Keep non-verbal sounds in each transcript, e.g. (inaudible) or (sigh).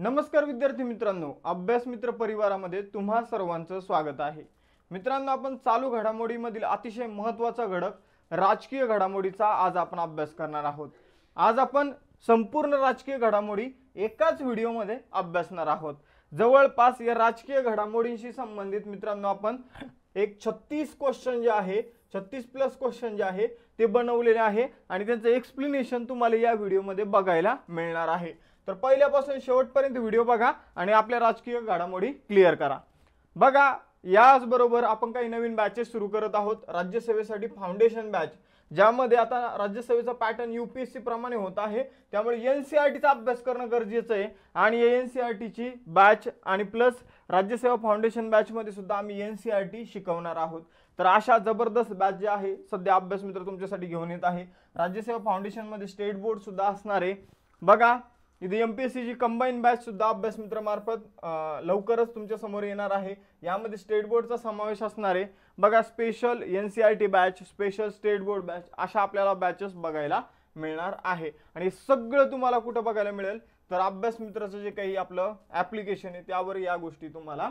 नमस्कार विद्यार्थी मित्रांनो अभ्यास मित्र परिवारामध्ये तुम्हा सर्वांचं स्वागत आहे मित्रांनो आपण चालू घडामोडीमधील अतिशय महत्त्वाचा घडक राजकीय घडामोडीचा आज आपण अभ्यास करणार आहोत आज आपण संपूर्ण राजकीय घडामोडी एकाच व्हिडिओमध्ये अभ्यासणार आहोत जवळपास या राजकीय घडामोडींशी संबंधित मित्रांनो आपण एक छत्तीस क्वेश्चन जे आहे छत्तीस प्लस क्वेश्चन जे आहे ते बनवलेले आहे आणि त्यांचं एक्सप्लेनेशन तुम्हाला या व्हिडिओमध्ये बघायला मिळणार आहे तर पहिल्यापासून शेवटपर्यंत व्हिडिओ बघा आणि आपल्या राजकीय घडामोडी क्लिअर करा बघा याचबरोबर आपण काही नवीन बॅचेस सुरू करत आहोत राज्यसेवेसाठी फाउंडेशन बॅच ज्यामध्ये आता राज्यसेवेचा pattern U P S C प्रमाणे होत आहे त्यामुळे एन सी आर टीचा अभ्यास करणं गरजेचं आहे आणि एन सी आर टीची बॅच आणि प्लस राज्यसेवा फाउंडेशन बॅचमध्ये सुद्धा आम्ही एन सी आर टी शिकवणार आहोत तर अशा जबरदस्त बॅच जे आहे सध्या अभ्यास मित्र तुमच्यासाठी घेऊन येत आहे राज्यसेवा मध्ये स्टेट बोर्ड सुद्धा असणार आहे बघा इथे एम पी एस सीची कंबाईन बॅच सुद्धा अभ्यास मित्रामार्फत लवकरच तुमच्या समोर येणार आहे यामध्ये स्टेट बोर्डचा समावेश असणार आहे बघा special N C R T batch special state board batch अशा आपल्याला बॅचेस बघायला मिळणार आहे आणि सगळं तुम्हाला कुठं बघायला मिळेल तर अभ्यास जे काही आपलं ॲप्लिकेशन आहे त्यावर या गोष्टी तुम्हाला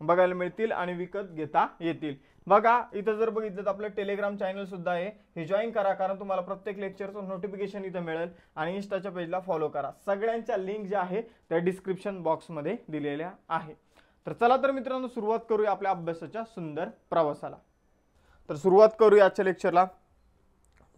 बघायला मिळतील आणि विकत घेता येतील बघा इथं जर बघितलं तर आपलं टेलिग्राम चॅनल सुद्धा आहे हे जॉईन करा कारण तुम्हाला प्रत्येक लेक्चरचं नोटिफिकेशन इथं मिळेल आणि इंस्टाच्या पेजला फॉलो करा सगळ्यांच्या लिंक ज्या आहे त्या डिस्क्रिप्शन बॉक्समध्ये दिलेल्या आहे तर चला तर मित्रांनो सुरुवात करूया आपल्या अभ्यासाच्या सुंदर प्रवासाला तर सुरुवात करूया आजच्या लेक्चरला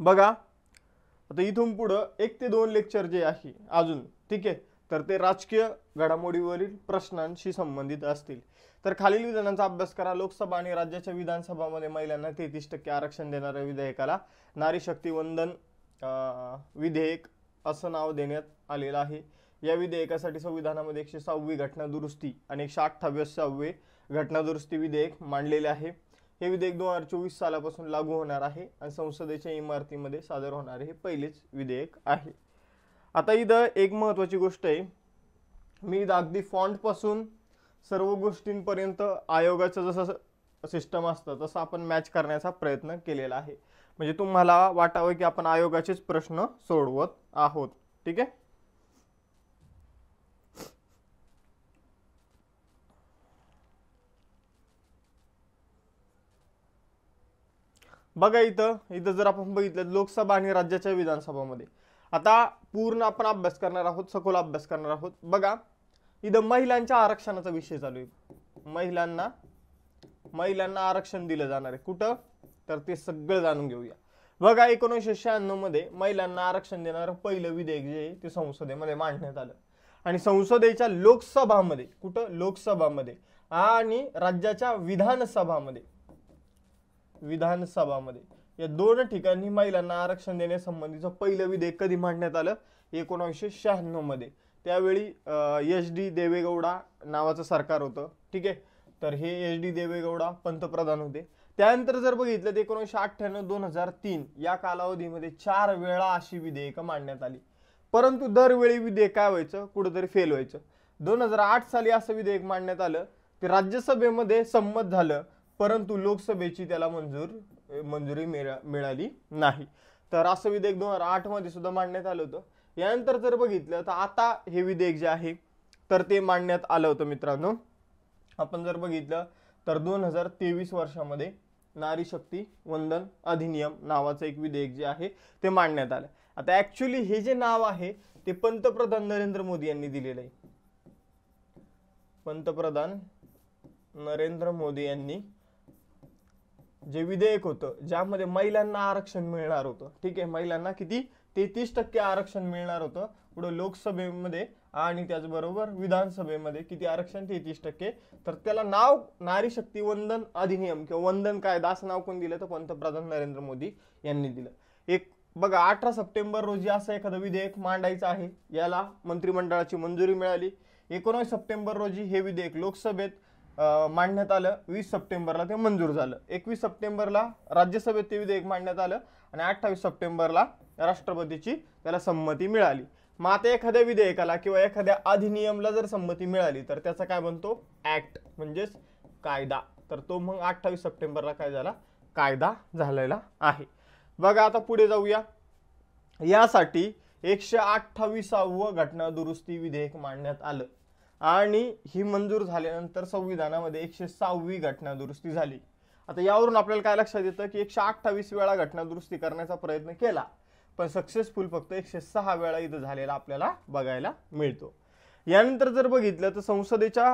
बघा आता इथून पुढं एक ते दोन लेक्चर जे आहे अजून ठीक आहे तर ते राजकीय घडामोडीवरील प्रश्नांशी संबंधित असतील तर खालील विधानांचा अभ्यास करा लोकसभा आणि राज्याच्या विधानसभामध्ये महिलांना तेहतीस टक्के आरक्षण देणाऱ्या विधेयकाला नारी शक्ती वंदन विधेयक असं नाव देण्यात आलेलं आहे या विधेयकासाठी संविधानामध्ये एकशे सहावी घटना दुरुस्ती आणि एकशे अठ्ठावीस सहावे घटनादुरुस्ती विधेयक मांडलेले आहे हे विधेयक दोन हजार चोवीस सालापासून लागू होणार आहे आणि संसदेच्या इमारतीमध्ये सादर होणारे हे पहिलेच विधेयक आहे आता इथं एक महत्त्वाची गोष्ट आहे मी इथं अगदी फॉन्टपासून सर्व गोष्टींपर्यंत आयोगाचं जसं सिस्टम असतं तसं आपण मॅच करण्याचा प्रयत्न केलेला आहे म्हणजे तुम्हाला वाटावं की आपण आयोगाचेच प्रश्न सोडवत आहोत ठीक आहे बघा इथं इथं जर आपण बघितलं लोकसभा आणि राज्याच्या विधानसभामध्ये आता पूर्ण आपण अभ्यास करणार आहोत सखोल अभ्यास करणार आहोत बघा इथं महिलांच्या आरक्षणाचा विषय चालू आहे महिलांना महिलांना आरक्षण दिलं जाणार आहे कुठं तर ते सगळं जाणून घेऊया बघा एकोणीसशे शहाण्णव मध्ये महिलांना आरक्षण देणारं पहिलं विधेयक जे ते संसदेमध्ये मांडण्यात आलं आणि संसदेच्या लोकसभामध्ये कुठं लोकसभामध्ये आणि राज्याच्या विधानसभामध्ये विधानसभामध्ये या दोन ठिकाणी महिलांना आरक्षण देण्यासंबंधीचं पहिलं विधेयक कधी मांडण्यात आलं एकोणीसशे शहाण्णव मध्ये त्यावेळी एच डी देवेगौडा नावाचं सरकार होतं ठीक आहे तर हे एच डी देवेगौडा पंतप्रधान होते त्यानंतर जर बघितलं तर एकोणीसशे अठ्ठ्याण्णव दोन हजार तीन या कालावधीमध्ये चार वेळा अशी विधेयकं मांडण्यात आली परंतु दरवेळी विधेयक काय व्हायचं कुठंतरी फेल व्हायचं दोन हजार आठ साली असं विधेयक मांडण्यात आलं ते राज्यसभेमध्ये संमत झालं परंतु लोकसभेची त्याला मंजूर मंजुरी मिळाली नाही तर असं विधेयक दोन हजार आठमध्ये सुद्धा मांडण्यात आलं होतं यानंतर जर बघितलं तर आता हे विधेयक जे आहे तर ते मांडण्यात आलं होतं मित्रांनो आपण जर बघितलं तर दोन हजार तेवीस वर्षामध्ये नारी शक्ती वंदन अधिनियम नावाचं एक विधेयक जे आहे ते मांडण्यात आलं आता ऍक्च्युली हे जे नाव आहे ते पंतप्रधान नरेंद्र मोदी यांनी दिलेलं आहे पंतप्रधान नरेंद्र मोदी यांनी जे विधेयक होतं ज्यामध्ये महिलांना आरक्षण मिळणार होतं ठीक आहे महिलांना किती तेहतीस टक्के आरक्षण मिळणार होतं पुढं लोकसभेमध्ये आणि त्याचबरोबर विधानसभेमध्ये किती आरक्षण तेहतीस टक्के तर त्याला नाव नारी शक्ती वंदन अधिनियम किंवा वंदन कायदा असं नाव कोण दिलं तर पंतप्रधान नरेंद्र मोदी यांनी दिलं एक बघा अठरा सप्टेंबर रोजी असं एखादं विधेयक मांडायचं आहे याला मंत्रिमंडळाची मंजुरी मिळाली एकोणीस सप्टेंबर रोजी हे विधेयक लोकसभेत मांडण्यात आलं वीस सप्टेंबरला ते मंजूर झालं एकवीस सप्टेंबरला राज्यसभेत ते विधेयक मांडण्यात आलं आणि अठ्ठावीस सप्टेंबरला राष्ट्रपतीची त्याला संमती मिळाली मग आता एखाद्या विधेयकाला किंवा एखाद्या अधिनियमला जर संमती मिळाली तर त्याचा काय बनतो ऍक्ट म्हणजेच कायदा तर तो मग अठ्ठावीस सप्टेंबरला काय झाला कायदा झालेला आहे बघा आता पुढे जाऊया यासाठी एकशे अठ्ठावीसावं घटना दुरुस्ती विधेयक मांडण्यात आलं आणि ही मंजूर झाल्यानंतर संविधानामध्ये एकशे सहावी घटना दुरुस्ती झाली आता यावरून आपल्याला काय लक्षात येतं की एकशे अठ्ठावीस वेळा घटना दुरुस्ती करण्याचा प्रयत्न केला पण सक्सेसफुल फक्त एकशे सहा वेळा इथं झालेला आपल्याला बघायला मिळतो यानंतर जर बघितलं तर संसदेच्या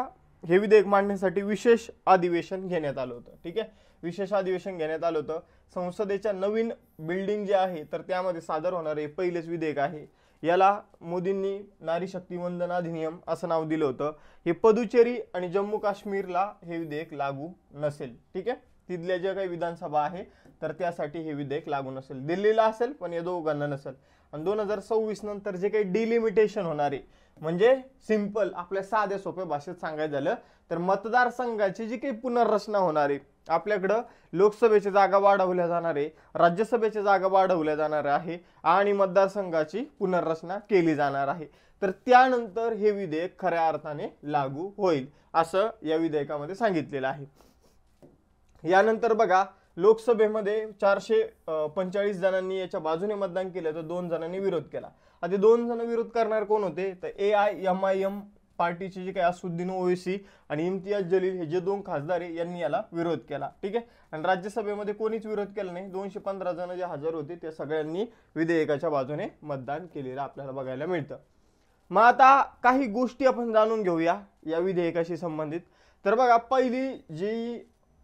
हे विधेयक मांडण्यासाठी विशेष अधिवेशन घेण्यात आलं होतं ठीक आहे विशेष अधिवेशन घेण्यात आलं होतं संसदेच्या नवीन बिल्डिंग जे आहे तर त्यामध्ये सादर होणारे पहिलेच विधेयक आहे याला मोदींनी नारी शक्ती अधिनियम असं नाव दिलं होतं हे पदुचेरी आणि जम्मू काश्मीरला हे विधेयक लागू नसेल ठीक आहे तिथल्या ज्या काही विधानसभा आहे तर त्यासाठी हे विधेयक लागू नसेल दिल्लीला असेल पण या दोघांना नसेल आणि दोन हजार सव्वीस नंतर जे काही डिलिमिटेशन होणार आहे म्हणजे सिंपल आपल्या साध्या सोप्या भाषेत सांगायचं झालं तर मतदारसंघाची जी काही पुनर्रचना होणार आहे आपल्याकडं लोकसभेची जागा वाढवल्या जाणार आहे राज्यसभेची जागा वाढवल्या जाणार आहे आणि मतदारसंघाची पुनर्रचना केली जाणार आहे तर त्यानंतर हे विधेयक खऱ्या अर्थाने लागू होईल असं या विधेयकामध्ये सांगितलेलं आहे यानंतर बघा लोकसभेमध्ये चारशे पंचाळीस जणांनी याच्या बाजूने मतदान केलं तर दोन जणांनी विरोध केला आता दोन जण विरोध करणार कोण होते तर A I M I M पार्टीचे जे काही असुद्दीन ओवेसी आणि इम्तियाज जलील हे जे दोन खासदार आहे यांनी याला विरोध केला ठीक आहे आणि राज्यसभेमध्ये कोणीच विरोध केला नाही दोनशे पंधरा जण जे हजर होते त्या सगळ्यांनी विधेयकाच्या बाजूने मतदान केलेलं आपल्याला बघायला मिळतं मग आता काही गोष्टी आपण जाणून घेऊया या विधेयकाशी संबंधित तर बघा पहिली जी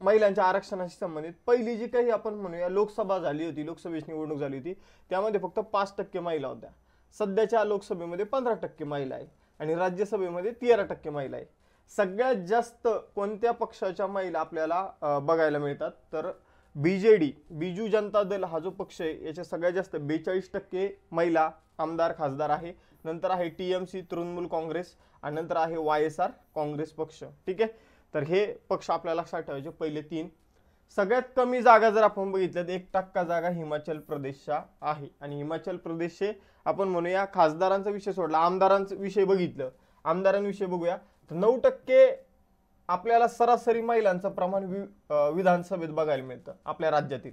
महिलांच्या आरक्षणाशी संबंधित पहिली जी काही आपण म्हणूया लोकसभा झाली होती लोकसभेची निवडणूक झाली होती त्यामध्ये फक्त पाच टक्के महिला होत्या सध्याच्या लोकसभेमध्ये पंधरा टक्के महिला आहे आणि राज्यसभेमध्ये तेरा टक्के महिला आहे सगळ्यात जास्त कोणत्या पक्षाच्या महिला आपल्याला बघायला मिळतात तर बी जे डी बिजू जनता दल हा जो पक्ष आहे याच्या सगळ्यात जास्त बेचाळीस टक्के महिला आमदार खासदार आहे नंतर आहे T M C Trinamool Congress आणि नंतर आहे वाय एस आर काँग्रेस पक्ष ठीक आहे तर हे पक्ष आपल्याला लक्षात ठेवायचे पहिले तीन सगळ्यात कमी जागा जर आपण बघितलं तर एक टक्का जागा हिमाचल प्रदेशच्या आहे आणि हिमाचल प्रदेशचे आपण म्हणूया खासदारांचा विषय सोडला आमदारांचा विषय बघितलं आमदारांविषयी बघूया तर नऊ टक्के आपल्याला सरासरी महिलांचं प्रमाण वि विधानसभेत बघायला मिळतं आपल्या राज्यातील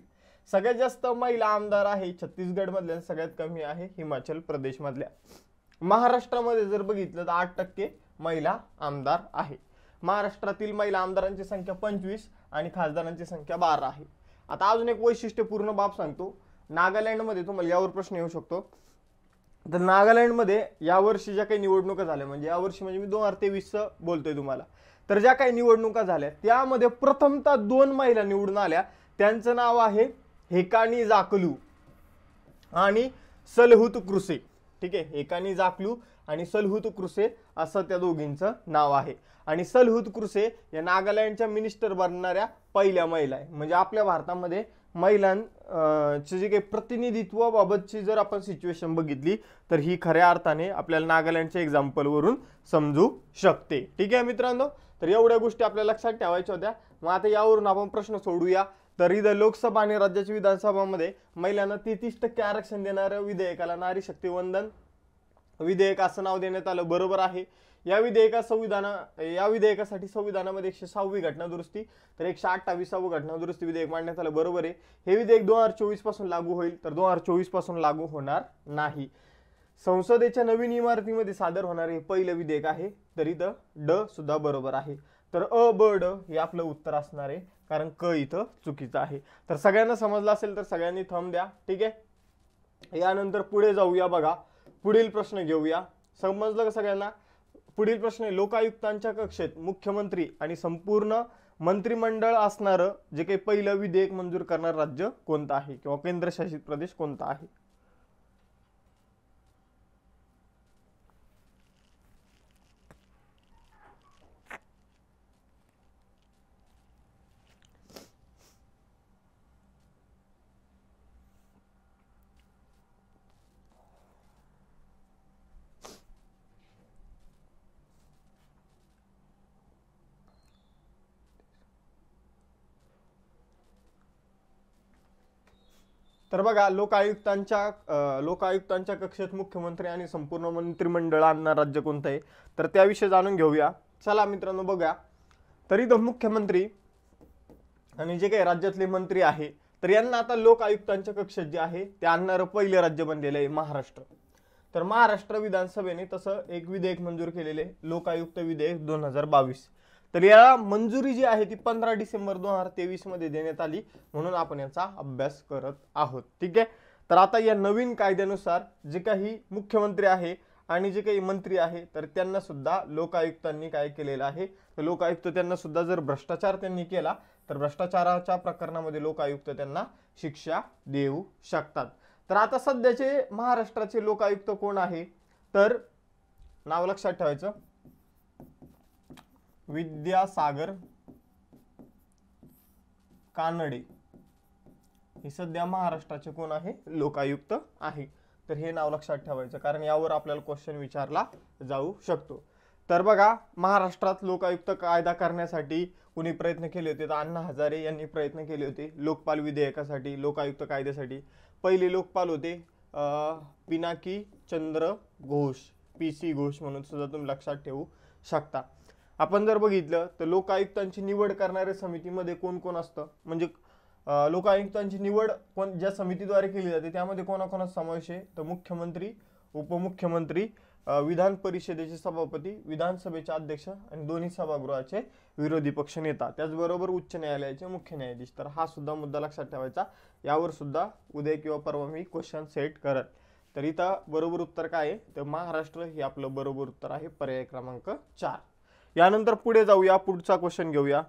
सगळ्यात जास्त महिला आमदार आहे छत्तीसगडमधल्या सगळ्यात कमी आहे हिमाचल प्रदेशमधल्या महाराष्ट्रामध्ये जर बघितलं तर आठ टक्के महिला आमदार आहे महाराष्ट्रातील महिला आमदारांची संख्या पंचवीस आणि खासदारांची संख्या बारा आहे आता अजून एक वैशिष्ट्यपूर्ण बाब सांगतो नागालँडमध्ये तुम्हाला यावर प्रश्न येऊ शकतो तर नागालँडमध्ये यावर्षी ज्या काही निवडणुका झाल्या म्हणजे यावर्षी म्हणजे मी दोन हजार तेवीसचं बोलतोय तुम्हाला तर ज्या काही निवडणुका झाल्या त्यामध्ये प्रथमतः दोन महिला निवडून आल्या त्यांचं नाव आहे हेकानी जाकलू आणि सलहुत कृसे ठीक आहे हेकानी जाकलू आणि सलहुत क्रुसे असं त्या दोघींचं नाव आहे आणि सलहुत क्रुसे या नागालँडच्या मिनिस्टर बनणाऱ्या पहिल्या महिला आहे म्हणजे आपल्या भारतामध्ये महिलांचे जे काही प्रतिनिधित्वाबाबतची जर आपण सिच्युएशन बघितली तर ही खऱ्या अर्थाने आपल्याला नागालँडच्या एक्झाम्पलवरून समजू शकते ठीक आहे मित्रांनो तर एवढ्या गोष्टी आपल्या लक्षात ठेवायच्या होत्या मग आता यावरून आपण प्रश्न सोडूया तर इथं लोकसभा आणि राज्याच्या विधानसभामध्ये महिलांना तेहतीस टक्के आरक्षण देणाऱ्या विधेयकाला नारी शक्ती वंदन विधेयक असं नाव देण्यात आलं बरोबर आहे या विधेयका संविधान या विधेयकासाठी संविधानामध्ये एकशे सहावी घटना दुरुस्ती तर एकशे अठ्ठावीसावं घटना दुरुस्ती विधेयक मांडण्यात आलं बरोबर आहे हे विधेयक दोन हजार चोवीस पासून लागू होईल तर दोन हजार चोवीस पासून लागू होणार नाही संसदेच्या नवीन इमारतीमध्ये सादर होणारे हे पहिलं विधेयक आहे तर द ड सुद्धा बरोबर आहे तर अ ब ड हे आपलं उत्तर असणार आहे कारण क इथं चुकीचं आहे तर सगळ्यांना समजलं असेल तर सगळ्यांनी थंब द्या ठीक आहे यानंतर पुढे जाऊया बघा पुढील प्रश्न घेऊया समजलं का सगळ्यांना पुढील प्रश्न लोकायुक्तांच्या कक्षेत मुख्यमंत्री आणि संपूर्ण मंत्रिमंडळ असणारं जे काही पहिलं विधेयक मंजूर करणार राज्य कोणतं आहे किंवा केंद्रशासित प्रदेश कोणता आहे तर बघा लोकायुक्तांच्या लोकायुक्तांच्या कक्षेत मुख्यमंत्री आणि संपूर्ण मंत्रिमंडळांना राज्य कोणतं आहे तर त्याविषयी जाणून घेऊया चला मित्रांनो बघा तरी तो मुख्यमंत्री आणि जे काही राज्यातले मंत्री आहे तर यांना आता लोकायुक्तांच्या कक्षेत जे आहे ते आणणारं पहिलं राज्य बनलेलं आहे महाराष्ट्र तर महाराष्ट्र विधानसभेने तसं एक विधेयक मंजूर केलेले लोकायुक्त विधेयक दोन हजार बावीस तर याला मंजुरी जी आहे ती पंधरा डिसेंबर दोन हजार तेवीसमध्ये देण्यात आली म्हणून आपण याचा अभ्यास करत आहोत ठीक आहे तर आता या नवीन कायद्यानुसार जे काही मुख्यमंत्री आहे आणि जे काही मंत्री आहे तर त्यांना सुद्धा लोकायुक्तांनी काय केलेलं आहे तर लोकायुक्त त्यांना सुद्धा जर भ्रष्टाचार त्यांनी केला तर भ्रष्टाचाराच्या प्रकरणामध्ये लोकायुक्त त्यांना शिक्षा देऊ शकतात तर आता सध्याचे महाराष्ट्राचे लोकायुक्त कोण आहे तर नाव लक्षात ठेवायचं विद्यासागर कानडे हे सध्या महाराष्ट्राचे कोण आहे लोकायुक्त आहे तर हे नाव लक्षात ठेवायचं कारण यावर आपल्याला क्वेश्चन विचारला जाऊ शकतो तर बघा महाराष्ट्रात लोकायुक्त कायदा करण्यासाठी कुणी प्रयत्न केले होते तर अण्णा हजारे यांनी प्रयत्न केले होते लोकपाल विधेयकासाठी लोकायुक्त कायद्यासाठी पहिले लोकपाल होते पिनाकी चंद्र घोष पी सी घोष म्हणून सुद्धा तुम्ही लक्षात ठेवू शकता आपण जर बघितलं तर लोकायुक्तांची निवड करणाऱ्या समितीमध्ये कोण कोण असतं म्हणजे लोकायुक्तांची निवड कोण ज्या समितीद्वारे केली जाते त्यामध्ये कोणाकोणाचा समावेश आहे तर मुख्यमंत्री उपमुख्यमंत्री विधान परिषदेचे सभापती विधानसभेचे अध्यक्ष आणि दोन्ही सभागृहाचे विरोधी पक्ष नेता त्याचबरोबर उच्च न्यायालयाचे मुख्य न्यायाधीश तर हा सुद्धा मुद्दा लक्षात ठेवायचा यावर सुद्धा उद्या किंवा परवा मी क्वेश्चन सेट करत तर इथं बरोबर उत्तर काय आहे तर महाराष्ट्र हे आपलं बरोबर उत्तर आहे पर्याय क्रमांक चार यानंतर पुढे जाऊया पुढचा क्वेश्चन घेऊया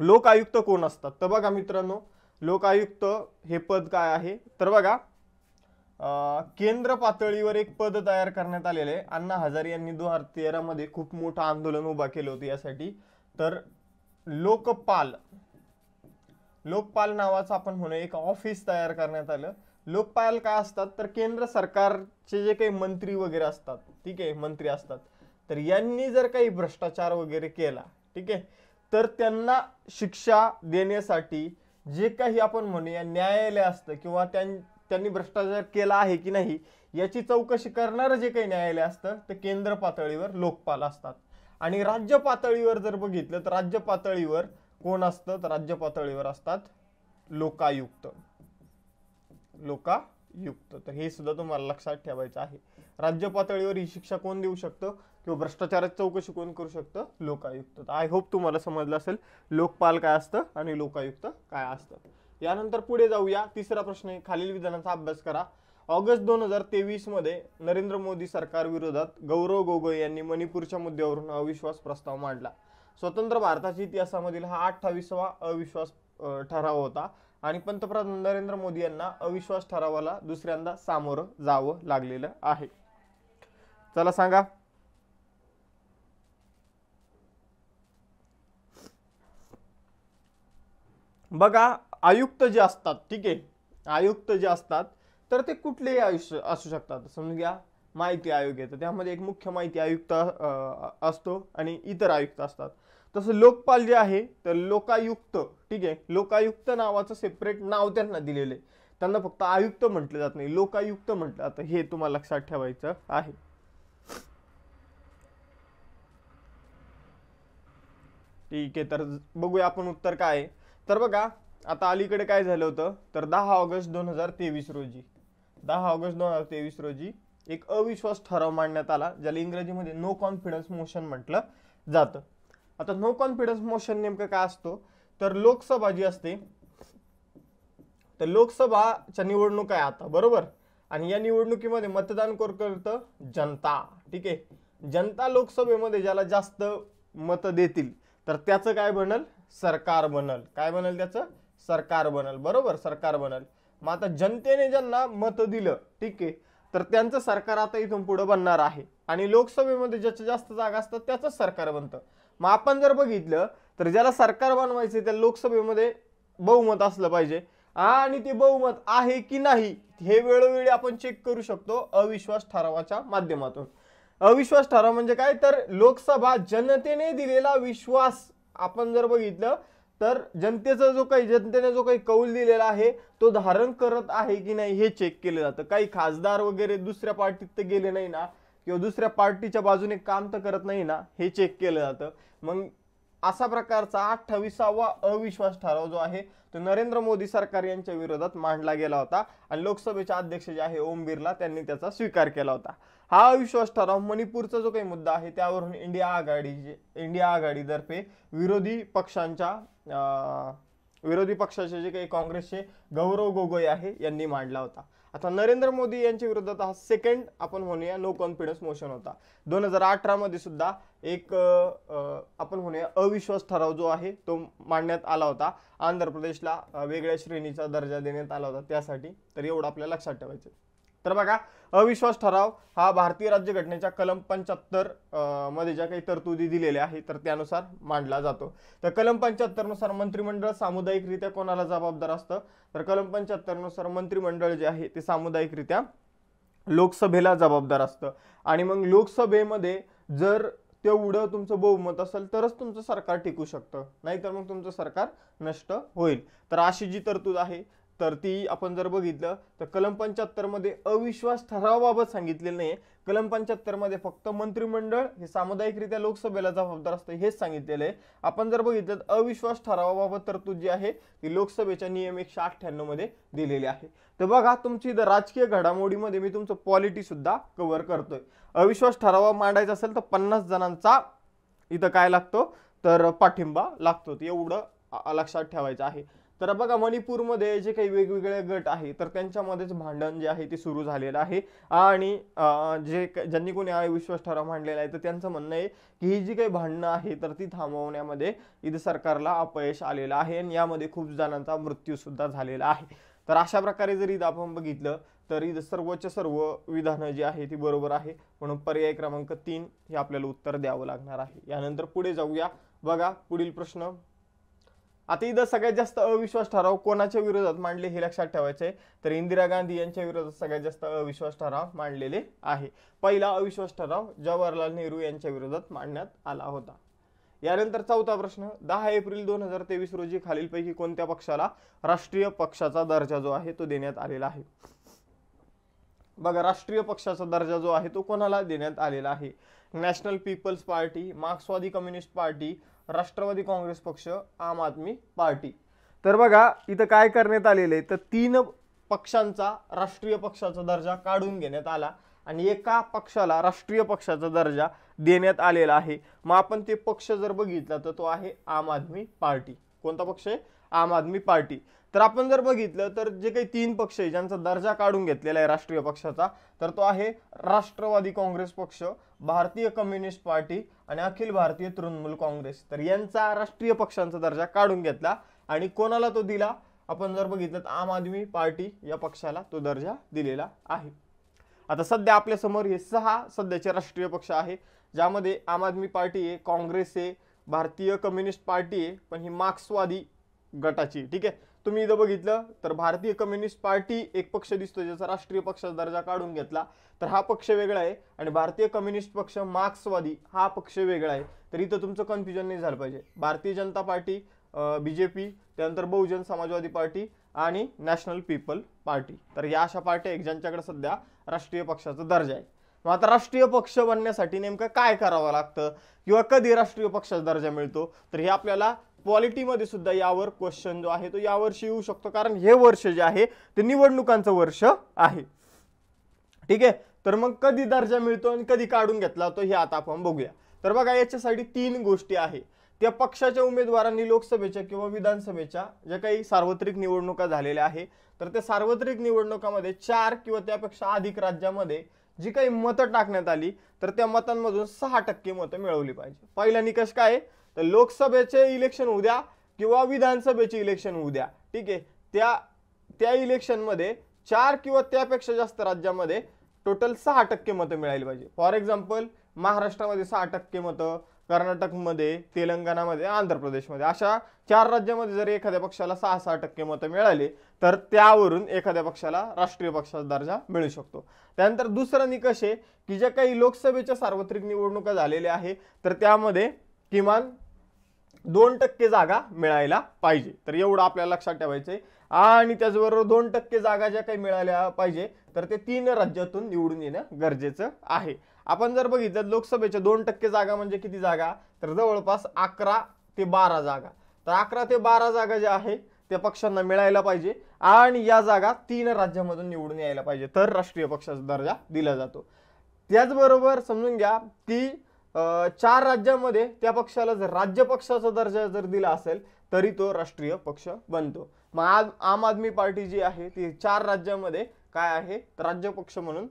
लोक आयुक्त कोण असतात तर बघा मित्रांनो लोक आयुक्त हे पद काय आहे तर बघा केंद्र पातळीवर एक पद तयार करण्यात आलेले आहे अण्णा हजारे यांनी दोन हजार मध्ये खूप मोठं आंदोलन उभा केलं होतं यासाठी तर लोकपाल लोकपाल नावाचं आपण म्हणू एक ऑफिस तयार करण्यात आलं लोकपाल काय असतात तर केंद्र सरकारचे जे काही मंत्री वगैरे असतात ठीक आहे मंत्री असतात तर यांनी जर काही भ्रष्टाचार वगैरे केला ठीक आहे तर त्यांना शिक्षा देण्यासाठी जे काही आपण म्हणूया न्यायालय असतं किंवा त्यांनी भ्रष्टाचार केला आहे की नाही याची चौकशी करणारं जे काही न्यायालय असतं ते केंद्र पातळीवर लोकपाल असतात आणि राज्य पातळीवर जर बघितलं तर राज्य पातळीवर कोण असतं तर राज्य पातळीवर असतात लोकायुक्त लोकायुक्त तर हे सुद्धा तुम्हाला लक्षात ठेवायचं आहे राज्य पातळीवर ही शिक्षा कोण देऊ शकतं किंवा भ्रष्टाचाराची चौकशी कोण करू शकतं लोकायुक्त तर आय होप तुम्हाला समजलं असेल लोकपाल काय असतं आणि लोकायुक्त काय असतं यानंतर पुढे जाऊया तिसरा प्रश्न आहे खालील विधानाचा अभ्यास करा ऑगस्ट दोन हजार तेवीसमध्ये नरेंद्र मोदी सरकार विरोधात गौरव गोगोई यांनी मणिपूरच्या मुद्द्यावरून अविश्वास प्रस्ताव मांडला स्वतंत्र भारताच्या इतिहासामधील हा अठ्ठावीसवा अविश्वास ठराव होता आणि पंतप्रधान नरेंद्र मोदी यांना अविश्वास ठरावाला दुसऱ्यांदा सामोरं जावं लागलेलं आहे चला सांगा बघा आयुक्त जे असतात ठीक आहे आयुक्त जे असतात तर ते कुठलेही आयुष्य असू शकतात समजून घ्या माहिती आयोग आहे तर त्यामध्ये एक मुख्य माहिती आयुक्त असतो आणि इतर आयुक्त असतात तसं लोकपाल जे आहे तर लोकायुक्त ठीक आहे लोकायुक्त नावाचं सेपरेट नाव त्यांना दिलेलं आहे त्यांना फक्त आयुक्त म्हटलं जात नाही लोकायुक्त म्हटलं जातं हे तुम्हाला लक्षात ठेवायचं आहे ठीक आहे तर बघूया आपण उत्तर काय आहे तर बघा आता अलीकडे काय झालं होतं तर दहा ऑगस्ट दोन हजार तेवीस रोजी दहा ऑगस्ट दोन हजार तेवीस रोजी एक अविश्वास ठराव मांडण्यात आला ज्याला इंग्रजीमध्ये नो कॉन्फिडन्स मोशन म्हटलं जातं आता नो कॉन्फिडन्स मोशन नेमकं काय असतो तर लोकसभा जी असते तर लोकसभाच्या निवडणूक आहे आता बरोबर आणि या निवडणुकीमध्ये मतदान कोर करतं जनता ठीक आहे जनता लोकसभेमध्ये ज्याला जास्त मतं देतील तर त्याचं काय बनल सरकार बनल काय बनल त्याचं सरकार बनल बरोबर सरकार बनल मग आता जनतेने ज्यांना मत दिलं ठीक आहे तर त्यांचं सरकार आता इथून पुढं बनणार आहे आणि लोकसभेमध्ये ज्याच्या जास्त जागा असतात त्याचं सरकार बनतं मग आपण जर बघितलं तर ज्याला सरकार बनवायचं त्या लोकसभेमध्ये बहुमत असलं पाहिजे आणि ते बहुमत आहे की नाही हे वेळोवेळी आपण चेक करू शकतो अविश्वास ठरावाच्या माध्यमातून अविश्वास ठराव म्हणजे काय तर लोकसभा जनतेने दिलेला विश्वास आपण जर बघितलं तर जनतेचा जो काही जनतेने जो काही कौल दिलेला आहे तो धारण करत आहे की नाही हे चेक केलं जातं काही खासदार वगैरे दुसऱ्या पार्टीत तर गेले नाही ना किंवा दुसऱ्या पार्टीच्या बाजूने काम तर करत नाही ना हे चेक केलं जातं मग असा प्रकारचा अठ्ठावीसावा अविश्वास ठराव जो आहे तो नरेंद्र मोदी सरकार यांच्या विरोधात मांडला गेला होता आणि लोकसभेचे अध्यक्ष जे आहे ओम बिर्ला त्यांनी त्याचा स्वीकार केला होता हा अविश्वास ठराव मणिपूरचा जो काही मुद्दा आहे त्यावरून इंडिया आघाडी इंडिया आघाडीतर्फे विरोधी पक्षांच्या विरोधी पक्षाचे जे काही काँग्रेसचे गौरव गोगोई आहे यांनी मांडला होता आता नरेंद्र मोदी यांच्या विरोधात हा सेकंड आपण म्हणूया नो कॉन्फिडन्स मोशन होता दोन हजार अठरामध्ये सुद्धा एक आपण होण्या अविश्वास ठराव जो आहे तो मांडण्यात आला होता आंध्र प्रदेशला वेगळ्या श्रेणीचा दर्जा देण्यात आला होता त्यासाठी तर एवढं आपल्याला लक्षात ठेवायचं तर बघा अविश्वास ठराव हा भारतीय राज्यघटनेच्या कलम पंच्याहत्तर मध्ये ज्या काही तरतुदी दिलेल्या आहेत तर त्यानुसार मांडला जातो तर कलम पंच्याहत्तरनुसार मंत्रिमंडळ सामुदायिकरित्या कोणाला जबाबदार असतं तर कलम पंच्याहत्तरनुसार मंत्रिमंडळ जे आहे ते सामुदायिकरित्या लोकसभेला जबाबदार असतं आणि मग लोकसभेमध्ये जर तेवढं तुमचं बहुमत असेल तरच तुमचं सरकार टिकू शकतं नाहीतर मग तुमचं सरकार नष्ट होईल तर अशी जी तरतूद आहे तर ती आपण जर बघितलं तर कलम मध्ये अविश्वास ठरावाबाबत सांगितलेलं नाही कलम मध्ये फक्त मंत्रिमंडळ हे सामुदायिकरित्या लोकसभेला जबाबदार असतं हेच सांगितलेलं आहे आपण जर बघितलं तर अविश्वास ठरावाबाबत तरतूद जी आहे ती लोकसभेच्या नियम एकशे मध्ये दिलेली आहे तर बघा तुमची इथं राजकीय घडामोडीमध्ये मी तुमचं पॉलिटी सुद्धा कव्हर करतोय अविश्वास ठराव मांडायचा असेल तर पन्नास जणांचा इथं काय लागतो तर पाठिंबा लागतो एवढं लक्षात ठेवायचं आहे तर बघा मणिपूरमध्ये जे काही वेगवेगळे गट आहे तर त्यांच्यामध्येच भांडण जे आहे ते सुरू झालेलं आहे आणि जे ज्यांनी कोणी विश्वास ठराव मांडलेला आहे तर त्यांचं म्हणणं आहे की ही जी काही भांडणं आहे तर ती थांबवण्यामध्ये इथं सरकारला अपयश आलेलं आहे आणि यामध्ये खूप जणांचा मृत्यूसुद्धा झालेला आहे तर अशा प्रकारे जर इथं आपण बघितलं तर इथं सर्वोच्च सर्व विधानं जी आहे ती बरोबर आहे म्हणून पर्याय क्रमांक तीन हे आपल्याला उत्तर द्यावं लागणार आहे यानंतर पुढे जाऊया बघा पुढील प्रश्न आता इथं सगळ्यात जास्त अविश्वास ठराव कोणाच्या विरोधात मांडले हे लक्षात ठेवायचे तर इंदिरा गांधी यांच्या विरोधात सगळ्यात जास्त अविश्वास ठराव मांडलेले आहे पहिला अविश्वास ठराव जवाहरलाल नेहरू यांच्या विरोधात मांडण्यात आला होता यानंतर चौथा प्रश्न दहा एप्रिल दोन हजार तेवीस रोजी खालीलपैकी कोणत्या पक्षाला राष्ट्रीय पक्षाचा दर्जा जो आहे तो देण्यात आलेला आहे बघा राष्ट्रीय पक्षाचा दर्जा जो आहे तो कोणाला देण्यात आलेला आहे नॅशनल पीपल्स पार्टी मार्क्सवादी कम्युनिस्ट पार्टी राष्ट्रवादी काँग्रेस पक्ष आम आदमी पार्टी तर बघा इथं काय करण्यात आलेलं आहे तर तीन पक्षांचा राष्ट्रीय पक्षाचा दर्जा काढून घेण्यात आला आणि एका पक्षाला राष्ट्रीय पक्षाचा दर्जा देण्यात आलेला आहे मग आपण ते पक्ष जर बघितला तर तो आहे आम आदमी पार्टी कोणता पक्ष आहे आम आदमी पार्टी तर आपण जर बघितलं तर जे काही तीन पक्ष आहे ज्यांचा दर्जा काढून घेतलेला आहे राष्ट्रीय पक्षाचा तर तो आहे राष्ट्रवादी काँग्रेस पक्ष भारतीय कम्युनिस्ट पार्टी आणि अखिल भारतीय तृणमूल काँग्रेस तर यांचा राष्ट्रीय पक्षांचा दर्जा काढून घेतला आणि कोणाला तो दिला आपण जर बघितलं तर आम आदमी पार्टी या पक्षाला तो दर्जा दिलेला आहे आता सध्या आपल्यासमोर हे सहा सध्याचे राष्ट्रीय पक्ष आहे ज्यामध्ये आम आदमी पार्टी आहे काँग्रेस आहे भारतीय कम्युनिस्ट पार्टी आहे पण ही मार्क्सवादी गटाची ठीक आहे तुम्ही इथं बघितलं तर भारतीय कम्युनिस्ट पार्टी एक पक्ष दिसतो ज्याचा राष्ट्रीय पक्षाचा दर्जा काढून घेतला तर हा पक्ष वेगळा आहे आणि भारतीय कम्युनिस्ट पक्ष मार्क्सवादी हा पक्ष वेगळा आहे तर इथं तुमचं कन्फ्युजन नाही झालं पाहिजे भारतीय जनता पार्टी बी जे पी त्यानंतर बहुजन समाजवादी पार्टी आणि नॅशनल पीपल पार्टी तर या अशा पार्ट्या आहेत ज्यांच्याकडे सध्या राष्ट्रीय पक्षाचा दर्जा आहे मग आता राष्ट्रीय पक्ष बनण्यासाठी नेमकं काय करावं लागतं किंवा कधी राष्ट्रीय पक्षाचा दर्जा मिळतो तर हे आपल्याला क्वालिटीमध्ये सुद्धा यावर क्वेश्चन जो आहे तो यावर्षी येऊ शकतो कारण हे वर्ष जे आहे ते निवडणुकांचं वर्ष आहे ठीक आहे तर मग कधी दर्जा मिळतो आणि कधी काढून घेतला होतो हे आता आपण बघूया तर बघा याच्यासाठी तीन गोष्टी आहेत त्या पक्षाच्या उमेदवारांनी लोकसभेच्या किंवा विधानसभेच्या ज्या काही सार्वत्रिक निवडणुका झालेल्या आहे तर त्या सार्वत्रिक निवडणुकामध्ये चार किंवा त्यापेक्षा अधिक राज्यामध्ये जी काही मतं टाकण्यात आली तर त्या मतांमधून सहा टक्के मतं मिळवली पाहिजे पहिला निकष काय आहे तर लोकसभेचे इलेक्शन उद्या किंवा विधानसभेचे इलेक्शन उद्या ठीक आहे त्या त्या इलेक्शनमध्ये चार किंवा त्यापेक्षा जास्त राज्यामध्ये टोटल सहा टक्के मतं मिळाली पाहिजे फॉर एक्झाम्पल महाराष्ट्रामध्ये सहा टक्के मतं कर्नाटकमध्ये तेलंगणामध्ये आंध्र प्रदेशमध्ये अशा चार राज्यामध्ये जर एखाद्या पक्षाला सहा सहा टक्के मतं मिळाली तर त्यावरून एखाद्या पक्षाला राष्ट्रीय पक्षाचा दर्जा मिळू शकतो त्यानंतर दुसरा निकष आहे की ज्या काही लोकसभेच्या सार्वत्रिक निवडणुका झालेल्या आहे तर त्यामध्ये किमान दोन टक्के जागा मिळायला पाहिजे तर एवढं आपल्याला लक्षात ठेवायचं आहे आणि त्याचबरोबर दोन टक्के जागा ज्या काही मिळाल्या पाहिजे तर ते तीन राज्यातून निवडून येणं गरजेचं आहे आपण जर बघितलं लोकसभेच्या दोन टक्के जागा म्हणजे किती जागा तर जवळपास अकरा ते बारा जागा तर अकरा ते बारा जागा ज्या आहे त्या पक्षांना मिळायला पाहिजे आणि या जागा तीन राज्यामधून निवडून यायला पाहिजे तर राष्ट्रीय पक्षाचा दर्जा दिला जातो त्याचबरोबर समजून घ्या की चार राज्यामध्ये त्या पक्षाला जर राज्य पक्षाचा दर्जा जर दिला असेल तरी तो राष्ट्रीय पक्ष बनतो मग आज आम आदमी पार्टी जी आहे ती चार राज्यामध्ये काय आहे राज्य पक्ष म्हणून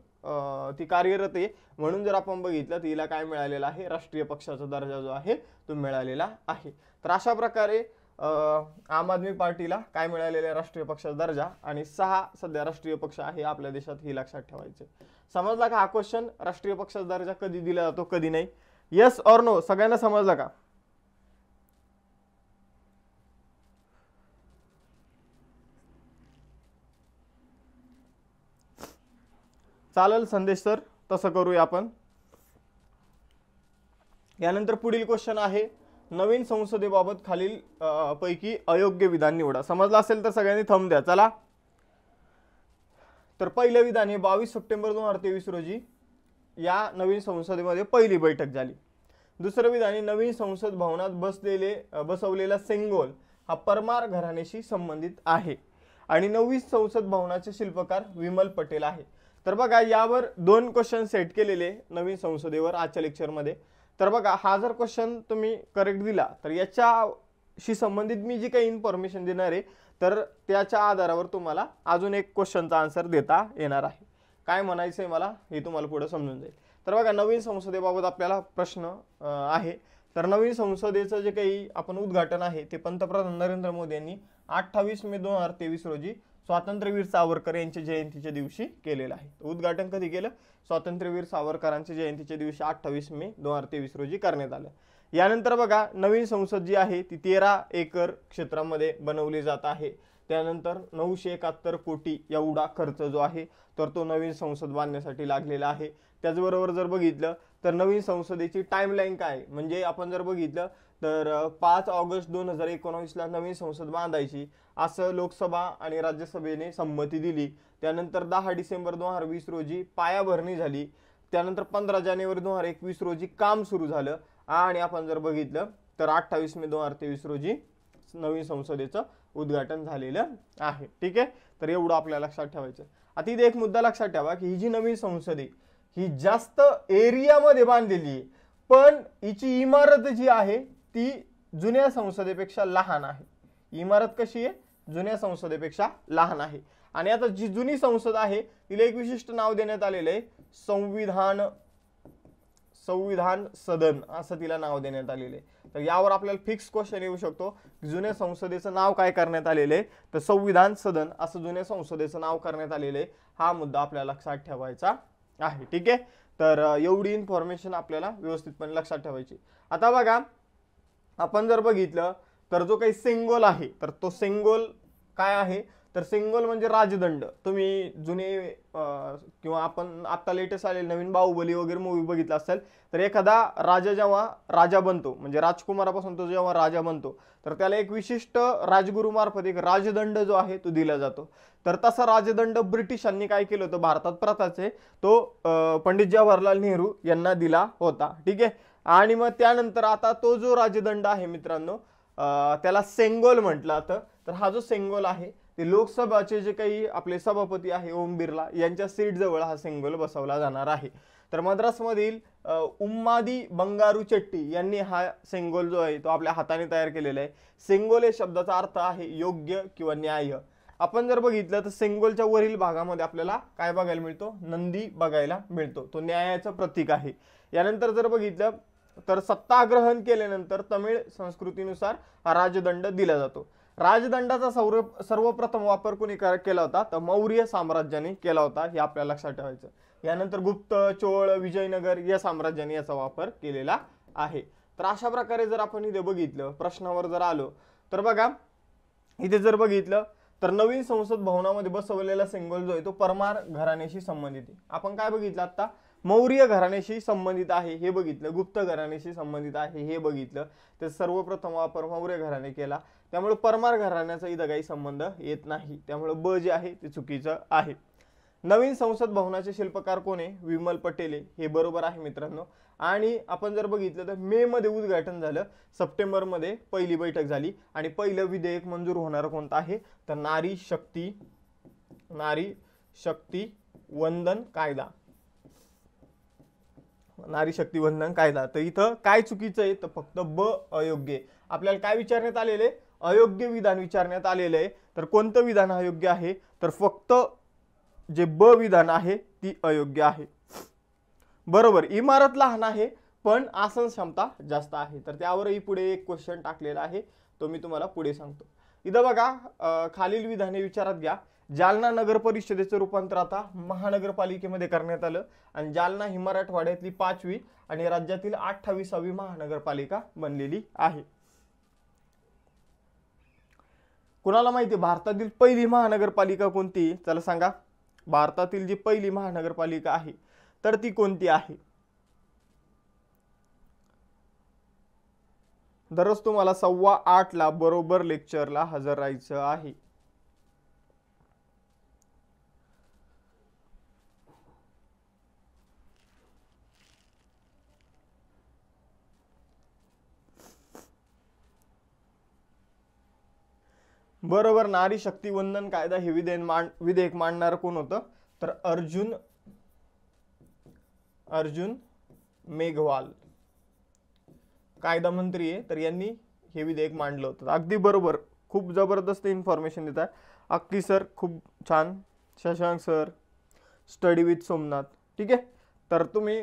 ती कार्यरत आहे म्हणून जर आपण बघितलं तिला काय मिळालेला आहे राष्ट्रीय पक्षाचा दर्जा जो आहे तो मिळालेला आहे तर अशा प्रकारे आम आदमी पार्टीला काय मिळालेला आहे राष्ट्रीय पक्षाचा दर्जा आणि सहा सध्या राष्ट्रीय पक्ष आहे आपल्या देशात हे लक्षात ठेवायचे समजला का हा क्वेश्चन राष्ट्रीय पक्षाचा दर्जा कधी दिला जातो कधी नाही येस ऑर नो सगळ्यांना समजलं का चालेल संदेश सर तसं करूया आपण यानंतर पुढील क्वेश्चन आहे नवीन संसदेबाबत खालील पैकी अयोग्य विधान निवडा समजलं असेल तर सगळ्यांनी थंब द्या चला तर पहिलं विधान हे बावीस सप्टेंबर दोन हजार तेवीस रोजी या नवीन संसदेमध्ये पहिली बैठक झाली दुसरं विधाने नवीन संसद भवनात बसलेले बसवलेला सेंगोल हा परमार घराण्याशी संबंधित आहे आणि नववी संसद भवनाचे शिल्पकार विमल पटेल आहे तर बघा यावर दोन क्वेश्चन सेट केलेले नवीन संसदेवर आजच्या लेक्चरमध्ये तर बघा हा जर क्वेश्चन तुम्ही करेक्ट दिला तर याच्याशी संबंधित मी जी काही इन्फॉर्मेशन देणार आहे तर त्याच्या आधारावर तुम्हाला अजून एक क्वेश्चनचा आन्सर देता येणार आहे काय म्हणायचं आहे मला हे तुम्हाला पुढं समजून जाईल तर बघा नवीन संसदेबाबत आपल्याला प्रश्न आहे तर नवीन संसदेचं जे काही आपण उद्घाटन आहे ते पंतप्रधान नरेंद्र मोदी यांनी अठ्ठावीस मे दोन हजार तेवीस रोजी स्वातंत्र्यवीर सावरकर यांच्या जयंतीच्या दिवशी केलेलं आहे उद्घाटन कधी केलं स्वातंत्र्यवीर सावरकरांच्या जयंतीच्या दिवशी अठ्ठावीस मे दोन हजार तेवीस रोजी करण्यात आलं यानंतर बघा नवीन संसद जी आहे ती तेरा एकर क्षेत्रामध्ये बनवली जात आहे त्यानंतर नऊशे एकाहत्तर कोटी एवढा खर्च जो आहे तर तो नवीन संसद बांधण्यासाठी लागलेला आहे त्याचबरोबर जर बघितलं तर नवीन संसदेची टाईमलाईन काय म्हणजे आपण जर बघितलं तर पाच ऑगस्ट दोन हजार एकोणावीसला नवीन संसद बांधायची असं लोकसभा आणि राज्यसभेने संमती दिली त्यानंतर दहा डिसेंबर दोन हजार वीस रोजी पायाभरणी झाली त्यानंतर पंधरा जानेवारी दोन हजार एकवीस रोजी काम सुरू झालं आणि आपण जर बघितलं तर अठ्ठावीस मे दोन हजार तेवीस रोजी नवीन संसदेचं उद्घाटन झालेलं आहे ठीक आहे तर एवढं आपल्या लक्षात ठेवायचं आता इथे एक मुद्दा लक्षात ठेवा की ही जी नवीन संसद ही जास्त एरियामध्ये बांधलेली आहे पण हिची इमारत जी आहे ती जुन्या संसदेपेक्षा लहान आहे इमारत कशी आहे जुन्या संसदेपेक्षा लहान आहे आणि आता जी जुनी संसद आहे तिला एक विशिष्ट नाव देण्यात आलेलं आहे संविधान संविधान सदन असं तिला नाव देण्यात आलेलं आहे तर यावर आपल्याला फिक्स क्वेश्चन येऊ शकतो जुन्या संसदेचं नाव काय करण्यात आलेलं आहे तर संविधान सदन असं जुन्या संसदेचं नाव करण्यात आलेलं आहे हा मुद्दा आपल्याला लक्षात ठेवायचा आहे ठीक आहे तर एवढी इन्फॉर्मेशन आपल्याला व्यवस्थितपणे लक्षात ठेवायची आता बघा आपण जर बघितलं तर जो काही सिंगोल आहे तर तो सेंगोल काय आहे तर सिंगल म्हणजे राजदंड तुम्ही जुने किंवा आपण आत्ता लेटेस्ट आलेले नवीन बाहुबली वगैरे मूवी बघितला असेल तर एखादा राजा जेव्हा राजा बनतो म्हणजे राजकुमारापासून तो जेव्हा राजा बनतो तर त्याला एक विशिष्ट राजगुरुमार्फत एक राजदंड जो आहे तो दिला जातो तर तसा राजदंड ब्रिटिशांनी काय केलं होतं भारतात प्रथाचे तो पंडित जवाहरलाल नेहरू यांना दिला होता ठीक आहे आणि मग त्यानंतर आता तो जो राजदंड आहे मित्रांनो त्याला सेंगोल म्हटलं जातं तर हा जो सेंगोल आहे ते लोकसभाचे जे काही आपले सभापती आहे ओम बिर्ला यांच्या सीटजवळ हा सेंगोल बसवला जाणार आहे तर मद्रासमधील उम्मादी बंगारू चट्टी यांनी हा सेंगोल जो आहे तो आपल्या हाताने तयार केलेला आहे सेंगोल हे शब्दाचा अर्थ आहे योग्य किंवा न्याय आपण जर बघितलं तर सेंगोलच्या वरील भागामध्ये आपल्याला काय बघायला मिळतो नंदी बघायला मिळतो तो न्यायाचं प्रतीक आहे यानंतर जर बघितलं तर सत्ताग्रहण केल्यानंतर तमिळ संस्कृतीनुसार राजदंड दिला जातो राजदंडाचा सौर सर्वप्रथम वापर कोणी केला होता तर मौर्य साम्राज्याने केला होता हे आपल्याला लक्षात ठेवायचं यानंतर गुप्त चोळ विजयनगर या साम्राज्याने याचा वापर केलेला आहे तर अशा प्रकारे जर आपण इथे बघितलं प्रश्नावर जर आलो तर बघा इथे जर बघितलं तर नवीन संसद भवनामध्ये बसवलेला सिंगल जो आहे तो परमार घराण्याशी संबंधित आहे आपण काय बघितलं आता मौर्य घराण्याशी संबंधित आहे हे बघितलं गुप्त घराण्याशी संबंधित आहे हे बघितलं तर सर्वप्रथम वापर मौर्य घराणे केला त्यामुळे परमार घराण्याचा इथं काही संबंध येत नाही त्यामुळे ब जे आहे ते चुकीचं आहे नवीन संसद भवनाचे शिल्पकार कोण आहे विमल पटेले हे बरोबर आहे मित्रांनो आणि आपण जर बघितलं तर मे मध्ये उद्घाटन झालं सप्टेंबरमध्ये पहिली बैठक झाली आणि पहिलं विधेयक मंजूर होणार कोणतं आहे तर नारी शक्ती नारी शक्ती वंदन कायदा नारी शक्ती वंदन कायदा तर इथं काय चुकीचं आहे तर फक्त ब अयोग्य आपल्याला काय विचारण्यात आलेले अयोग्य विधान विचारण्यात आलेलं आहे तर कोणतं विधान अयोग्य आहे तर फक्त जे ब विधान आहे ती अयोग्य आहे बरोबर इमारत लहान आहे पण आसन क्षमता जास्त आहे तर त्यावरही पुढे एक क्वेश्चन टाकलेला आहे तो मी तुम्हाला पुढे सांगतो इथं बघा खालील विधाने विचारात घ्या जालना नगर परिषदेचं रूपांतर आता महानगरपालिकेमध्ये करण्यात आलं आणि जालना ही मराठवाड्यातली पाचवी आणि राज्यातील अठ्ठावीसावी महानगरपालिका बनलेली आहे कुणाला माहिती भारतातील पहिली महानगरपालिका कोणती चला सांगा भारतातील जी पहिली महानगरपालिका आहे तर ती कोणती आहे दररोज तुम्हाला सव्वा आठला बरोबर लेक्चरला हजर राहायचं आहे बरोबर नारी शक्ती वंदन कायदा हे विधेयन मांड विधेयक मांडणारं कोण होतं तर अर्जुन अर्जुन मेघवाल कायदा मंत्री आहे तर यांनी हे विधेयक मांडलं होतं अगदी बरोबर खूप जबरदस्त इन्फॉर्मेशन देत आहे अक्की सर खूप छान Shashank sir study with Somnath ठीक आहे तर तुम्ही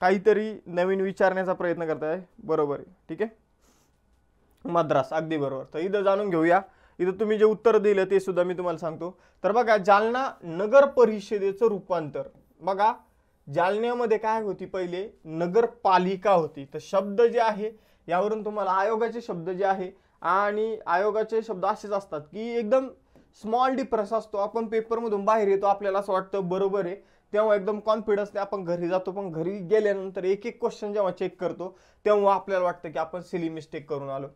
काहीतरी नवीन विचारण्याचा प्रयत्न करताय बरोबर आहे ठीक आहे मद्रास अगदी बरोबर तर इथं जाणून घेऊया इथं तुम्ही जे उत्तर दिलं ते सुद्धा मी तुम्हाला सांगतो तर बघा जालना नगर परिषदेचं रूपांतर बघा जालन्यामध्ये काय होती पहिले नगरपालिका होती तर शब्द जे आहे यावरून तुम्हाला आयोगाचे शब्द जे आहे आणि आयोगाचे शब्द असेच असतात की एकदम स्मॉल डिफरन्स असतो आपण पेपरमधून बाहेर येतो आपल्याला असं वाटतं बरोबर आहे तेव्हा एकदम कॉन्फिडन्सने आपण घरी जातो पण घरी गेल्यानंतर एक एक क्वेश्चन जेव्हा चेक करतो तेव्हा आपल्याला वाटतं की आपण सिली मिस्टेक करून आलो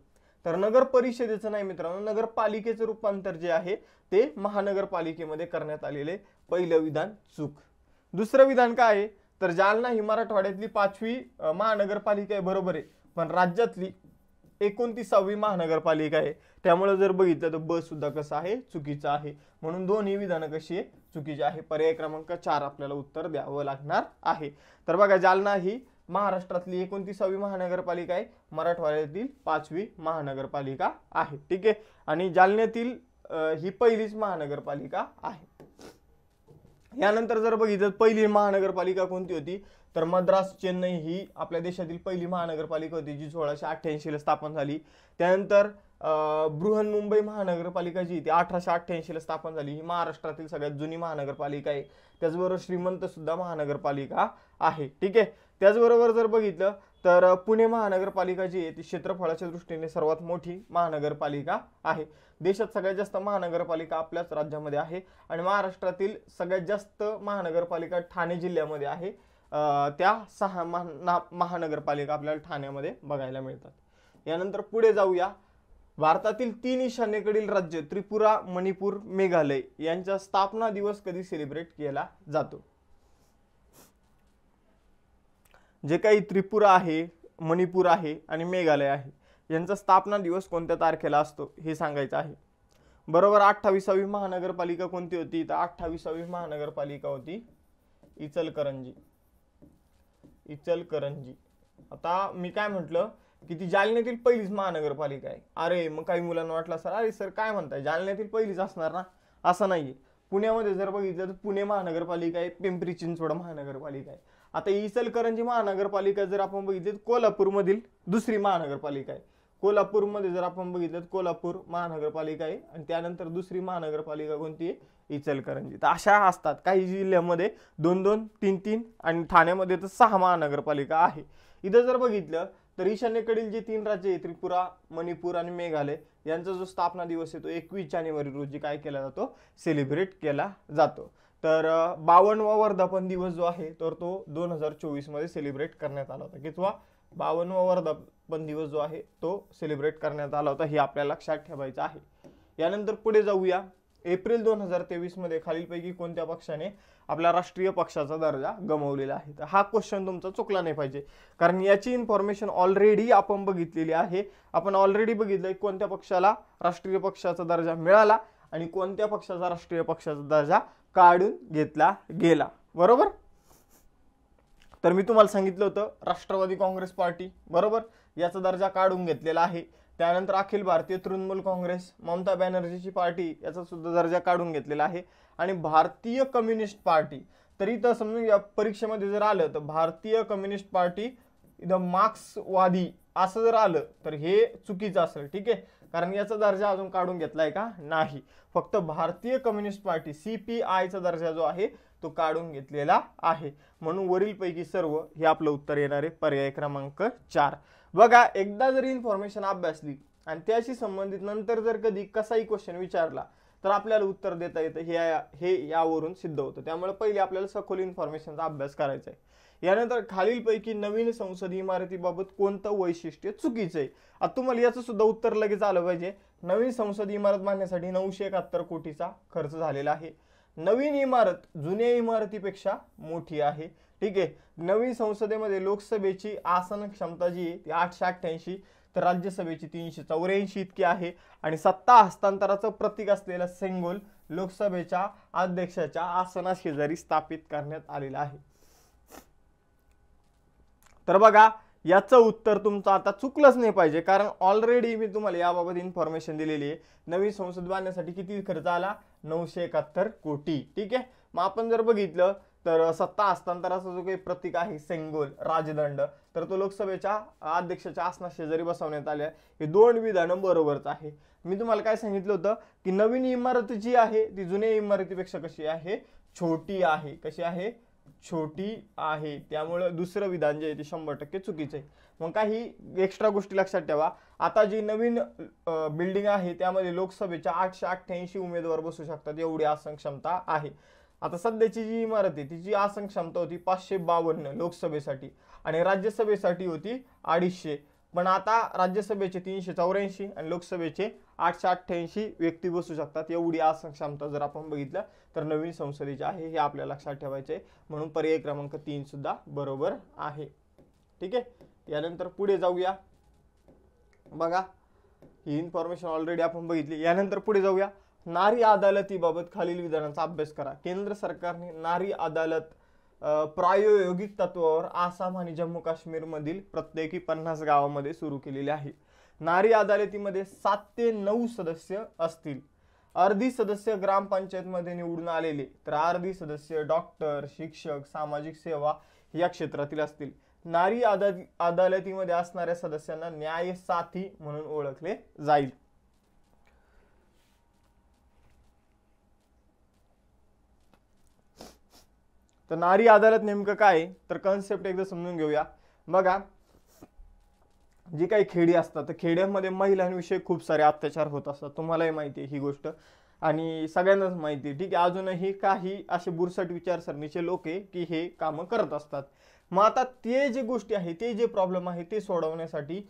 तर नगर परिषदेचं नाही मित्रांनो नगरपालिकेचं रूपांतर जे आहे ते महानगरपालिकेमध्ये करण्यात आलेले पहिलं विधान चूक दुसरं विधान काय आहे तर जालना ही मराठवाड्यातली पाचवी महानगरपालिका आहे बरोबर आहे पण राज्यातली एकोणतीसावी महानगरपालिका आहे त्यामुळे जर बघितलं तर ब सुद्धा कसं आहे चुकीचं आहे म्हणून दोन्ही विधानं कशी आहे चुकीची आहे पर्याय क्रमांक चार आपल्याला उत्तर द्यावं लागणार आहे तर बघा जालना ही महाराष्ट्रातली एकोणतीसावी महानगरपालिका आहे मराठवाड्यातील पाचवी महानगरपालिका आहे ठीक आहे आणि जालन्यातील ही पहिलीच महानगरपालिका आहे यानंतर जर बघितलं पहिली महानगरपालिका कोणती होती तर मद्रास चेन्नई ही आपल्या देशातील पहिली महानगरपालिका होती जी सोळाशे अठ्ठ्याऐंशीला स्थापन झाली त्यानंतर बृहन्मुंबई महानगरपालिका जी ती अठराशे अठ्ठ्याऐंशीला स्थापन झाली ही महाराष्ट्रातील सगळ्यात जुनी महानगरपालिका आहे त्याचबरोबर श्रीमंतसुद्धा महानगरपालिका आहे ठीक आहे त्याचबरोबर जर बघितलं तर पुणे महानगरपालिका जी आहे ती क्षेत्रफळाच्या दृष्टीने सर्वात मोठी महानगरपालिका आहे देशात सगळ्यात जास्त महानगरपालिका आपल्याच राज्यामध्ये आहे आणि महाराष्ट्रातील सगळ्यात जास्त महानगरपालिका ठाणे जिल्ह्यामध्ये आहे त्या सहा महा महानगरपालिका आपल्याला ठाण्यामध्ये बघायला मिळतात यानंतर पुढे जाऊया भारतातील तीन ईशान्येकडील राज्य त्रिपुरा मणिपूर मेघालय यांचा स्थापना दिवस कधी सेलिब्रेट केला जातो जे काही त्रिपुरा आहे मणिपूर आहे आणि मेघालय आहे यांचा स्थापना दिवस कोणत्या तारखेला असतो हे सांगायचं आहे बरोबर अठ्ठावीसावी महानगरपालिका कोणती होती तर अठ्ठावीसावी महानगरपालिका होती इचलकरंजी इचलकरंजी आता मी काय म्हटलं की ती जालन्यातील पहिलीच महानगरपालिका आहे अरे मग काही मुलांना वाटलं सर अरे सर काय म्हणताय जालन्यातील पहिलीच असणार ना असं नाही आहे पुण्यामध्ये जर बघितलं तर पुणे महानगरपालिका आहे पिंपरी चिंचवड महानगरपालिका आहे आता इचलकरंजी महानगरपालिका जर आपण बघितली कोल्हापूरमधील दुसरी महानगरपालिका आहे कोल्हापूरमध्ये जर आपण बघितलं तर कोल्हापूर महानगरपालिका आहे आणि त्यानंतर दुसरी महानगरपालिका कोणती आहे इचलकरंजी तर अशा असतात काही जिल्ह्यामध्ये दोन दोन तीन तीन आणि ठाण्यामध्ये तर सहा महानगरपालिका आहे इथं जर बघितलं तर ईशान्येकडील जे तीन राज्य आहे त्रिपुरा मणिपूर आणि मेघालय यांचा जो स्थापना दिवस आहे तो एकवीस जानेवारी रोजी काय केला जातो सेलिब्रेट केला जातो तर बावनवा वर्धापन दिवस जो आहे तर तो दोन हजार चोवीसमध्ये सेलिब्रेट करण्यात आला होता किंवा बावनवा वर्धापन दिवस जो आहे तो सेलिब्रेट करण्यात आला होता हे आपल्या लक्षात ठेवायचं आहे यानंतर पुढे जाऊया एप्रिल दोन हजार तेवीसमध्ये खालीलपैकी कोणत्या पक्षाने आपला राष्ट्रीय पक्षाचा दर्जा गमावलेला आहे तर हा क्वेश्चन तुमचा चुकला नाही पाहिजे कारण याची इन्फॉर्मेशन ऑलरेडी आपण बघितलेली आहे आपण ऑलरेडी बघितलं कोणत्या पक्षाला राष्ट्रीय पक्षाचा दर्जा मिळाला आणि कोणत्या पक्षाचा राष्ट्रीय पक्षाचा दर्जा काढून घेतला गेला बरोबर तर मी तुम्हाला सांगितलं होतं राष्ट्रवादी काँग्रेस पार्टी बरोबर याचा दर्जा काढून घेतलेला आहे त्यानंतर अखिल भारतीय तृणमूल काँग्रेस ममता बॅनर्जीची पार्टी याचा सुद्धा दर्जा काढून घेतलेला आहे आणि भारतीय कम्युनिस्ट पार्टी तरी तर समजून या परीक्षेमध्ये जर आलं तर भारतीय कम्युनिस्ट पार्टी द मार्क्सवादी असं जर आलं तर हे चुकीचं असेल ठीक आहे कारण याचा दर्जा अजून काढून घेतलाय का नाही फक्त भारतीय कम्युनिस्ट पार्टी सी पी आयचा दर्जा जो आहे तो काढून घेतलेला आहे म्हणून वरीलपैकी सर्व हे आपलं उत्तर येणार आहे पर्याय क्रमांक चार बघा एकदा जरी इन्फॉर्मेशन अभ्यासली आणि त्याशी संबंधित नंतर जर कधी कसाही क्वेश्चन विचारला तर आपल्याला उत्तर देता येतं हे हे यावरून सिद्ध होतं त्यामुळे पहिले आपल्याला सखोल इन्फॉर्मेशनचा अभ्यास करायचा आहे यानंतर खालीलपैकी नवीन संसदीय इमारतीबाबत कोणतं वैशिष्ट्य चुकीचं आहे आता तुम्हाला याचं सुद्धा उत्तर लगेच आलं पाहिजे नवीन संसदीय इमारत बांधण्यासाठी नऊशे एकाहत्तर कोटीचा खर्च झालेला आहे नवीन इमारत जुन्या इमारतीपेक्षा मोठी आहे ठीक आहे नवीन संसदेमध्ये लोकसभेची आसन क्षमता जी आहे ती आठशे अठ्ठ्याऐंशी तर राज्यसभेची तीनशे चौऱ्याऐंशी इतकी आहे आणि सत्ता हस्तांतराचं प्रतीक असलेला सेंगोल लोकसभेच्या अध्यक्षाच्या आसनाशेजारी स्थापित करण्यात आलेला आहे तर बघा याचं उत्तर तुमचं आता चुकलंच नाही पाहिजे कारण ऑलरेडी मी तुम्हाला याबाबत इन्फॉर्मेशन दिलेली आहे नवीन संसद बांधण्यासाठी किती खर्च आला नऊशे एकाहत्तर कोटी ठीक आहे मग आपण जर बघितलं तर सत्ता हस्तांतराचा जो काही प्रतीक आहे सेंगोल राजदंड तर तो लोकसभेच्या अध्यक्षाच्या आसनाशेजारी बसवण्यात आले हे दोन विधानं बरोबरच आहे मी तुम्हाला काय सांगितलं होतं की नवीन इमारत जी आहे ती जुन्या इमारतीपेक्षा कशी आहे छोटी आहे कशी आहे छोटी आहे त्यामुळं दुसरं विधान जे आहे ते शंभर टक्के चुकीचं आहे मग काही एक्स्ट्रा गोष्टी लक्षात ठेवा आता जी नवीन बिल्डिंग आहे त्यामध्ये लोकसभेच्या आठशे अठ्ठ्याऐंशी उमेदवार बसू शकतात एवढी आसन क्षमता आहे आता सध्याची जी इमारत आहे तिची आसन क्षमता होती पाचशे बावन्न लोकसभेसाठी आणि राज्यसभेसाठी होती अडीचशे पण आता राज्यसभेचे तीनशे चौऱ्याऐंशी आणि लोकसभेचे आठशे अठ्ठ्याऐंशी व्यक्ती बसू शकतात एवढी आसन जर आपण बघितलं तर नवीन संसदे जे आहे हे आपल्या लक्षात ठेवायचे म्हणून पर्याय क्रमांक तीन सुद्धा बरोबर आहे ठीक आहे यानंतर पुढे जाऊया बघा ही इन्फॉर्मेशन ऑलरेडी आपण बघितली यानंतर पुढे जाऊया नारी अदालतीबाबत खालील विधानांचा अभ्यास करा केंद्र सरकारने नारी अदालत प्रायोगिक तत्वावर आसाम आणि जम्मू काश्मीरमधील प्रत्येकी पन्नास गावामध्ये सुरू केलेली आहे नारी अदालतीमध्ये सात ते नऊ सदस्य असतील अर्धी सदस्य मध्ये निवडून आलेले तर अर्धी सदस्य डॉक्टर शिक्षक सामाजिक सेवा या क्षेत्रातील असतील नारी अदा अदालतीमध्ये असणाऱ्या सदस्यांना न्याय साथी म्हणून ओळखले जाईल तर नारी अदालत नेमकं काय तर कॉन्सेप्ट एकदा समजून घेऊया बघा जी काही खेडी असतात तर खेड्यांमध्ये महिलांविषयी खूप सारे अत्याचार होत असतात तुम्हालाही माहिती आहे ही गोष्ट आणि सगळ्यांनाच माहिती आहे ठीक आहे अजूनही काही असे बुरसट विचारसरणीचे लोक आहे की हे कामं करत असतात मग आता ते जे गोष्टी आहे ते जे प्रॉब्लेम आहे ते सोडवण्यासाठी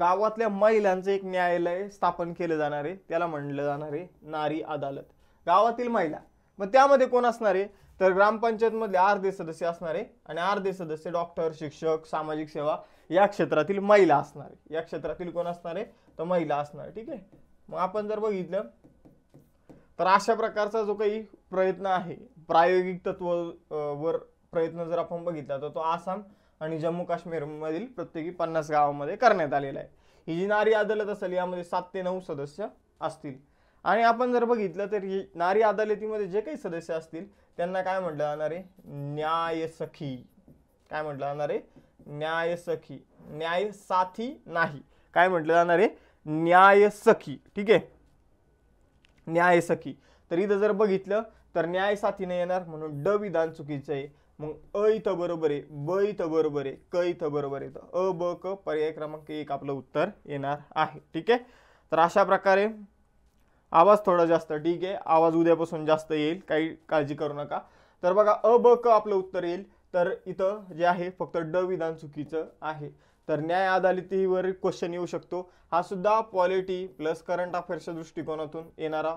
गावातल्या महिलांचं एक न्यायालय स्थापन केलं जाणार आहे त्याला म्हणलं जाणार आहे नारी अदालत गावातील महिला मग त्यामध्ये कोण असणार आहे तर ग्रामपंचायतमधले अर्धे सदस्य असणारे आणि अर्धे सदस्य डॉक्टर शिक्षक सामाजिक सेवा या क्षेत्रातील महिला असणार या क्षेत्रातील कोण असणार आहे तर महिला असणार ठीक आहे मग आपण जर बघितलं तर अशा प्रकारचा जो काही प्रयत्न आहे प्रायोगिक तत्व वर प्रयत्न जर आपण बघितला तर तो आसाम आणि जम्मू काश्मीरमधील प्रत्येकी पन्नास गावामध्ये करण्यात आलेला आहे ही जी नारी अदालत असेल यामध्ये सात ते नऊ सदस्य असतील आणि आपण जर बघितलं तर ही नारी अदालतीमध्ये जे काही सदस्य असतील त्यांना काय म्हटलं जाणार आहे न्यायसखी काय म्हटलं जाणार आहे न्यायसखी न्यायसाथी नाही काय म्हटलं जाणार आहे न्यायसखी ठीक आहे न्यायसखी तर इथं जर बघितलं तर न्यायसाथी नाही येणार म्हणून ड विधान चुकीचं आहे मग अ इथं बरोबर आहे ब इथं बरोबर आहे क इथं बरोबर आहे अ ब क पर्याय क्रमांक एक आपलं उत्तर येणार आहे ठीक आहे तर अशा प्रकारे आवाज थोडा जास्त ठीक आहे आवाज उद्यापासून जास्त येईल काही काळजी करू नका तर बघा अ ब क आपलं उत्तर येईल तर इथं जे आहे फक्त ड विधान चुकीचं आहे तर न्याय अदालतीवर क्वेश्चन येऊ शकतो हा सुद्धा पॉलिटी प्लस करंट अफेअर्सच्या दृष्टिकोनातून येणारा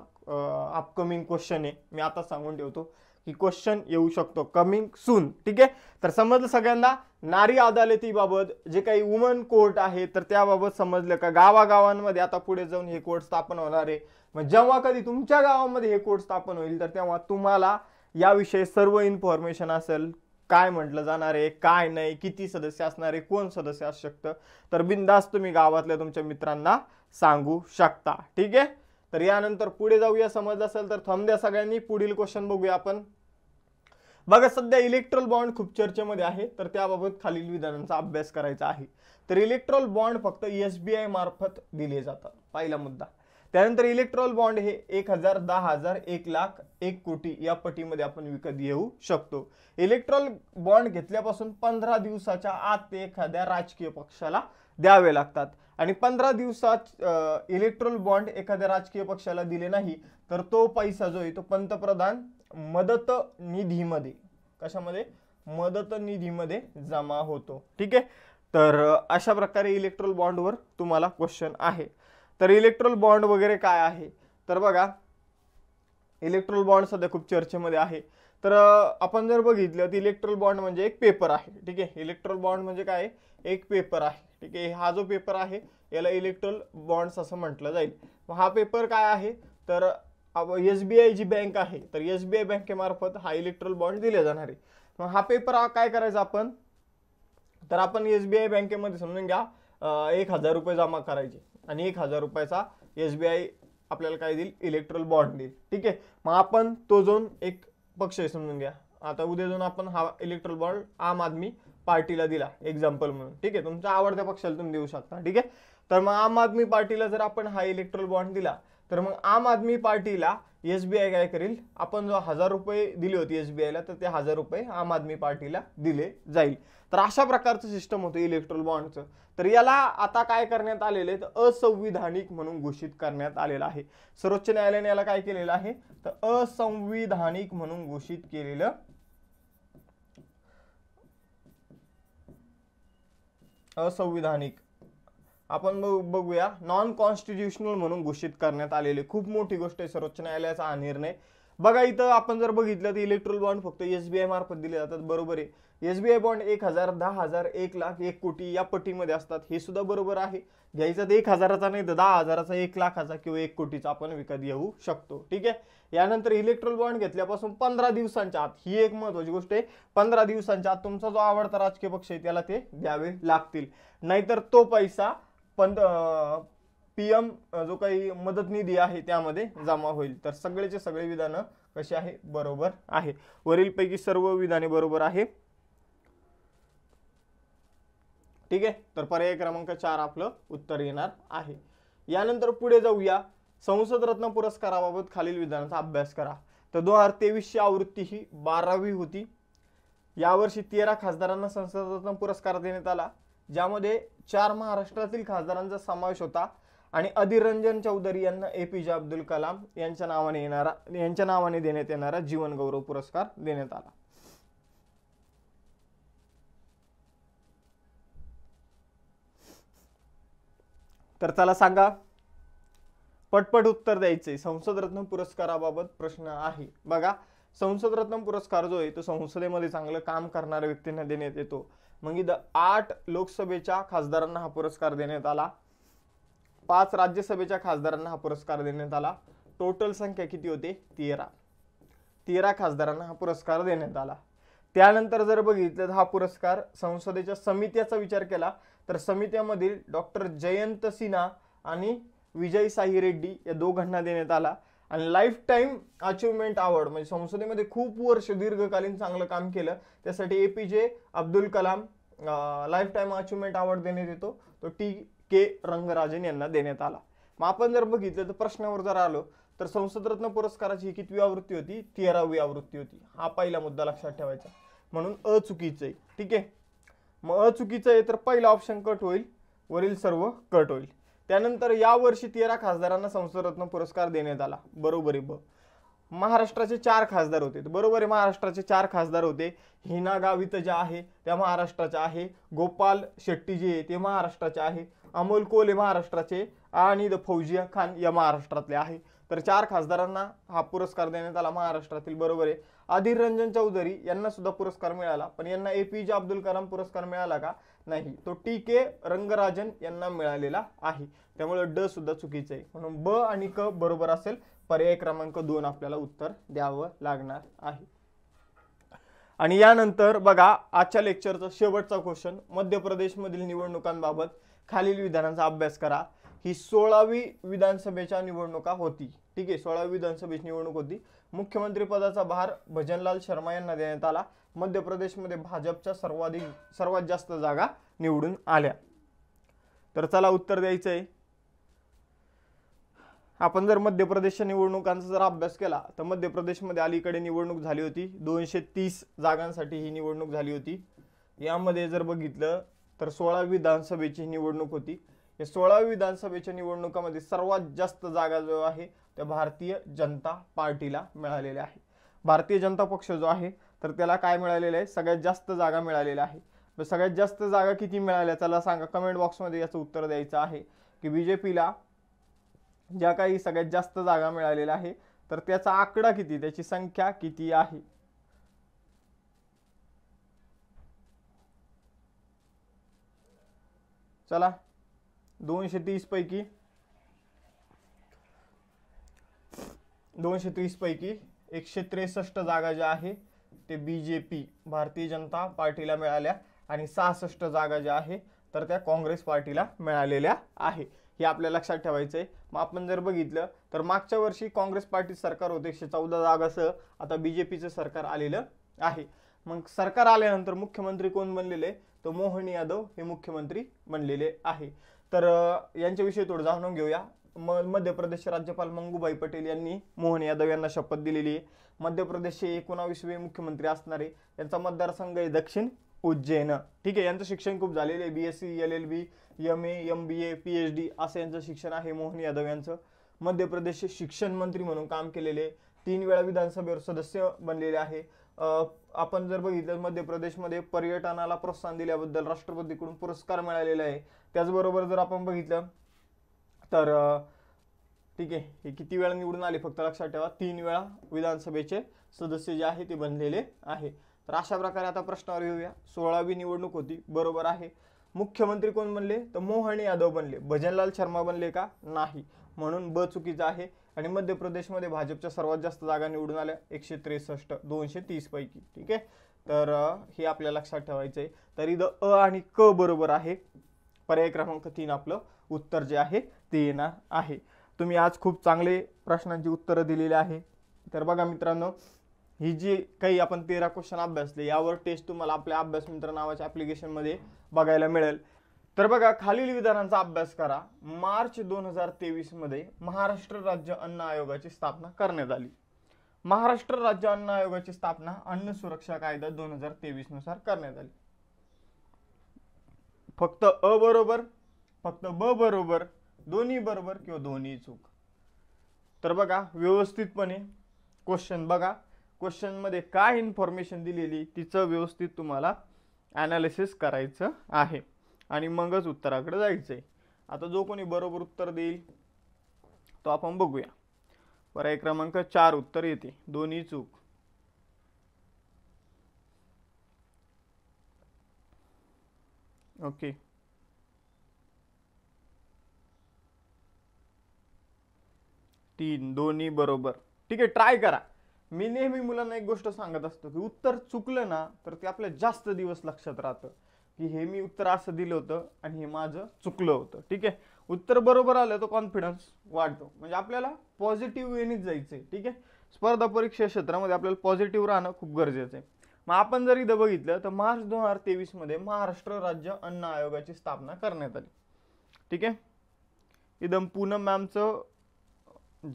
अपकमिंग क्वेश्चन आहे मी आता सांगून ठेवतो की क्वेश्चन येऊ शकतो कमिंग सून ठीक आहे तर समजलं सगळ्यांना नारी अदालतीबाबत जे काही वुमन कोर्ट आहे तर त्याबाबत समजलं का गावागावांमध्ये आता पुढे जाऊन हे कोर्ट स्थापन होणार आहे मग जेव्हा कधी तुमच्या गावामध्ये हे कोर्ट स्थापन होईल तर तेव्हा तुम्हाला याविषयी सर्व इन्फॉर्मेशन असेल काय म्हटलं जाणार आहे काय नाही किती सदस्य असणार आहे कोण सदस्य असू शकतं तर बिंदास तुम्ही गावातल्या तुमच्या मित्रांना सांगू शकता ठीक आहे तर यानंतर पुढे जाऊया समजलं असेल तर द्या सगळ्यांनी पुढील क्वेश्चन बघूया आपण बघा सध्या इलेक्ट्रॉल बॉन्ड खूप चर्चेमध्ये आहे तर त्याबाबत खालील विधानांचा अभ्यास करायचा आहे तर इलेक्ट्रॉल बॉन्ड फक्त एसबीआय मार्फत दिले जातात पहिला मुद्दा त्यानंतर इलेक्ट्रॉल बॉन्ड हे एक हजार दहा हजार एक लाख एक कोटी या पटीमध्ये आपण विकत घेऊ शकतो इलेक्ट्रॉल बॉन्ड घेतल्यापासून पंधरा दिवसाच्या आत ते एखाद्या राजकीय पक्षाला द्यावे लागतात आणि पंधरा दिवसात इलेक्ट्रॉल बॉन्ड एखाद्या राजकीय पक्षाला दिले नाही तर तो पैसा जो आहे तो पंतप्रधान मदत निधीमध्ये कशामध्ये मदत निधीमध्ये जमा होतो ठीक आहे तर अशा प्रकारे इलेक्ट्रॉल बॉन्डवर तुम्हाला क्वेश्चन आहे तर इलेक्ट्रॉल बॉन्ड वगैरे काय आहे तर बघा इलेक्ट्रॉल बॉन्ड सध्या खूप चर्चेमध्ये आहे तर आपण जर बघितलं तर इलेक्ट्रॉल बॉन्ड म्हणजे एक पेपर आहे ठीक आहे इलेक्ट्रॉल बॉन्ड म्हणजे काय एक पेपर आहे ठीक आहे हा जो पेपर आहे याला इलेक्ट्रॉल बॉन्ड्स असं म्हटलं जाईल हा पेपर काय आहे तर एस बी आय जी बँक आहे तर एस बी आय बँकेमार्फत हा इलेक्ट्रॉल बॉन्ड दिले जाणार आहे मग हा पेपर काय करायचा आपण तर आपण एस बी आय बँकेमध्ये समजून घ्या एक हजार रुपये जमा करायचे आणि एक हजार रुपयाचा एस बी आय आपल्याला काय देईल इलेक्ट्रल बॉन्ड देईल ठीक आहे मग आपण तो जाऊन एक पक्ष समजून घ्या आता उद्या जाऊन आपण हा इलेक्ट्रल बॉन्ड आम आदमी पार्टीला दिला एक्झाम्पल म्हणून ठीक आहे तुमच्या आवडत्या पक्षाला तुम्ही देऊ शकता ठीक आहे तर मग आम आदमी पार्टीला जर आपण हा इलेक्ट्रल बॉन्ड दिला तर मग आम आदमी पार्टीला एस बी आय काय करेल आपण जो हजार रुपये दिले होते एस बी आयला तर ते हजार रुपये आम आदमी पार्टीला दिले जाईल तर अशा प्रकारचं सिस्टम होतं इलेक्ट्रॉल बॉन्डचं तर याला आता काय करण्यात आलेलं आहे तर असंविधानिक म्हणून घोषित करण्यात आलेलं आहे सर्वोच्च न्यायालयाने याला काय केलेलं आहे तर असंविधानिक म्हणून घोषित केलेलं असंविधानिक आपण बघूया नॉन कॉन्स्टिट्युशनल म्हणून घोषित करण्यात आलेले खूप मोठी गोष्ट आहे सर्वोच्च न्यायालयाचा हा निर्णय बघा इथं आपण जर बघितलं तर इलेक्ट्रोल बॉन्ड फक्त एसबीआय मार्फत दिले जातात बरोबर आहे एसबीआय बॉन्ड एक हजार दहा हजार एक लाख एक कोटी या पटीमध्ये असतात हे सुद्धा बरोबर आहे घ्यायचा तर एक हजाराचा नाही तर दहा हजाराचा एक लाखाचा किंवा एक कोटीचा आपण विकत घेऊ शकतो ठीक आहे यानंतर इलेक्ट्रोल बॉन्ड घेतल्यापासून पंधरा दिवसांच्या आत ही एक महत्वाची गोष्ट आहे पंधरा दिवसांच्या आत तुमचा जो आवडता राजकीय पक्ष आहे त्याला ते द्यावे लागतील नाहीतर तो पैसा पंध पी एम जो काही मदत निधी आहे त्यामध्ये जमा होईल तर सगळेचे सगळे विधानं कसे आहे बरोबर आहे वरीलपैकी सर्व विधाने बरोबर आहे ठीक आहे तर पर्याय क्रमांक चार आपलं उत्तर येणार आहे यानंतर पुढे जाऊया संसद रत्न पुरस्काराबाबत खालील विधानाचा अभ्यास करा तर दोन हजार तेवीसची आवृत्ती ही बारावी होती यावर्षी तेरा खासदारांना संसद रत्न पुरस्कार देण्यात आला ज्यामध्ये चार महाराष्ट्रातील खासदारांचा समावेश होता आणि रंजन चौधरी यांना ए पी जे अब्दुल कलाम यांच्या नावाने येणारा यांच्या नावाने देण्यात येणारा जीवनगौरव पुरस्कार देण्यात आला तर त्याला सांगा पटपट उत्तर द्यायचे संसदरत्न पुरस्काराबाबत प्रश्न आहे बघा संसद रत्न पुरस्कार जो आहे तो संसदेमध्ये चांगलं काम करणाऱ्या व्यक्तींना देण्यात येतो मग इथं आठ लोकसभेच्या खासदारांना हा पुरस्कार देण्यात आला पाच राज्यसभेच्या खासदारांना हा पुरस्कार देण्यात आला टोटल संख्या किती होते तेरा तेरा खासदारांना हा पुरस्कार देण्यात आला त्यानंतर जर बघितलं तर हा पुरस्कार संसदेच्या समित्याचा विचार केला तर समित्यामधील डॉक्टर जयंत सिन्हा आणि विजय साई रेड्डी या दोघांना देण्यात आला आणि लाईफ टाईम अचिव्हमेंट अवॉर्ड म्हणजे संसदेमध्ये खूप वर्ष दीर्घकालीन चांगलं काम केलं त्यासाठी A P J Abdul Kalam lifetime achievement award देण्यात येतो तो टी के रंगराजन यांना देण्यात आला मग आपण जर बघितलं तर प्रश्नावर जर आलो तर संसदरत्न पुरस्काराची ही कितवी आवृत्ती होती तेरावी आवृत्ती होती हा पहिला मुद्दा लक्षात ठेवायचा म्हणून अचुकीचं आहे ठीक आहे मग अचुकीचं आहे तर पहिला ऑप्शन कट होईल वरील सर्व कट होईल त्यानंतर यावर्षी तेरा खासदारांना संसदरत्न पुरस्कार देण्यात आला बरोबर आहे ब महाराष्ट्राचे चार खासदार होते बरोबर आहे महाराष्ट्राचे चार खासदार होते हिना गावित ज्या आहे त्या महाराष्ट्राच्या आहे गोपाल शेट्टी जे आहे ते महाराष्ट्राचे आहे अमोल कोले महाराष्ट्राचे आणि द फौजिया खान या महाराष्ट्रातले आहे तर चार खासदारांना हा पुरस्कार देण्यात आला महाराष्ट्रातील बरोबर आहे अधीर रंजन चौधरी यांना सुद्धा पुरस्कार मिळाला पण यांना ए पी जे अब्दुल कलाम पुरस्कार मिळाला का नाही तो टी के रंगराजन यांना मिळालेला आहे त्यामुळे ड सुद्धा चुकीचं आहे म्हणून ब आणि क बरोबर असेल पर्याय क्रमांक दोन आपल्याला उत्तर द्यावं लागणार आहे आणि यानंतर बघा आजच्या लेक्चरचा शेवटचा क्वेश्चन मध्य प्रदेशमधील निवडणुकांबाबत खालील विधानांचा अभ्यास करा ही सोळावी विधानसभेच्या निवडणुका होती ठीक आहे सोळावी विधानसभेची निवडणूक होती मुख्यमंत्री पदाचा भार भजनलाल शर्मा यांना देण्यात आला मध्य प्रदेशमध्ये भाजपच्या सर्वाधिक सर्वात जास्त जागा निवडून आल्या तर चला उत्तर द्यायचं आहे आपण जर मध्य प्रदेशच्या निवडणुकांचा जर अभ्यास केला तर मध्य प्रदेशमध्ये अलीकडे निवडणूक झाली होती दोनशे तीस जागांसाठी ही निवडणूक झाली होती यामध्ये जर बघितलं तर सोळावी विधानसभेची निवडणूक होती या सोळा विधानसभेच्या निवडणुकामध्ये सर्वात जास्त जागा जो आहे त्या भारतीय जनता पार्टीला मिळालेल्या आहे भारतीय जनता पक्ष जो आहे तर त्याला काय मिळालेलं आहे सगळ्यात जास्त जागा मिळालेल्या आहे सगळ्यात जास्त जागा किती मिळाल्या त्याला सांगा कमेंट बॉक्समध्ये याचं उत्तर द्यायचं आहे की बी जे पीला ज्या काही सगळ्यात जास्त जागा मिळालेल्या आहे तर त्याचा आकडा किती त्याची संख्या किती आहे चला दोनशे तीसपैकी दोनशे तीसपैकी एकशे त्रेसष्ट जागा ज्या आहे ते बी जे पी भारतीय जनता पार्टीला मिळाल्या आणि सहासष्ट जागा ज्या आहे तर त्या काँग्रेस पार्टीला मिळालेल्या आहे हे आपल्या लक्षात ठेवायचं आहे मग आपण जर बघितलं तर मागच्या वर्षी काँग्रेस पार्टी सरकार होते एकशे चौदा जागासह आता बीजेपीचं सरकार आलेलं आहे मग सरकार आल्यानंतर मुख्यमंत्री कोण बनलेले तो मोहन यादव हे मुख्यमंत्री बनलेले आहे तर यांच्याविषयी थोडं जाणून घेऊया म मध्य प्रदेशचे राज्यपाल मंगूबाई पटेल यांनी मोहन यादव यांना शपथ दिलेली आहे मध्य प्रदेशचे एकोणावीसवे मुख्यमंत्री असणारे यांचा मतदारसंघ आहे दक्षिण उज्जैन ठीक आहे यांचं शिक्षण खूप झालेलं आहे B S C L L B M A M B A P H D असं यांचं शिक्षण आहे मोहन यादव यांचं मध्य प्रदेशचे शिक्षण मंत्री म्हणून काम केलेले तीन वेळा विधानसभेवर सदस्य बनलेले आहे आपण जर बघितलं मध्य प्रदेशमध्ये पर्यटनाला प्रोत्साहन दिल्याबद्दल राष्ट्रपतीकडून पुरस्कार मिळालेला आहे त्याचबरोबर जर आपण बघितलं तर ठीक आहे हे किती वेळा निवडून आले फक्त लक्षात ठेवा तीन वेळा विधानसभेचे सदस्य जे आहे ते बनलेले आहे तर अशा प्रकारे आता प्रश्नावर येऊया सोळावी निवडणूक होती बरोबर आहे मुख्यमंत्री कोण बनले तर मोहन यादव बनले भजनलाल शर्मा बनले का नाही म्हणून ब चुकीचं आहे आणि मध्य प्रदेशमध्ये भाजपच्या सर्वात जास्त जागा निवडून आल्या एकशे त्रेसष्ट दोनशे तीसपैकी ठीक आहे तर हे आपल्या लक्षात ठेवायचं आहे तर इथं अ आणि क बरोबर आहे पर्याय क्रमांक तीन आपलं उत्तर जे आहे ते येणार आहे तुम्ही आज खूप चांगले प्रश्नांची उत्तरं दिलेली आहे तर बघा मित्रांनो ही जी काही आपण तेरा क्वेश्चन अभ्यासले यावर टेस्ट तुम्हाला आपल्या अभ्यास मित्र नावाच्या ॲप्लिकेशनमध्ये बघायला मिळेल तर बघा खालील विधानांचा अभ्यास करा मार्च दोन हजार तेवीसमध्ये महाराष्ट्र राज्य अन्न आयोगाची स्थापना करण्यात आली महाराष्ट्र राज्य अन्न आयोगाची स्थापना अन्न सुरक्षा कायदा दोन हजार तेवीसनुसार करण्यात आली फक्त अ बरोबर फक्त ब बरोबर दोन्ही बरोबर किंवा दोन्ही चूक तर बघा व्यवस्थितपणे क्वेश्चन बघा क्वेश्चनमध्ये काय इन्फॉर्मेशन दिलेली तिचं व्यवस्थित तुम्हाला ॲनालिसिस करायचं आहे आणि मगच उत्तराकडे जायचंय आता जो कोणी बरोबर उत्तर देईल तो आपण बघूया पर्याय क्रमांक चार उत्तर येते दोन्ही चूक ओके तीन दोन्ही बरोबर ठीक आहे ट्राय करा मी नेहमी मुलांना एक गोष्ट सांगत असतो की उत्तर चुकलं ना तर ते आपल्या जास्त दिवस लक्षात राहतं की हे मी उत्तर असं दिलं होतं आणि हे माझं चुकलं होतं ठीक आहे उत्तर बरोबर आलं तर कॉन्फिडन्स वाढतो म्हणजे आपल्याला पॉझिटिव्ह वेनीच जायचं आहे ठीक आहे स्पर्धा परीक्षा क्षेत्रामध्ये आपल्याला पॉझिटिव्ह राहणं खूप गरजेचं आहे मग आपण जर इथं बघितलं तर मार्च दोन हजार तेवीसमध्ये महाराष्ट्र राज्य अन्न आयोगाची स्थापना करण्यात आली ठीक आहे इदम पूनम मॅमचं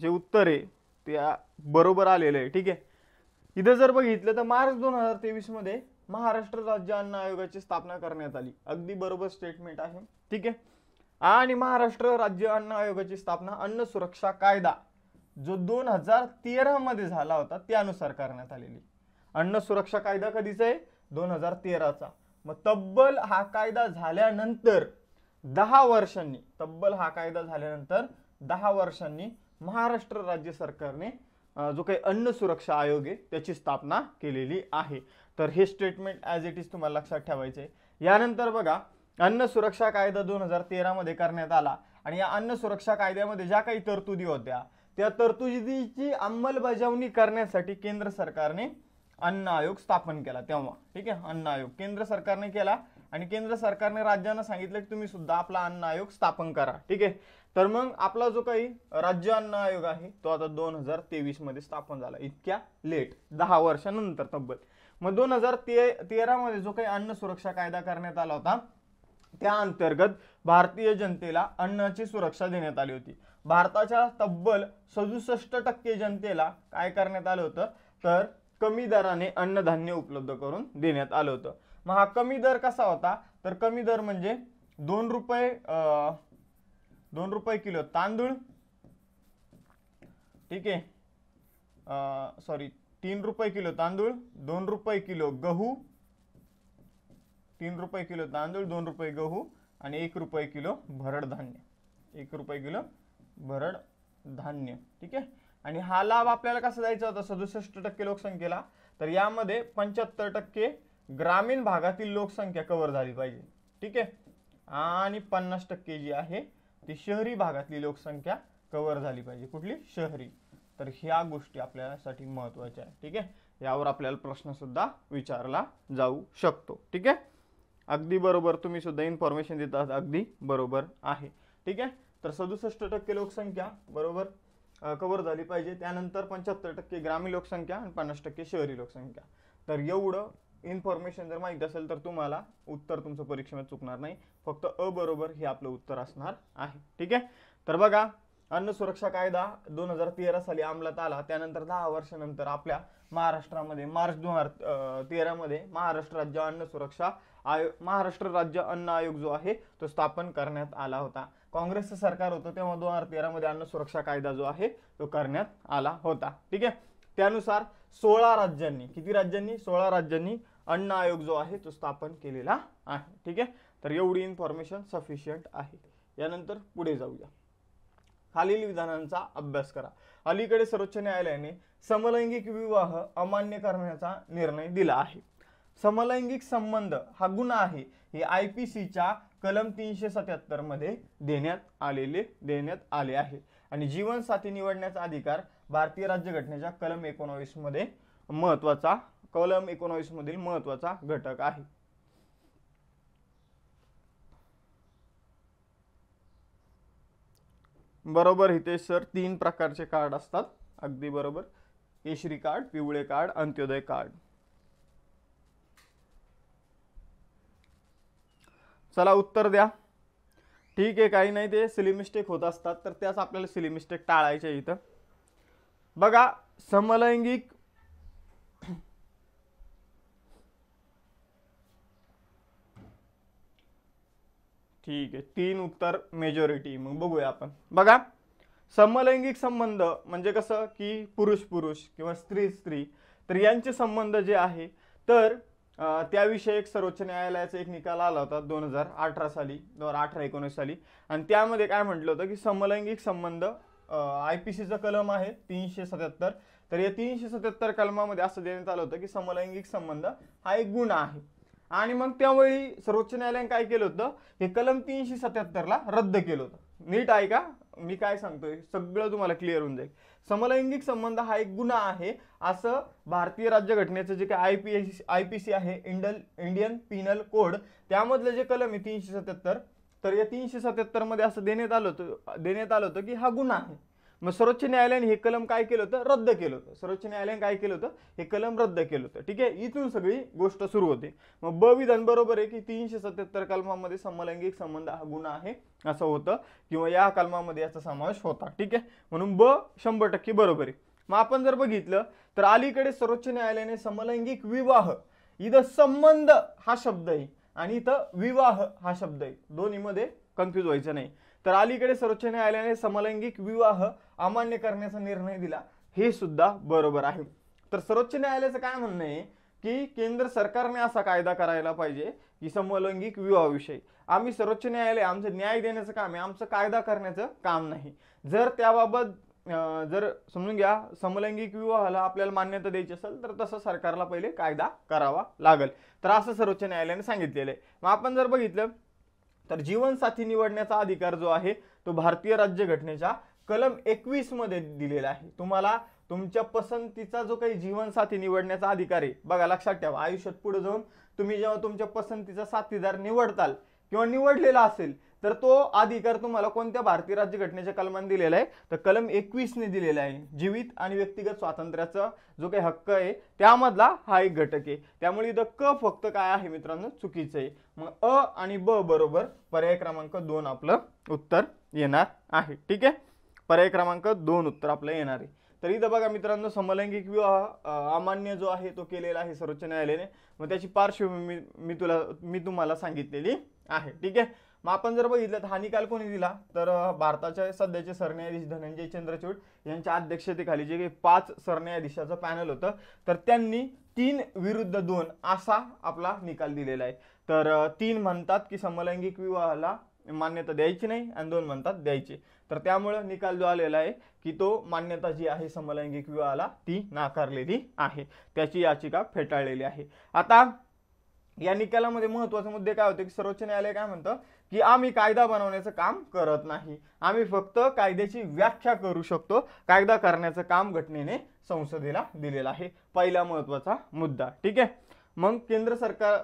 जे उत्तर आहे ते बरोबर आलेलं आहे ठीक आहे इथं जर बघितलं तर मार्च दोन हजार तेवीसमध्ये महाराष्ट्र राज्य अन्न आयोगाची स्थापना करण्यात आली अगदी बरोबर स्टेटमेंट आहे ठीक आहे आणि महाराष्ट्र राज्य अन्न आयोगाची स्थापना अन्न सुरक्षा कायदा जो दोन हजार तेरा मध्ये झाला होता त्यानुसार करण्यात आलेली अन्न सुरक्षा कायदा कधीचा आहे दोन हजार तेराचा मग तब्बल हा कायदा झाल्यानंतर दहा वर्षांनी तब्बल हा कायदा झाल्यानंतर दहा वर्षांनी महाराष्ट्र राज्य सरकारने जो काही अन्न सुरक्षा आयोग आहे त्याची स्थापना केलेली आहे तर हे स्टेटमेंट ॲज इट इज तुम्हाला लक्षात ठेवायचे यानंतर बघा अन्न सुरक्षा कायदा दोन हजार तेरामध्ये करण्यात आला आणि या अन्न सुरक्षा कायद्यामध्ये ज्या काही तरतुदी होत्या त्या तरतुदीची अंमलबजावणी करण्यासाठी केंद्र सरकारने अन्न आयोग स्थापन केला तेव्हा ठीक आहे अन्न आयोग केंद्र सरकारने केला आणि केंद्र सरकारने राज्यांना सांगितलं की तुम्ही सुद्धा आपला अन्न आयोग स्थापन करा ठीक आहे तर मग आपला जो काही राज्य अन्न आयोग आहे तो आता दोन हजार तेवीसमध्ये स्थापन झाला इतक्या लेट दहा वर्षानंतर तब्बल मग दोन हजार ते तेरामध्ये जो काही अन्न सुरक्षा कायदा करण्यात आला होता त्या अंतर्गत भारतीय जनतेला अन्नाची सुरक्षा देण्यात आली होती भारताच्या तब्बल सदुसष्ट टक्के जनतेला काय करण्यात आलं होतं तर कमी दराने अन्नधान्य उपलब्ध करून देण्यात आलं होतं मग हा कमी दर कसा होता तर कमी दर म्हणजे दोन रुपये दोन रुपये किलो तांदूळ ठीक आहे सॉरी तीन रुपये किलो तांदूळ दोन रुपये किलो गहू तीन रुपये किलो तांदूळ दोन रुपये गहू आणि एक रुपये किलो भरड धान्य एक रुपये किलो भरड धान्य ठीक आहे आणि हा लाभ आपल्याला कसा जायचा होता सदुसष्ट टक्के लोकसंख्येला तर यामध्ये पंच्याहत्तर टक्के ग्रामीण भागातील लोकसंख्या कव्हर झाली पाहिजे ठीक आहे आणि पन्नास टक्के जी आहे ती शहरी भागातली लोकसंख्या कव्हर झाली पाहिजे कुठली शहरी तर ह्या गोष्टी आपल्यासाठी महत्त्वाच्या आहेत ठीक आहे यावर आपल्याला प्रश्नसुद्धा विचारला जाऊ शकतो ठीक आहे अगदी बरोबर तुम्ही सुद्धा इन्फॉर्मेशन देतात अगदी बरोबर आहे ठीक आहे तर सदुसष्ट टक्के लोकसंख्या बरोबर कव्हर झाली पाहिजे त्यानंतर पंच्याहत्तर टक्के ग्रामीण लोकसंख्या आणि पन्नास टक्के शहरी लोकसंख्या तर एवढं इन्फॉर्मेशन जर माहीत असेल तर तुम्हाला उत्तर तुमचं परीक्षेमध्ये चुकणार नाही फक्त अ बरोबर हे आपलं उत्तर असणार आहे ठीक आहे तर बघा अन्न सुरक्षा कायदा दोन हजार तेरा साली अंमलात आला त्यानंतर दहा वर्षानंतर आपल्या महाराष्ट्रामध्ये मार्च दोन हजार तेरामध्ये महाराष्ट्र राज्य अन्न सुरक्षा आयोग महाराष्ट्र राज्य अन्न आयोग जो आहे तो स्थापन करण्यात आला होता काँग्रेसचं सरकार होतं तेव्हा दोन हजार तेरामध्ये अन्न सुरक्षा कायदा जो आहे तो करण्यात आला होता ठीक आहे त्यानुसार सोळा राज्यांनी किती राज्यांनी सोळा राज्यांनी अन्न आयोग जो आहे तो स्थापन केलेला आहे ठीक आहे तर एवढी इन्फॉर्मेशन सफिशियंट आहे यानंतर पुढे जाऊया खालील विधानांचा अभ्यास करा अलीकडे सर्वोच्च न्यायालयाने समलैंगिक विवाह अमान्य करण्याचा निर्णय दिला आहे समलैंगिक संबंध हा गुन्हा आहे हे आय पी सीच्या कलम तीनशे सत्याहत्तरमध्ये देण्यात आलेले देण्यात आले आहे आणि जीवनसाथी निवडण्याचा अधिकार भारतीय राज्यघटनेच्या कलम एकोणावीसमध्ये महत्त्वाचा कलम एकोणावीसमधील महत्त्वाचा घटक आहे बरोबर हितेश सर तीन प्रकारचे कार्ड असतात अगदी बरोबर केशरी कार्ड पिवळे कार्ड अंत्योदय कार्ड चला उत्तर द्या ठीक आहे काही नाही ते सिली मिस्टेक होत असतात तर त्याच आपल्याला सिली मिस्टेक टाळायच्या इथं बघा समलैंगिक ठीक आहे तीन उत्तर मेजॉरिटी मग बघूया आपण बघा समलैंगिक संबंध म्हणजे कसं की पुरुष पुरुष किंवा स्त्री स्त्री तर यांचे संबंध जे आहे तर एक सर्वोच्च न्यायालयाचा एक निकाल आला होता दोन हजार अठरा साली दोन हजार अठरा एकोणीस साली आणि त्यामध्ये काय म्हटलं होतं की समलैंगिक संबंध आय पी सीचा कलम आहे तीनशे सत्याहत्तर तर या तीनशे सत्याहत्तर कलमामध्ये असं देण्यात आलं होतं की समलैंगिक संबंध हा एक गुन्हा आहे आणि मग त्यावेळी सर्वोच्च न्यायालयाने काय केलं होतं हे कलम तीनशे सत्याहत्तरला रद्द केलं होतं नीट आहे का मी काय सांगतोय सगळं तुम्हाला क्लिअर होऊन जाईल समलैंगिक संबंध हा एक गुन्हा आहे असं भारतीय राज्यघटनेचं जे काय I P S I P C आहे इंडल इंडियन पिनल कोड त्यामधलं जे कलम आहे तीनशे सत्याहत्तर तर या तीनशे मध्ये असं देण्यात आलं होतं देण्यात आलं होतं की हा गुन्हा आहे मग सर्वोच्च न्यायालयाने हे कलम काय केलं होतं रद्द केलं होतं सर्वोच्च न्यायालयाने काय केलं होतं हे कलम रद्द केलं होतं ठीक आहे इथून सगळी गोष्ट सुरू होते मग ब विधान बरोबर आहे की तीनशे सत्याहत्तर कलमामध्ये समलैंगिक संबंध हा गुन्हा आहे असं होतं किंवा या कलमामध्ये याचा समावेश होता ठीक आहे म्हणून ब शंभर टक्के बरोबर आहे मग आपण जर बघितलं तर अलीकडे सर्वोच्च न्यायालयाने समलैंगिक विवाह इथं संबंध हा शब्द आहे आणि इथं विवाह हा शब्द आहे दोन्हीमध्ये कन्फ्यूज व्हायचं नाही तर अलीकडे सर्वोच्च न्यायालयाने समलैंगिक विवाह अमान्य करण्याचा निर्णय दिला हे सुद्धा बरोबर आहे तर सर्वोच्च न्यायालयाचं काय म्हणणं आहे की केंद्र सरकारने असा कायदा करायला पाहिजे की समलैंगिक विवाहाविषयी आम्ही सर्वोच्च न्यायालय आमचं न्याय देण्याचं काम आहे आमचं कायदा करण्याचं काम नाही जर त्याबाबत जर समजून घ्या समलैंगिक विवाहाला आपल्याला मान्यता द्यायची असेल तर तसं सरकारला पहिले कायदा करावा लागेल तर असं सर्वोच्च न्यायालयाने सांगितलेलं आहे मग आपण जर बघितलं तर जीवनसाथी निवडण्याचा अधिकार जो आहे तो भारतीय राज्यघटनेच्या कलम एकवीस मध्ये दिलेला आहे तुम्हाला तुमच्या पसंतीचा जो काही जीवनसाथी निवडण्याचा अधिकार आहे बघा लक्षात ठेवा आयुष्यात पुढे जाऊन तुम्ही जेव्हा तुमच्या पसंतीचा साथीदार निवडताल किंवा निवडलेला असेल तर तो अधिकार तुम्हाला कोणत्या भारतीय राज्य घटनेच्या कलमाने दिलेला आहे तर कलम एकवीसने दिलेला आहे जीवित आणि व्यक्तिगत स्वातंत्र्याचा जो काही हक्क आहे त्यामधला हा एक घटक आहे त्यामुळे इथं क फक्त काय आहे मित्रांनो चुकीचं आहे मग अ आणि ब बरोबर पर्याय क्रमांक दोन आपलं उत्तर येणार आहे ठीक आहे पर्याय क्रमांक दोन उत्तर आपलं येणार आहे तर इथं बघा मित्रांनो समलैंगिक विवाह अमान्य जो आहे तो केलेला आहे सर्वोच्च न्यायालयाने मग त्याची पार्श्वभूमी मी तुला मी तुम्हाला सांगितलेली आहे ठीक आहे मग आपण जर बघितलं तर हा निकाल कोणी दिला तर भारताच्या सध्याचे सरन्यायाधीश धनंजय चंद्रचूड यांच्या अध्यक्षतेखाली जे काही पाच सरन्यायाधीशाचं पॅनल होतं तर त्यांनी तीन विरुद्ध दोन असा आपला निकाल दिलेला आहे तर तीन म्हणतात की समलैंगिक विवाहाला मान्यता द्यायची नाही आणि दोन म्हणतात द्यायची तर त्यामुळं निकाल जो आलेला आहे की तो मान्यता जी आहे समलैंगिक विवाहाला ती नाकारलेली आहे त्याची याचिका फेटाळलेली आहे आता या निकालामध्ये महत्त्वाचे मुद्दे काय होते की सर्वोच्च न्यायालय काय म्हणतं की आम्ही कायदा बनवण्याचं काम करत नाही आम्ही फक्त कायद्याची व्याख्या करू शकतो कायदा करण्याचं काम घटनेने संसदेला दिलेलं आहे पहिला महत्त्वाचा मुद्दा ठीक आहे मग केंद्र सरकार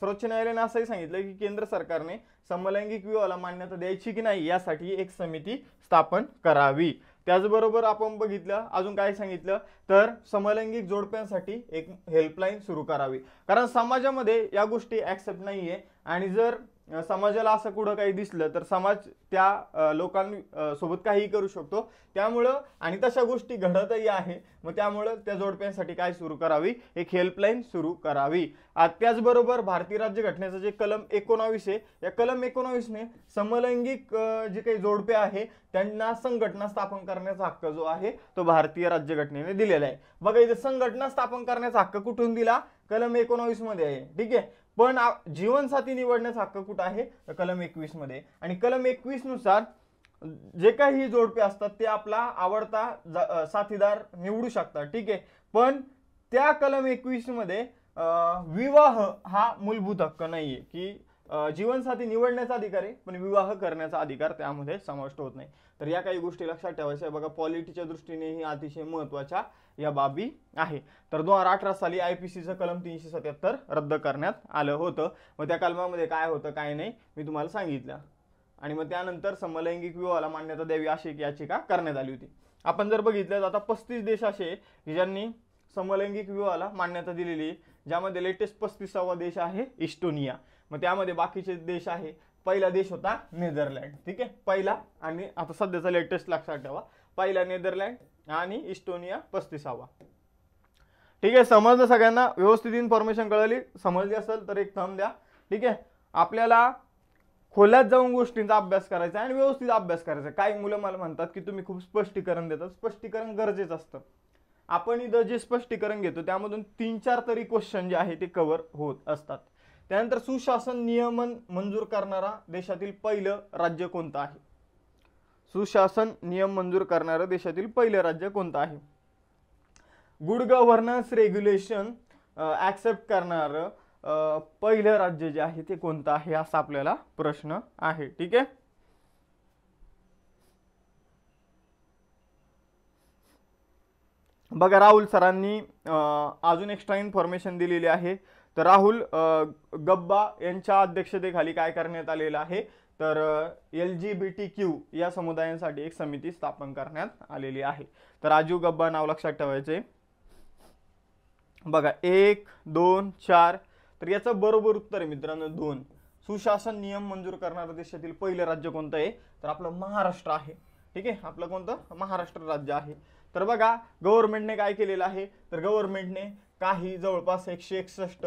सर्वोच्च न्यायालयाने असंही सांगितलं की केंद्र सरकारने समलैंगिक विवाहाला मान्यता द्यायची की नाही यासाठी एक समिती स्थापन करावी त्याचबरोबर आपण बघितलं अजून काय सांगितलं तर समलैंगिक जोडप्यांसाठी एक हेल्पलाईन सुरू करावी कारण समाजामध्ये या गोष्टी ॲक्सेप्ट नाही आहे आणि जर समाजाला असं कुठं काही दिसलं तर समाज त्या लोकांसोबत काहीही करू शकतो त्यामुळं आणि तशा गोष्टी घडतही आहे मग त्यामुळं त्या जोडप्यांसाठी काय सुरू करावी एक हेल्पलाईन सुरू करावी त्याचबरोबर भारतीय राज्यघटनेचं जे कलम एकोणावीस आहे या कलम एकोणावीसने समलैंगिक जे काही जोडपे आहे त्यांना संघटना स्थापन करण्याचा हक्क जो आहे तो भारतीय राज्यघटनेने दिलेला आहे बघा इथे संघटना स्थापन करण्याचा हक्क कुठून दिला कलम एकोणावीसमध्ये आहे ठीक आहे पण जीवनसाथी निवडण्याचा हक्क कुठं आहे तर कलम एकवीसमध्ये आणि कलम एकवीसनुसार जे काही जोडपे असतात ते आपला आवडता साथीदार निवडू शकतात ठीक आहे पण त्या कलम एकवीसमध्ये विवाह हा मूलभूत हक्क नाही आहे की जीवनसाथी निवडण्याचा अधिकार आहे पण विवाह करण्याचा अधिकार त्यामध्ये समाविष्ट होत नाही तर या काही गोष्टी लक्षात ठेवायच्या बघा पॉलिटीच्या दृष्टीने ही अतिशय महत्वाच्या या बाबी आहे तर दोन हजार अठरा साली आय पी सीचं कलम तीनशे सत्याहत्तर रद्द करण्यात आलं होतं मग त्या कलमामध्ये काय होतं काय नाही मी तुम्हाला सांगितलं आणि मग त्यानंतर समलैंगिक विवाहाला मान्यता द्यावी अशी एक याचिका करण्यात आली होती आपण जर बघितलं तर आता पस्तीस देश असे की ज्यांनी समलैंगिक विवाहाला मान्यता दिलेली ज्यामध्ये लेटेस्ट पस्तीसावा देश आहे इस्टोनिया मग त्यामध्ये बाकीचे देश आहे पहिला देश होता नेदरलँड ठीक आहे पहिला आणि आता सध्याचा लेटेस्ट लक्षात ठेवा पहिला नेदरलँड आणि इस्टोनिया पस्तीसावा ठीक आहे समजलं सगळ्यांना व्यवस्थित इन्फॉर्मेशन कळली समजली असेल तर एक थम द्या ठीक आहे आपल्याला खोल्यात जाऊन गोष्टींचा अभ्यास करायचा आणि व्यवस्थित अभ्यास करायचा काही मुलं मला म्हणतात की तुम्ही खूप स्पष्टीकरण देतात स्पष्टीकरण गरजेचं असतं आपण इथं जे स्पष्टीकरण घेतो त्यामधून तीन चार तरी क्वेश्चन जे आहे ते कवर होत असतात त्यानंतर सुशासन नियमन मंजूर करणारा देशातील पहिलं राज्य कोणतं आहे सुशासन नियम मंजूर करणारं देशातील पहिलं राज्य कोणतं आहे गुड गव्हर्नन्स रेग्युलेशन ॲक्सेप्ट करणारं पहिलं राज्य जे आहे ते कोणतं आहे असा आपल्याला प्रश्न आहे ठीक आहे बघा राहुल सरांनी अजून एक्स्ट्रा इन्फॉर्मेशन दिलेली आहे तर राहुल गब्बा यांच्या अध्यक्षतेखाली काय करण्यात आलेलं आहे तर L G B T Q या समुदायांसाठी एक समिती स्थापन करण्यात आलेली आहे तर राजीव गब्बा नाव लक्षात ठेवायचे बघा एक दोन चार तर याचं बरोबर उत्तर आहे मित्रांनो दोन सुशासन नियम मंजूर करणारं देशातील पहिलं राज्य कोणतं आहे तर आपलं महाराष्ट्र आहे ठीक आहे आपलं कोणतं महाराष्ट्र राज्य आहे तर बघा गव्हर्नमेंटने काय केलेलं आहे तर गव्हर्नमेंटने काही जवळपास एकशे एकसष्ट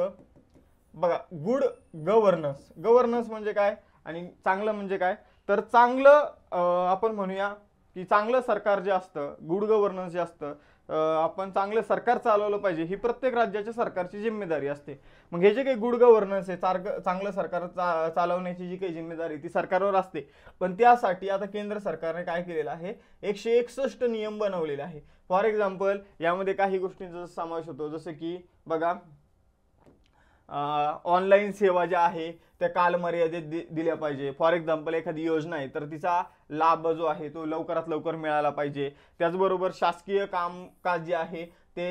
बघा गुड गव्हर्नन्स गव्हर्नन्स म्हणजे काय आणि चांगलं म्हणजे काय तर चांगलं आपण म्हणूया की चांगलं सरकार जे असतं गुड गव्हर्नन्स जे असतं आपण चांगलं सरकार चालवलं पाहिजे ही प्रत्येक राज्याच्या सरकारची जिम्मेदारी असते मग हे जे काही गुड गव्हर्नन्स आहे चांगलं सरकार चालवण्याची जी काही जिम्मेदारी ती सरकारवर असते पण त्यासाठी आता केंद्र सरकारने काय केलेलं आहे एकशे एकसष्ट नियम बनवलेले आहे फॉर एक्झाम्पल यामध्ये काही गोष्टींचा समावेश होतो जसं की बघा ऑनलाईन सेवा ज्या आहे त्या कालमर्यादेत दि दिल्या पाहिजे फॉर एक्झाम्पल एखादी योजना आहे तर तिचा लाभ जो आहे तो लवकरात लवकर मिळाला पाहिजे त्याचबरोबर शासकीय कामकाज जे आहे ते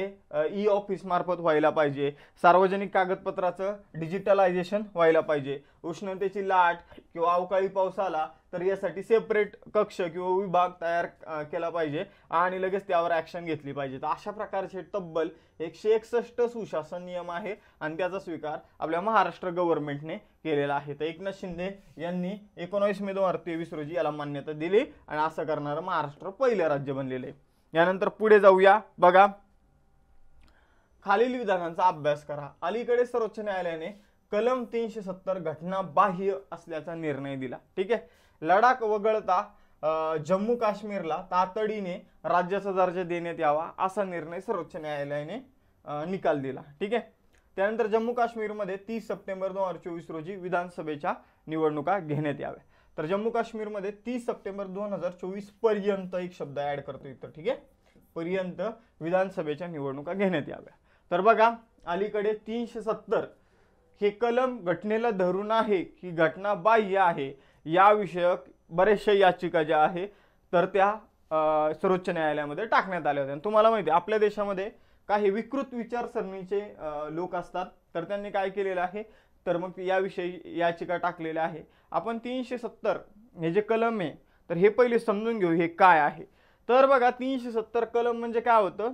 ई ऑफिस मार्फत व्हायला पाहिजे सार्वजनिक कागदपत्राचं डिजिटलायझेशन व्हायला पाहिजे उष्णतेची लाट किंवा अवकाळी पावसाला तर यासाठी सेपरेट कक्ष किंवा विभाग तयार केला पाहिजे आणि लगेच त्यावर ॲक्शन घेतली पाहिजे तर अशा प्रकारचे तब्बल एकशे एकसष्ट सुशासन नियम आहे आणि त्याचा स्वीकार आपल्या महाराष्ट्र गव्हर्नमेंटने केलेला आहे तर एकनाथ शिंदे यांनी एकोणावीस मे दोन हजार तेवीस रोजी याला मान्यता दिली आणि असं करणारं महाराष्ट्र पहिलं राज्य बनलेलं आहे यानंतर पुढे जाऊया बघा खालील विधानांचा अभ्यास करा अलीकडे सर्वोच्च न्यायालयाने कलम तीनशे सत्तर घटनाबाह्य असल्याचा निर्णय दिला ठीक आहे लडाख वगळता जम्मू काश्मीरला तातडीने राज्याचा दर्जा देण्यात यावा असा निर्णय सर्वोच्च न्यायालयाने निकाल दिला ठीक आहे त्यानंतर जम्मू काश्मीरमध्ये तीस सप्टेंबर दोन हजार चोवीस रोजी विधानसभेच्या निवडणुका घेण्यात याव्या तर जम्मू काश्मीरमध्ये तीस सप्टेंबर दोन हजार चोवीस पर्यंत एक शब्द ॲड करतो इथं ठीक आहे पर्यंत विधानसभेच्या निवडणुका घेण्यात याव्या तर बघा अलीकडे तीनशे सत्तर हे कलम घटनेला धरून आहे की घटना बाह्य आहे या विषयक बरेचशा याचिका ज्या आहे तर त्या सर्वोच्च न्यायालयामध्ये टाकण्यात आल्या होत्या तुम्हाला माहिती आहे आपल्या देशामध्ये काही विकृत विचारसरणीचे लोक असतात तर त्यांनी काय केलेलं आहे तर मग याविषयी याचिका टाकलेल्या आहे आपण तीनशे सत्तर हे जे कलम आहे तर हे पहिले समजून घेऊ हे काय आहे तर बघा तीनशे सत्तर कलम म्हणजे काय होतं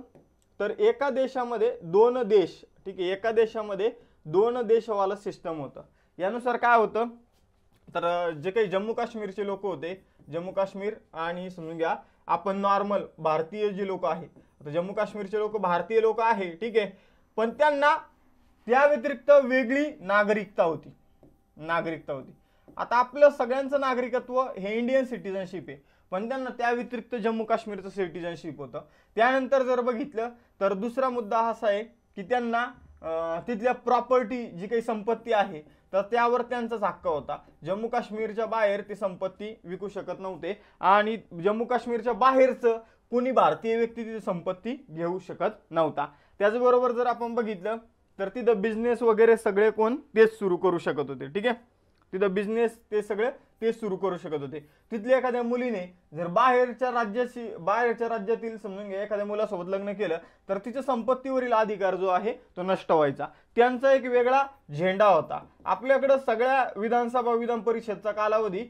तर एका देशामध्ये दोन देश ठीक आहे एका देशामध्ये दोन देशवाला सिस्टम होतं यानुसार काय होतं तर जे काही जम्मू काश्मीरचे लोक होते जम्मू काश्मीर आणि समजून घ्या आपण नॉर्मल भारतीय जे लोक आहे आता जम्मू काश्मीरचे लोक भारतीय लोक आहे ठीक आहे पण त्यांना त्या व्यतिरिक्त वेगळी नागरिकता होती नागरिकता होती आता आपलं सगळ्यांचं नागरिकत्व हे इंडियन सिटीजनशिप आहे पण त्यांना त्या व्यतिरिक्त जम्मू काश्मीरचं सिटिझनशिप होतं त्यानंतर जर बघितलं तर दुसरा मुद्दा असा आहे की त्यांना तिथल्या प्रॉपर्टी जी काही संपत्ती आहे तर त्यावर त्यांचाच हक्क होता जम्मू काश्मीरच्या बाहेर ती संपत्ती विकू शकत नव्हते आणि जम्मू काश्मीरच्या बाहेरचं कुणी भारतीय व्यक्ती तिथे संपत्ती घेऊ शकत नव्हता त्याचबरोबर जर आपण बघितलं तर तिथं बिझनेस वगैरे सगळे कोण तेच सुरू करू शकत होते ठीक आहे तिथं बिझनेस ते सगळं ते सुरू करू शकत होते तिथल्या एखाद्या मुलीने जर बाहेरच्या राज्याशी बाहेरच्या राज्यातील समजून घ्या एखाद्या मुलासोबत लग्न केलं तर तिच्या संपत्तीवरील अधिकार जो आहे तो नष्ट व्हायचा त्यांचा एक वेगळा झेंडा होता आपल्याकडं सगळ्या विधानसभा विधान परिषदचा कालावधी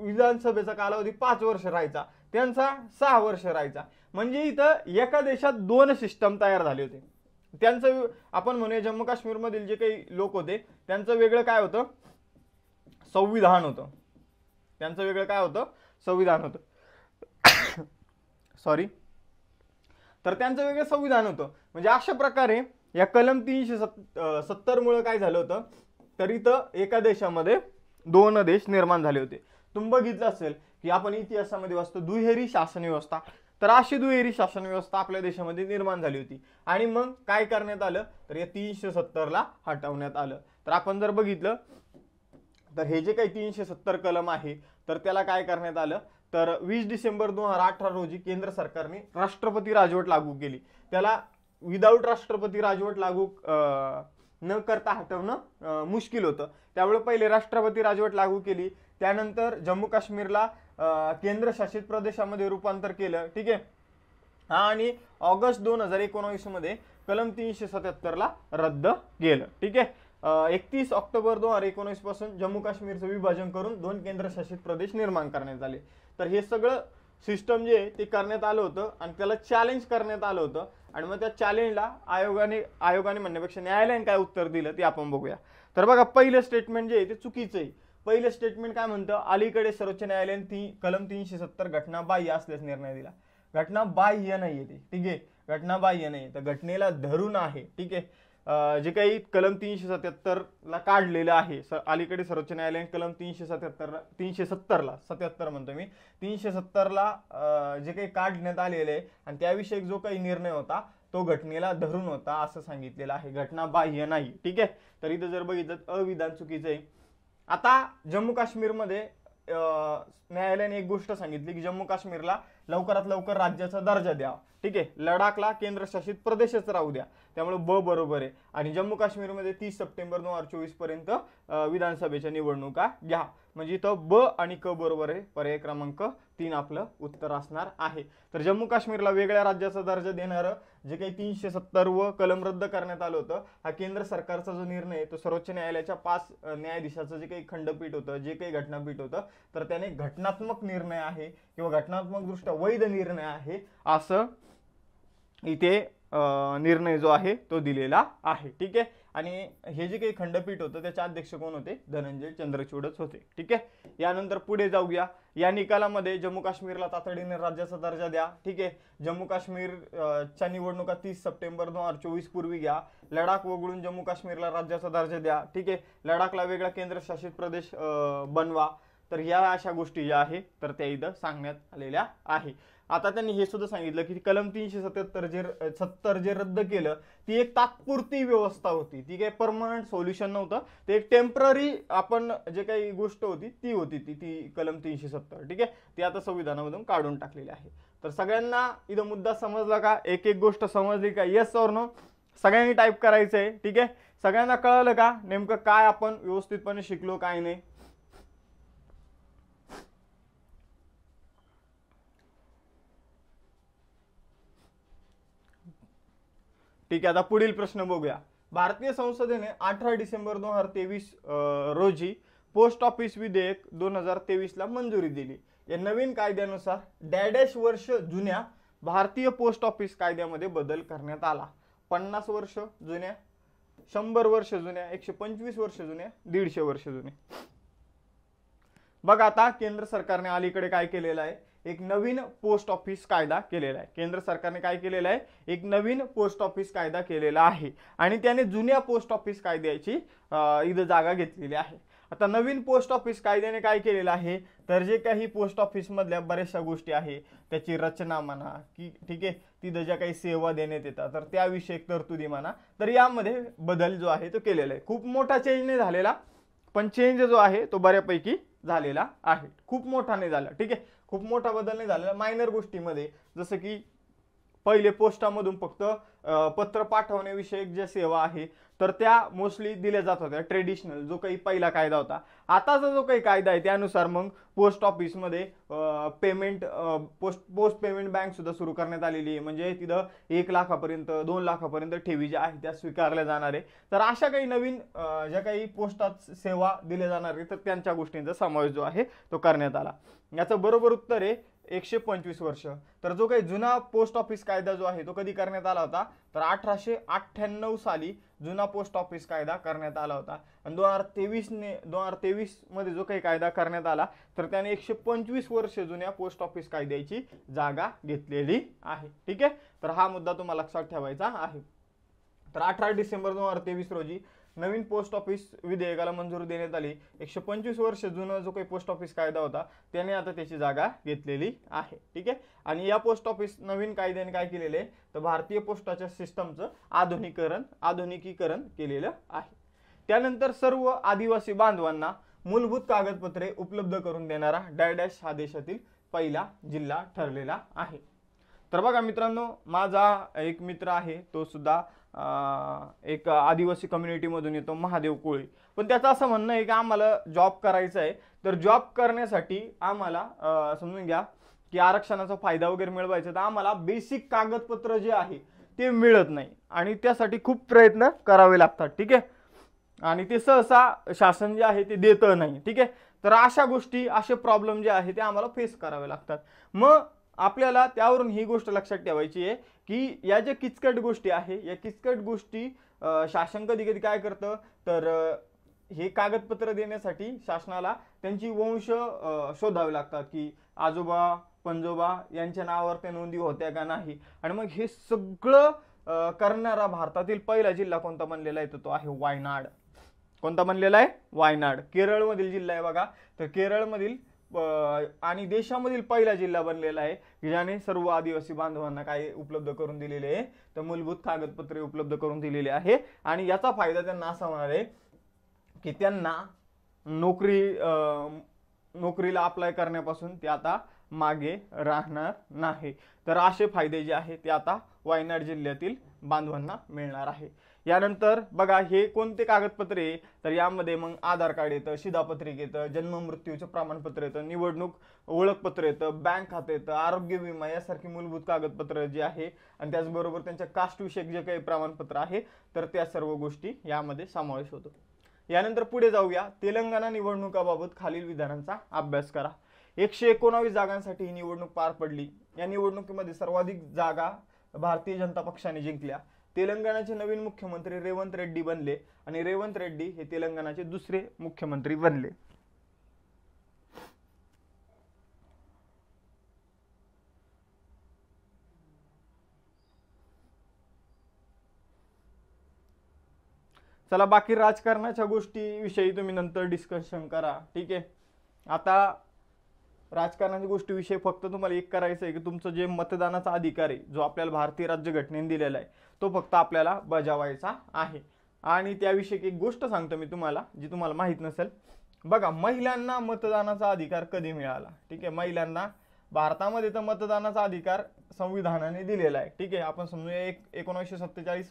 विधानसभेचा कालावधी पाच वर्ष राहायचा त्यांचा सहा वर्ष राहायचा म्हणजे इथं एका देशात दोन सिस्टम तयार झाले होते त्यांचं आपण म्हणूया जम्मू काश्मीरमधील जे काही लोक होते त्यांचं वेगळं काय होतं संविधान होतं त्यांचं वेगळं काय होतं संविधान होतं सॉरी (coughs) तर त्यांचं वेगळं संविधान होतं म्हणजे अशा प्रकारे या कलम तीनशे सत् सत्तरमुळं काय झालं होतं तर एका देशामध्ये दोन देश निर्माण झाले होते तुम्ही बघितलं असेल की आपण इतिहासामध्ये वाचतो दुहेरी शासन व्यवस्था तर अशी दुहेरी शासन व्यवस्था आपल्या देशामध्ये निर्माण झाली होती आणि मग काय करण्यात आलं तर या तीनशे सत्तरला हटवण्यात आलं तर आपण जर बघितलं तर हे जे काही तीनशे सत्तर कलम आहे तर त्याला काय करण्यात आलं तर वीस डिसेंबर दोन हजार अठरा रोजी केंद्र सरकारने राष्ट्रपती राजवट लागू केली त्याला विदाऊट राष्ट्रपती राजवट लागू न करता हटवणं मुश्किल होतं त्यामुळे पहिले राष्ट्रपती राजवट लागू केली त्यानंतर जम्मू काश्मीरला केंद्रशासित प्रदेशामध्ये रूपांतर केलं ठीक आहे हा आणि ऑगस्ट दोन हजार एकोणावीसमध्ये कलम तीनशे सत्याहत्तरला रद्द केलं ठीक आहे एकतीस ऑक्टोबर दोन हजार एकोणीस पासून जम्मू काश्मीरचं विभाजन करून दोन केंद्रशासित प्रदेश निर्माण करण्यात आले तर हे सगळं सिस्टम जे आहे ते करण्यात आलं होतं आणि त्याला चॅलेंज करण्यात आलं होतं आणि मग त्या चॅलेंजला आयोगाने आयोगाने म्हणण्यापेक्षा न्यायालयाने काय उत्तर दिलं ते आपण बघूया तर बघा पहिलं स्टेटमेंट जे आहे ते चुकीचं आहे पहिलं स्टेटमेंट काय म्हणतं अलीकडे सर्वोच्च न्यायालयाने ती कलम तीनशे सत्तर घटना बाह्य असल्यास निर्णय दिला घटना बाह्य नाही आहे ती ठीक आहे घटना बाह्य नाही तर घटनेला धरून आहे ठीक आहे जे काही कलम तीनशे सत्याहत्तरला काढलेलं आहे स अलीकडे सर्वोच्च न्यायालयाने कलम तीनशे सत्याहत्तरला तीनशे सत्तरला सत्याहत्तर म्हणतो मी तीनशे सत्तरला जे काही काढण्यात आलेलं आहे आणि त्याविषयी जो काही निर्णय होता तो घटनेला धरून होता असं सांगितलेलं आहे घटना बाह्य नाही ठीक आहे तर इथं जर बघितलं अविधान चुकीचं आहे आता जम्मू काश्मीरमध्ये न्यायालयाने एक गोष्ट सांगितली की जम्मू काश्मीरला लवकरात लवकर राज्याचा दर्जा द्या ठीक आहे लडाखला केंद्रशासित प्रदेशच राहू द्या त्यामुळे ब बरोबर आहे आणि जम्मू काश्मीरमध्ये तीस सप्टेंबर दोन हजार चोवीस पर्यंत विधानसभेच्या निवडणुका घ्या म्हणजे इथं ब आणि क बरोबर आहे पर्याय क्रमांक तीन आपलं उत्तर असणार आहे तर जम्मू काश्मीरला वेगळ्या राज्याचा दर्जा देणारं जे काही तीनशे सत्तर व कलम रद्द करण्यात आलं होतं हा केंद्र सरकारचा जो निर्णय आहे तो सर्वोच्च न्यायालयाच्या पाच न्यायाधीशाचं जे काही खंडपीठ होतं जे काही घटनापीठ होतं तर त्याने घटनात्मक निर्णय आहे किंवा घटनात्मकदृष्ट्या वैध निर्णय आहे असं इथे निर्णय जो आहे तो दिलेला आहे ठीक आहे आणि हे जे काही खंडपीठ होतं त्याचे अध्यक्ष कोण होते धनंजय चंद्रचूडच होते ठीक आहे यानंतर पुढे जाऊया या निकालामध्ये जम्मू काश्मीरला तातडीने राज्याचा दर्जा द्या ठीक आहे जम्मू च्या निवडणुका तीस सप्टेंबर दोन हजार चोवीस पूर्वी घ्या लडाख वगळून जम्मू काश्मीरला राज्याचा दर्जा द्या ठीक आहे लडाखला वेगळा केंद्रशासित प्रदेश बनवा तर या अशा गोष्टी ज्या आहे तर त्या इथं सांगण्यात आलेल्या आहे आता त्यांनी हे सुद्धा सांगितलं की कलम तीनशे सत्याहत्तर जे सत्तर जे रद्द केलं ती एक तात्पुरती व्यवस्था होती ती काही परमनंट सोल्युशन नव्हतं ते एक टेम्पररी आपण जे काही गोष्ट होती ती होती ती ती कलम तीनशे सत्तर ठीक आहे ती आता संविधानामधून काढून टाकलेली आहे तर सगळ्यांना इथं मुद्दा समजला का एक एक गोष्ट समजली का येस और नो सगळ्यांनी टाईप करायचं आहे ठीक आहे सगळ्यांना कळलं का नेमकं काय आपण व्यवस्थितपणे शिकलो काय नाही ठीक आहे आता पुढील प्रश्न बघूया भारतीय संसदेने अठरा डिसेंबर दोन हजार तेवीस रोजी पोस्ट ऑफिस विधेयक दोन हजार तेवीसला मंजुरी दिली या नवीन कायद्यानुसार डॅडॅश वर्ष जुन्या भारतीय पोस्ट ऑफिस कायद्यामध्ये बदल करण्यात आला पन्नास वर्ष जुन्या शंभर वर्ष जुन्या एकशे पंचवीस वर्ष जुन्या दीडशे वर्ष जुने बघा आता केंद्र सरकारने अलीकडे काय केलेलं आहे एक नवीन पोस्ट ऑफिस कायदा केलेला आहे केंद्र सरकारने काय केलेलं आहे एक नवीन पोस्ट ऑफिस कायदा केलेला आहे आणि त्याने जुन्या पोस्ट ऑफिस कायद्याची इथं जागा घेतलेली आहे आता नवीन पोस्ट ऑफिस कायद्याने काय केलेलं आहे तर जे काही पोस्ट ऑफिसमधल्या बऱ्याचशा गोष्टी आहे त्याची रचना म्हणा की ठीक आहे तिथं ज्या काही सेवा देण्यात येतात तर त्याविषयक तरतुदी म्हणा तर यामध्ये बदल जो आहे तो केलेला आहे खूप मोठा चेंज नाही झालेला पण चेंज जो आहे तो बऱ्यापैकी झालेला आहे खूप मोठा नाही झाला ठीक आहे खूप मोठा बदल नाही झालेला मायनर गोष्टीमध्ये जसं की पहिले पोस्टामधून फक्त पत्र पाठवण्याविषयक ज्या सेवा आहे तर त्या मोस्टली दिल्या जात होत्या ट्रेडिशनल जो काही पहिला कायदा होता आताचा जो काही कायदा आहे त्यानुसार मग पोस्ट ऑफिसमध्ये payment post post payment bank सुद्धा सुरू करण्यात आलेली आहे म्हणजे तिथं एक लाखापर्यंत दोन लाखापर्यंत ठेवी ज्या आहेत त्या स्वीकारल्या जाणार आहे तर अशा काही नवीन ज्या काही पोस्टात सेवा दिल्या जाणार आहे तर त्यांच्या गोष्टींचा समावेश जो आहे तो करण्यात आला याचं बरोबर उत्तर आहे एकशे पंचवीस वर्ष तर जो काही जुना पोस्ट ऑफिस कायदा जो आहे तो कधी करण्यात आला होता तर अठराशे अठ्ठ्याण्णव साली जुना पोस्ट ऑफिस कायदा करण्यात आला होता आणि दोन हजार तेवीसने दोन हजार तेवीसमध्ये जो काही कायदा करण्यात आला तर त्याने एकशे पंचवीस वर्ष जुन्या पोस्ट ऑफिस कायद्याची जागा घेतलेली आहे ठीक आहे तर हा मुद्दा तुम्हाला लक्षात ठेवायचा आहे तर अठरा डिसेंबर दोन हजार तेवीस रोजी नवीन पोस्ट ऑफिस विधेयकाला मंजुरी देण्यात आली एकशे पंचवीस वर्ष जुना जो काही पोस्ट ऑफिस कायदा होता त्याने आता त्याची जागा घेतलेली आहे ठीक आहे आणि या पोस्ट ऑफिस नवीन कायद्याने काय केलेलं आहे तर भारतीय पोस्टाच्या सिस्टमचं आधुनिकरण आधुनिकीकरण केलेलं आहे त्यानंतर सर्व आदिवासी बांधवांना मूलभूत कागदपत्रे उपलब्ध करून देणारा डॅडॅश हा देशातील पहिला जिल्हा ठरलेला आहे तर बघा मित्रांनो माझा एक मित्र आहे तो सुद्धा एक आदिवासी कम्युनिटीमधून येतो महादेव कोळी पण त्याचं असं म्हणणं आहे की आम्हाला जॉब करायचं आहे तर जॉब करण्यासाठी आम्हाला समजून घ्या की आरक्षणाचा फायदा वगैरे मिळवायचा तर आम्हाला बेसिक कागदपत्र जे आहे ते मिळत नाही आणि त्यासाठी खूप प्रयत्न करावे लागतात ठीक आहे आणि ते सहसा शासन जे आहे ते देतं नाही ठीक आहे तर अशा गोष्टी असे प्रॉब्लेम जे आहे ते आम्हाला फेस करावे लागतात मग आपल्याला त्यावरून ही गोष्ट लक्षात ठेवायची आहे की या ज्या किचकट गोष्टी आहे या किचकट गोष्टी शासन कधी कधी काय करतं तर हे कागदपत्र देण्यासाठी शासनाला त्यांची वंश शोधावे लागतात की आजोबा पंजोबा यांच्या नावावर त्या नोंदी होत्या का नाही आणि मग हे सगळं करणारा भारतातील पहिला जिल्हा कोणता बनलेला आहे तर तो आहे वायनाड कोणता बनलेला आहे वायनाड केरळमधील जिल्हा आहे बघा तर केरळमधील आणि देशामधील पहिला जिल्हा बनलेला आहे की ज्याने सर्व आदिवासी बांधवांना काय उपलब्ध करून दिलेले आहे तर मूलभूत कागदपत्रे उपलब्ध करून दिलेले आहे आणि याचा फायदा त्यांना असा होणार आहे की त्यांना नोकरी नोकरीला अप्लाय करण्यापासून ते आता मागे राहणार नाही तर असे फायदे जे आहे ते आता वायनाड जिल्ह्यातील बांधवांना मिळणार आहे यानंतर बघा हे कोणते कागदपत्रे तर यामध्ये मग आधार कार्ड येतं शिधापत्रिक येतं जन्म मृत्यूचं प्रमाणपत्र येतं निवडणूक ओळखपत्र येतं बँक खातं येतं आरोग्य विमा यासारखी मूलभूत कागदपत्र जे आहे आणि त्याचबरोबर त्यांच्या कास्टविषयक जे काही प्रमाणपत्र आहे तर त्या सर्व गोष्टी यामध्ये समावेश होतो यानंतर पुढे जाऊया तेलंगणा निवडणुकाबाबत खालील विधानांचा अभ्यास करा एकशे एकोणावीस जागांसाठी ही निवडणूक पार पडली या निवडणुकीमध्ये सर्वाधिक जागा भारतीय जनता पक्षाने जिंकल्या तेलंगणाचे नवीन मुख्यमंत्री रेवंत रेड्डी बनले आणि रेवंत रेड्डी हे तेलंगणाचे दुसरे मुख्यमंत्री बनले चला बाकी राजकारणाच्या गोष्टीविषयी तुम्ही नंतर डिस्कशन करा ठीक आहे आता राजकारणाच्या गोष्टीविषयी फक्त तुम्हाला एक करायचं आहे की तुमचं जे मतदानाचा अधिकार आहे जो आपल्याला भारतीय राज्यघटनेने दिलेला आहे तो फक्त आपल्याला बजावायचा आहे आणि त्याविषयी एक गोष्ट सांगतो मी तुम्हाला जी तुम्हाला माहीत नसेल बघा महिलांना मतदानाचा अधिकार कधी मिळाला ठीक आहे महिलांना भारतामध्ये तर मतदानाचा अधिकार संविधानाने दिलेला आहे ठीक आहे आपण समजूया एक एकोणीसशे सत्तेचाळीस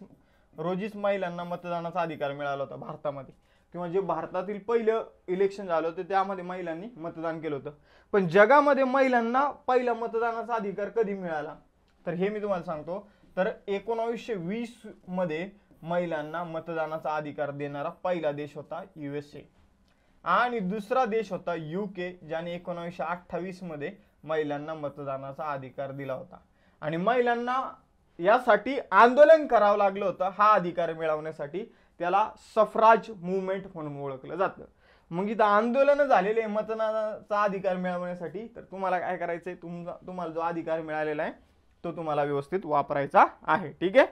रोजीच महिलांना मतदानाचा अधिकार मिळाला होता भारतामध्ये किंवा जे भारतातील पहिलं इलेक्शन झालं होतं त्यामध्ये महिलांनी मतदान केलं होतं पण जगामध्ये महिलांना पहिला मतदानाचा अधिकार कधी मिळाला तर हे मी तुम्हाला सांगतो तर एकोणावीसशे मध्ये महिलांना मतदानाचा अधिकार देणारा पहिला देश होता यू एस ए आणि दुसरा देश होता युके ज्याने एकोणावीसशे मध्ये महिलांना मतदानाचा अधिकार दिला होता आणि महिलांना यासाठी आंदोलन करावं लागलं होतं हा अधिकार मिळवण्यासाठी त्याला सफराज मुवमेंट म्हणून ओळखलं जातं मग इथं आंदोलन झालेले मतदानाचा अधिकार मिळवण्यासाठी तर तुम्हाला काय करायचंय तुमचा तुम्हाला जो अधिकार मिळालेला आहे तो तुम्हाला व्यवस्थित वापरायचा आहे ठीक आहे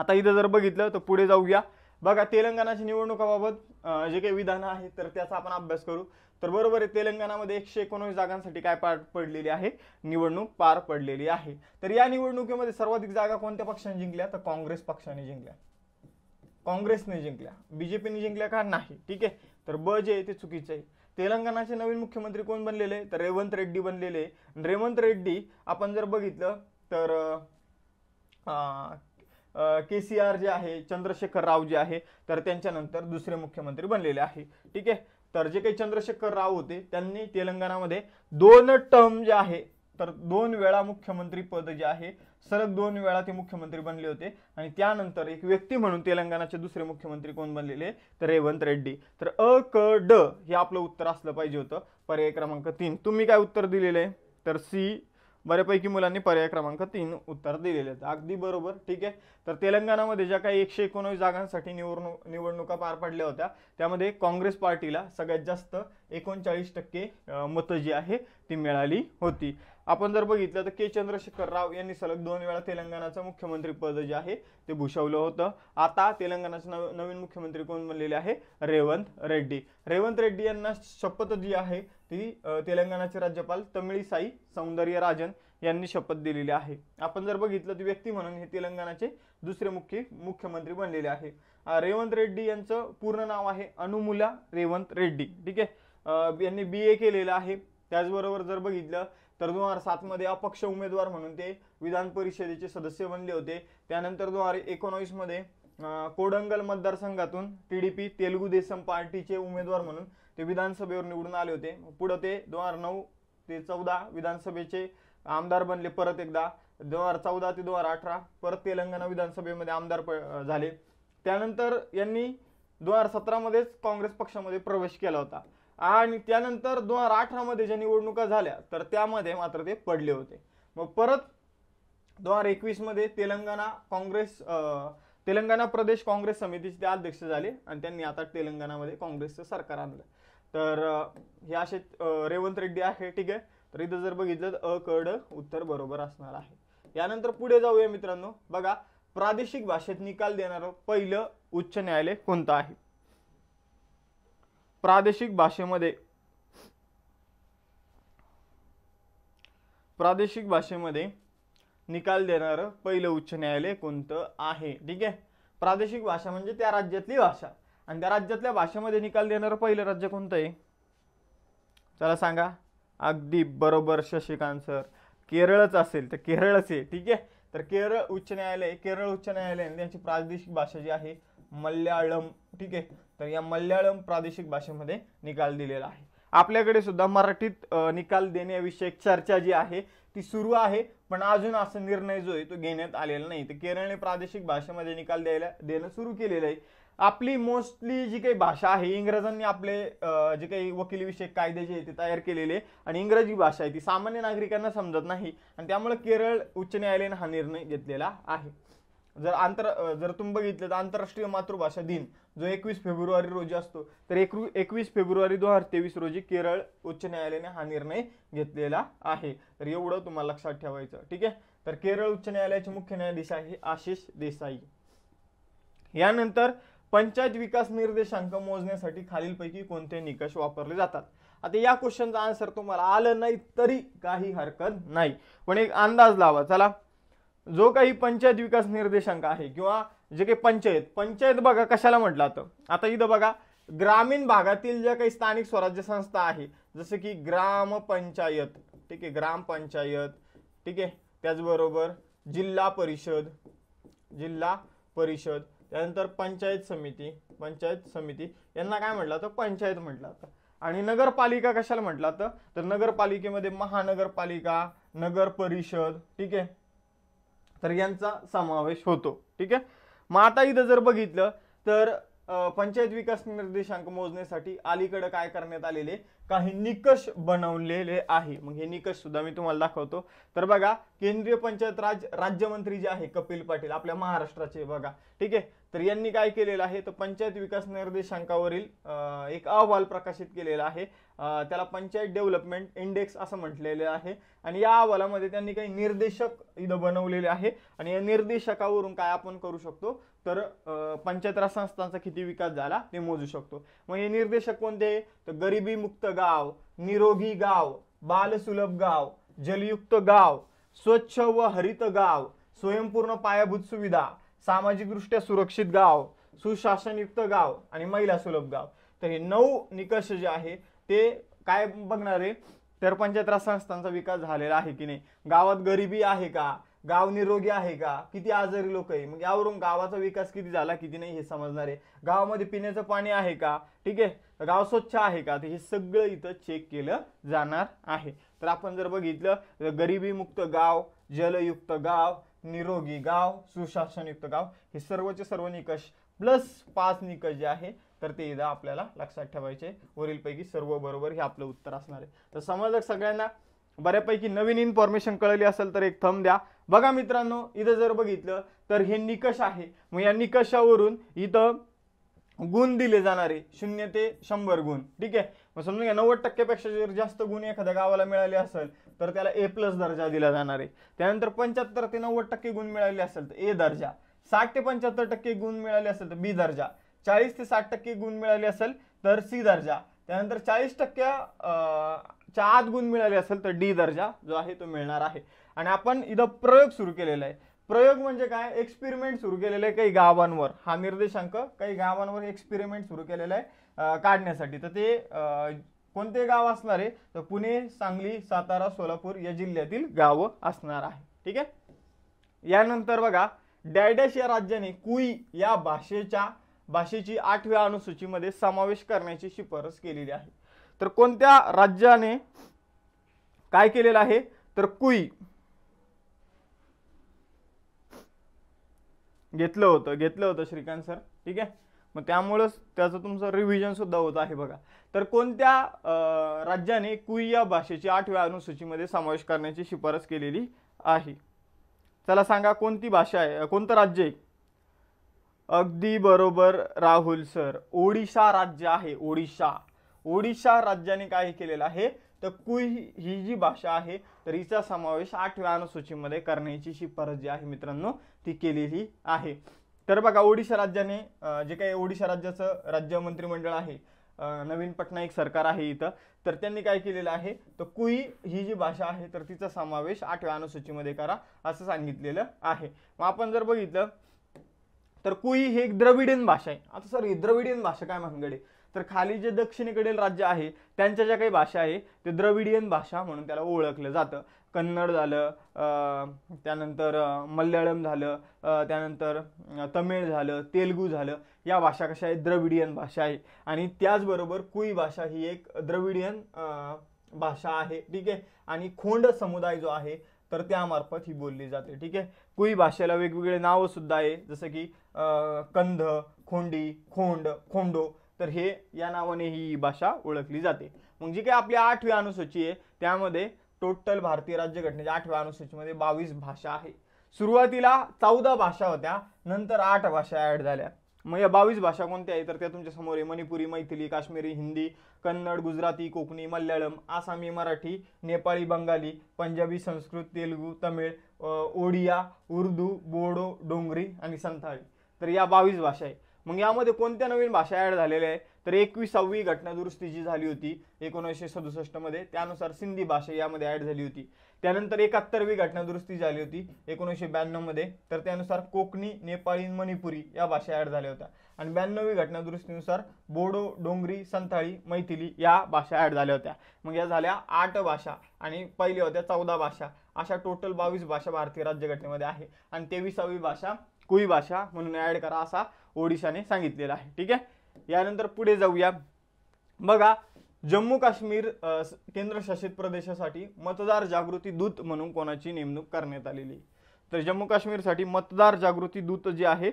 आता इथं जर बघितलं तर पुढे जाऊया बघा तेलंगणाच्या निवडणुकाबाबत जे काही विधानं आहेत तर त्याचा आपण अभ्यास करू तर बरोबर आहे तेलंगणामध्ये एकशे एकोणवीस जागांसाठी काय पार पडलेली आहे निवडणूक पार पडलेली आहे तर या निवडणुकीमध्ये सर्वाधिक जागा कोणत्या पक्षाने जिंकल्या तर काँग्रेस पक्षाने जिंकल्या काँग्रेसने जिंकल्या बीजेपीने जिंकल्या का नाही ठीक आहे तर ब जे आहे ते चुकीचं आहे तेलंगणाचे नवीन मुख्यमंत्री कोण बनलेले तर रेवंत रेड्डी बनलेले रेवंत रेड्डी आपण जर बघितलं तर के सी आर जे आहे चंद्रशेखर राव जे आहे तर त्यांच्यानंतर दुसरे मुख्यमंत्री बनलेले आहे ठीक आहे तर जे काही चंद्रशेखर राव होते त्यांनी तेलंगणामध्ये दोन टर्म जे आहे तर दोन वेळा मुख्यमंत्री पद जे आहे सलग दोन वेळा ते मुख्यमंत्री बनले होते आणि त्यानंतर एक व्यक्ती म्हणून तेलंगणाचे दुसरे मुख्यमंत्री कोण बनलेले तर रेवंत रेड्डी तर अ क ड हे आपलं उत्तर असलं पाहिजे होतं पर्याय क्रमांक तीन तुम्ही काय उत्तर दिलेलं आहे तर सी बऱ्यापैकी मुलांनी पर्याय क्रमांक तीन उत्तर दिलेले आहेत अगदी बरोबर ठीक आहे तर तेलंगणामध्ये ज्या काही एकशे एकोणवीस जागांसाठी निवडणू निवडणुका पार पडल्या होत्या त्यामध्ये काँग्रेस पार्टीला सगळ्यात जास्त एकोणचाळीस टक्के मतं जी आहे ती मिळाली होती आपण जर बघितलं तर के चंद्रशेखर राव यांनी सलग दोन वेळा तेलंगणाचं मुख्यमंत्री पद जे आहे ते भूषवलं होतं आता तेलंगणाचं नव नवीन मुख्यमंत्री कोण बनलेले आहे रेवंत रेड्डी रेवंत रेड्डी यांना शपथ जी आहे ती तेलंगणाचे राज्यपाल तमिळीसाई राजन यांनी शपथ दिलेली आहे आपण जर बघितलं तर व्यक्ती म्हणून हे तेलंगणाचे दुसरे मुख्य मुख्यमंत्री बनलेले आहे रेवंत रेड्डी यांचं पूर्ण नाव आहे अनुमुला रेवंत रेड्डी ठीक आहे यांनी बी ए केलेलं आहे त्याचबरोबर जर बघितलं तर दोन हजार सातमध्ये अपक्ष उमेदवार म्हणून ते विधान परिषदेचे सदस्य बनले होते त्यानंतर दोन हजार एकोणावीसमध्ये कोडंगल मतदारसंघातून T D P Telugu Desam पार्टीचे उमेदवार म्हणून ते विधानसभेवर निवडून आले होते पुढं ते दोन हजार नऊ ते चौदा विधानसभेचे आमदार बनले परत एकदा दोन हजार चौदा ते दोन हजार अठरा परत तेलंगणा विधानसभेमध्ये आमदार झाले त्यानंतर यांनी दोन हजार सतरामध्येच काँग्रेस पक्षामध्ये प्रवेश केला होता आणि त्यानंतर दोन हजार अठरामध्ये ज्या निवडणुका झाल्या तर त्यामध्ये मात्र ते पडले होते मग परत दोन हजार एकवीसमध्ये तेलंगणा काँग्रेस तेलंगणा प्रदेश काँग्रेस समितीचे ते अध्यक्ष झाले आणि त्यांनी आता तेलंगणामध्ये काँग्रेसचं सरकार आणलं तर हे असे रेवंत रेड्डी आहे ठीक आहे तर इथं जर बघितलं तर अ कड उत्तर बरोबर असणार आहे यानंतर पुढे जाऊया मित्रांनो बघा प्रादेशिक भाषेत निकाल देणारं पहिलं उच्च न्यायालय कोणतं आहे प्रादेशिक भाषेमध्ये प्रादेशिक भाषेमध्ये निकाल देणारं पहिलं उच्च न्यायालय कोणतं आहे ठीक आहे प्रादेशिक भाषा म्हणजे त्या राज्यातली भाषा आणि त्या राज्यातल्या भाषेमध्ये निकाल देणारं पहिलं राज्य कोणतं आहे चला सांगा अगदी बरोबर शशिकांत सर केरळच असेल तर केरळच आहे ठीक आहे तर केरळ उच्च न्यायालय केरळ उच्च न्यायालय त्यांची प्रादेशिक भाषा जी आहे मल्याळम ठीक आहे तर या मल्याळम प्रादेशिक भाषेमध्ये निकाल दिलेला आहे आपल्याकडे सुद्धा मराठीत निकाल देण्याविषयी चर्चा जी आहे ती सुरू आहे पण अजून असा निर्णय जो आहे तो घेण्यात आलेला नाही तर केरळने प्रादेशिक भाषेमध्ये निकाल द्यायला देणं सुरू केलेलं आहे आपली मोस्टली जी काही भाषा आहे इंग्रजांनी आपले जे काही वकिलीविषयक कायदे जे ते तयार केलेले आणि इंग्रजी भाषा आहे ती सामान्य नागरिकांना समजत नाही आणि त्यामुळे केरळ उच्च न्यायालयाने हा निर्णय घेतलेला आहे जर आंतर जर तुम्ही बघितलं तर आंतरराष्ट्रीय मातृभाषा दिन जो एकवीस फेब्रुवारी रोजी असतो तर एक एकवीस फेब्रुवारी दोन हजार तेवीस रोजी केरळ उच्च न्यायालयाने हा निर्णय घेतलेला आहे तर एवढं तुम्हाला लक्षात ठेवायचं ठीक आहे तर केरळ उच्च न्यायालयाचे मुख्य न्यायाधीश आहे आशिष देसाई यानंतर पंचायत विकास निर्देशांक मोजण्यासाठी खालीलपैकी कोणते निकष वापरले जातात आता या क्वेश्चनचा आन्सर तुम्हाला आलं नाही तरी काही हरकत नाही पण एक अंदाज लावा चला जो काही पंचायत विकास निर्देशांक आहे किंवा जे काही पंचायत पंचायत बघा कशाला म्हटलं जातं आता इथं बघा ग्रामीण भागातील ज्या काही स्थानिक स्वराज्य संस्था आहे जसं की ग्रामपंचायत ठीक आहे ग्रामपंचायत ठीक आहे त्याचबरोबर जिल्हा परिषद जिल्हा परिषद त्यानंतर पंचायत समिती पंचायत समिती यांना काय म्हटलं तर पंचायत म्हटलं तर आणि नगरपालिका कशाला म्हटलं तर नगरपालिकेमध्ये महानगरपालिका नगर परिषद ठीक आहे तर यांचा समावेश होतो ठीक आहे मग आता इथं जर बघितलं तर पंचायत विकास निर्देशांक मोजण्यासाठी अलीकडे काय करण्यात आलेले काही निकष बनवलेले आहे मग हे निकष सुद्धा मी तुम्हाला दाखवतो तर बघा केंद्रीय पंचायत राज राज्यमंत्री जे आहे कपिल पाटील आपल्या महाराष्ट्राचे बघा ठीक आहे तर यांनी काय केलेलं आहे तर पंचायत विकास निर्देशांकावरील एक अहवाल प्रकाशित केलेला आहे त्याला पंचायत डेव्हलपमेंट इंडेक्स असं म्हटलेलं आहे आणि या अहवालामध्ये त्यांनी काही निर्देशक इथं बनवलेले आहे आणि या निर्देशकावरून काय आपण करू शकतो तर पंचायत राज संस्थांचा किती विकास झाला ते मोजू शकतो मग हे निर्देशक कोणते तर गरिबीमुक्त गाव निरोगी गाव बालसुलभ गाव जलयुक्त गाव स्वच्छ व हरित गाव स्वयंपूर्ण पायाभूत सुविधा सामाजिकदृष्ट्या सुरक्षित गाव सुशासनयुक्त गाव आणि महिला सुलभ गाव तर हे नऊ निकष जे आहे ते काय बघणार आहे तर पंचायत संस्थांचा विकास झालेला आहे की नाही गावात गरिबी आहे का गाव निरोगी आहे का किती आजारी लोक आहे मग यावरून गावाचा विकास किती झाला किती नाही हे समजणार आहे गावामध्ये पिण्याचं पाणी आहे का ठीक आहे गाव स्वच्छ आहे का तर हे सगळं इथं चेक केलं जाणार आहे तर आपण जर बघितलं गरिबीमुक्त गाव जलयुक्त गाव निरोगी गाव सुशासनयुक्त गाव हे सर्वचे सर्व निकष प्लस पाच निकष जे आहे तर ते इथं आपल्याला लक्षात ठेवायचे वरीलपैकी सर्व बरोबर हे आपलं उत्तर असणार आहे तर समज सगळ्यांना बऱ्यापैकी नवीन इन्फॉर्मेशन कळली असेल तर एक थंब द्या बघा मित्रांनो इथं जर बघितलं तर हे निकष आहे मग या निकषावरून इथं गुण दिले जाणारे शून्य ते शंभर गुण ठीक आहे मग समजून घ्या नव्वद टक्क्यापेक्षा जर जास्त गुण एखाद्या गावाला मिळाले असेल तर त्याला ए प्लस दर्जा दिला जाणार आहे त्यानंतर पंच्याहत्तर ते नव्वद टक्के गुण मिळाले असेल तर ए दर्जा साठ ते पंच्याहत्तर टक्के गुण मिळाले असेल तर बी दर्जा चाळीस ते साठ टक्के गुण मिळाले असेल तर सी दर्जा त्यानंतर चाळीस टक्क्या च्या आत गुण मिळाले असेल तर डी दर्जा जो आहे तो मिळणार आहे आणि आपण इथं प्रयोग सुरू केलेला आहे प्रयोग म्हणजे काय एक्सपेरिमेंट सुरू केलेलं आहे काही गावांवर हा निर्देशांक काही गावांवर एक्सपेरिमेंट सुरू केलेला आहे काढण्यासाठी तर ते कोणते गाव असणार आहे तर पुणे सांगली सातारा सोलापूर या जिल्ह्यातील गाव असणार आहे ठीक आहे यानंतर बघा डॅडॅश या राज्याने कुई या भाषेच्या भाषेची आठव्या अनुसूचीमध्ये समावेश करण्याची शिफारस केलेली आहे तर कोणत्या राज्याने काय केलेलं आहे तर कुई घेतलं होतं घेतलं होतं श्रीकांत सर ठीक आहे मग त्यामुळंच त्याचं तुमचं रिव्हिजनसुद्धा होत आहे बघा तर कोणत्या राज्याने कुई भाषेची आठव्या अनुसूचीमध्ये समावेश करण्याची शिफारस केलेली आहे चला सांगा कोणती भाषा आहे कोणतं राज्य आहे अगदी बरोबर राहुल सर ओडिशा राज्य आहे ओडिशा ओडिशा राज्याने काय केलेलं आहे तर कुई ही जी भाषा आहे तर हिचा समावेश आठव्या अनुसूचीमध्ये करण्याची शिफारस जी आहे मित्रांनो ती केलेली आहे तर बघा ओडिशा राज्याने जे काही ओडिशा राज्याचं राज्य मंत्रिमंडळ आहे नवीन पटनाईक सरकार आहे इथं तर त्यांनी काय केलेलं आहे तर कुई ही जी भाषा आहे तर तिचा समावेश आठव्या अनुसूचीमध्ये करा असं सांगितलेलं आहे मग आपण जर बघितलं तर कुई ही एक द्रविडियन भाषा आहे आता सर द्रविडियन भाषा काय म्हणगडे तर खाली जे दक्षिणेकडील राज्य आहे त्यांच्या ज्या काही भाषा आहे ते द्रविडियन भाषा म्हणून त्याला ओळखलं जातं कन्नड झालं त्यानंतर मल्याळम झालं त्यानंतर तमिळ झालं तेलगू झालं या भाषा कशा आहेत द्रविडियन भाषा आहे आणि त्याचबरोबर कुई भाषा ही एक द्रविडियन भाषा आहे ठीक आहे आणि खोंड समुदाय जो आहे तर त्यामार्फत ही बोलली जाते ठीक आहे कुई भाषेला वेगवेगळे नावंसुद्धा आहे जसं की कंध खोंडी खोंड खोंडो तर हे या नावाने ही भाषा ओळखली जाते मग जी काही आपली आठवी अनुसूची आहे त्यामध्ये टोटल भारतीय राज्यघटनेच्या आठव्या अनुसूचीमध्ये बावीस भाषा आहे सुरुवातीला चौदा भाषा होत्या नंतर आठ भाषा ॲड झाल्या मग या बावीस भाषा कोणत्या आहे तर त्या तुमच्यासमोर समोर आहे मणिपुरी मैथिली काश्मीरी हिंदी कन्नड गुजराती कोकणी मल्याळम आसामी मराठी नेपाळी बंगाली पंजाबी संस्कृत तेलुगू तमिळ ओडिया उर्दू बोडो डोंगरी आणि संथाळी तर या बावीस भाषा आहे मग यामध्ये कोणत्या नवीन भाषा ॲड झालेल्या आहे तर एकविसावी घटनादुरुस्ती जी झाली होती एकोणीसशे सदुसष्टमध्ये त्यानुसार सिंधी भाषा यामध्ये ऍड झाली होती त्यानंतर एकाहत्तरवी घटनादुरुस्ती झाली होती एकोणीसशे मध्ये तर त्यानुसार कोकणी नेपाळी मणिपुरी या भाषा ॲड झाल्या होत्या आणि ब्याण्णवी घटनादुरुस्तीनुसार बोडो डोंगरी संथाळी मैथिली या भाषा ॲड झाल्या होत्या मग या झाल्या आठ भाषा आणि पहिल्या होत्या चौदा भाषा अशा टोटल बावीस भाषा भारतीय राज्यघटनेमध्ये आहे आणि तेविसावी भाषा कुई भाषा म्हणून ऍड करा असा ओडिशाने सांगितलेला आहे ठीक आहे यानंतर पुढे जाऊया बघा जम्मू काश्मीर केंद्रशासित प्रदेशासाठी मतदार जागृती दूत म्हणून कोणाची नेमणूक करण्यात आलेली तर जम्मू काश्मीर साठी मतदार जागृती दूत जे आहे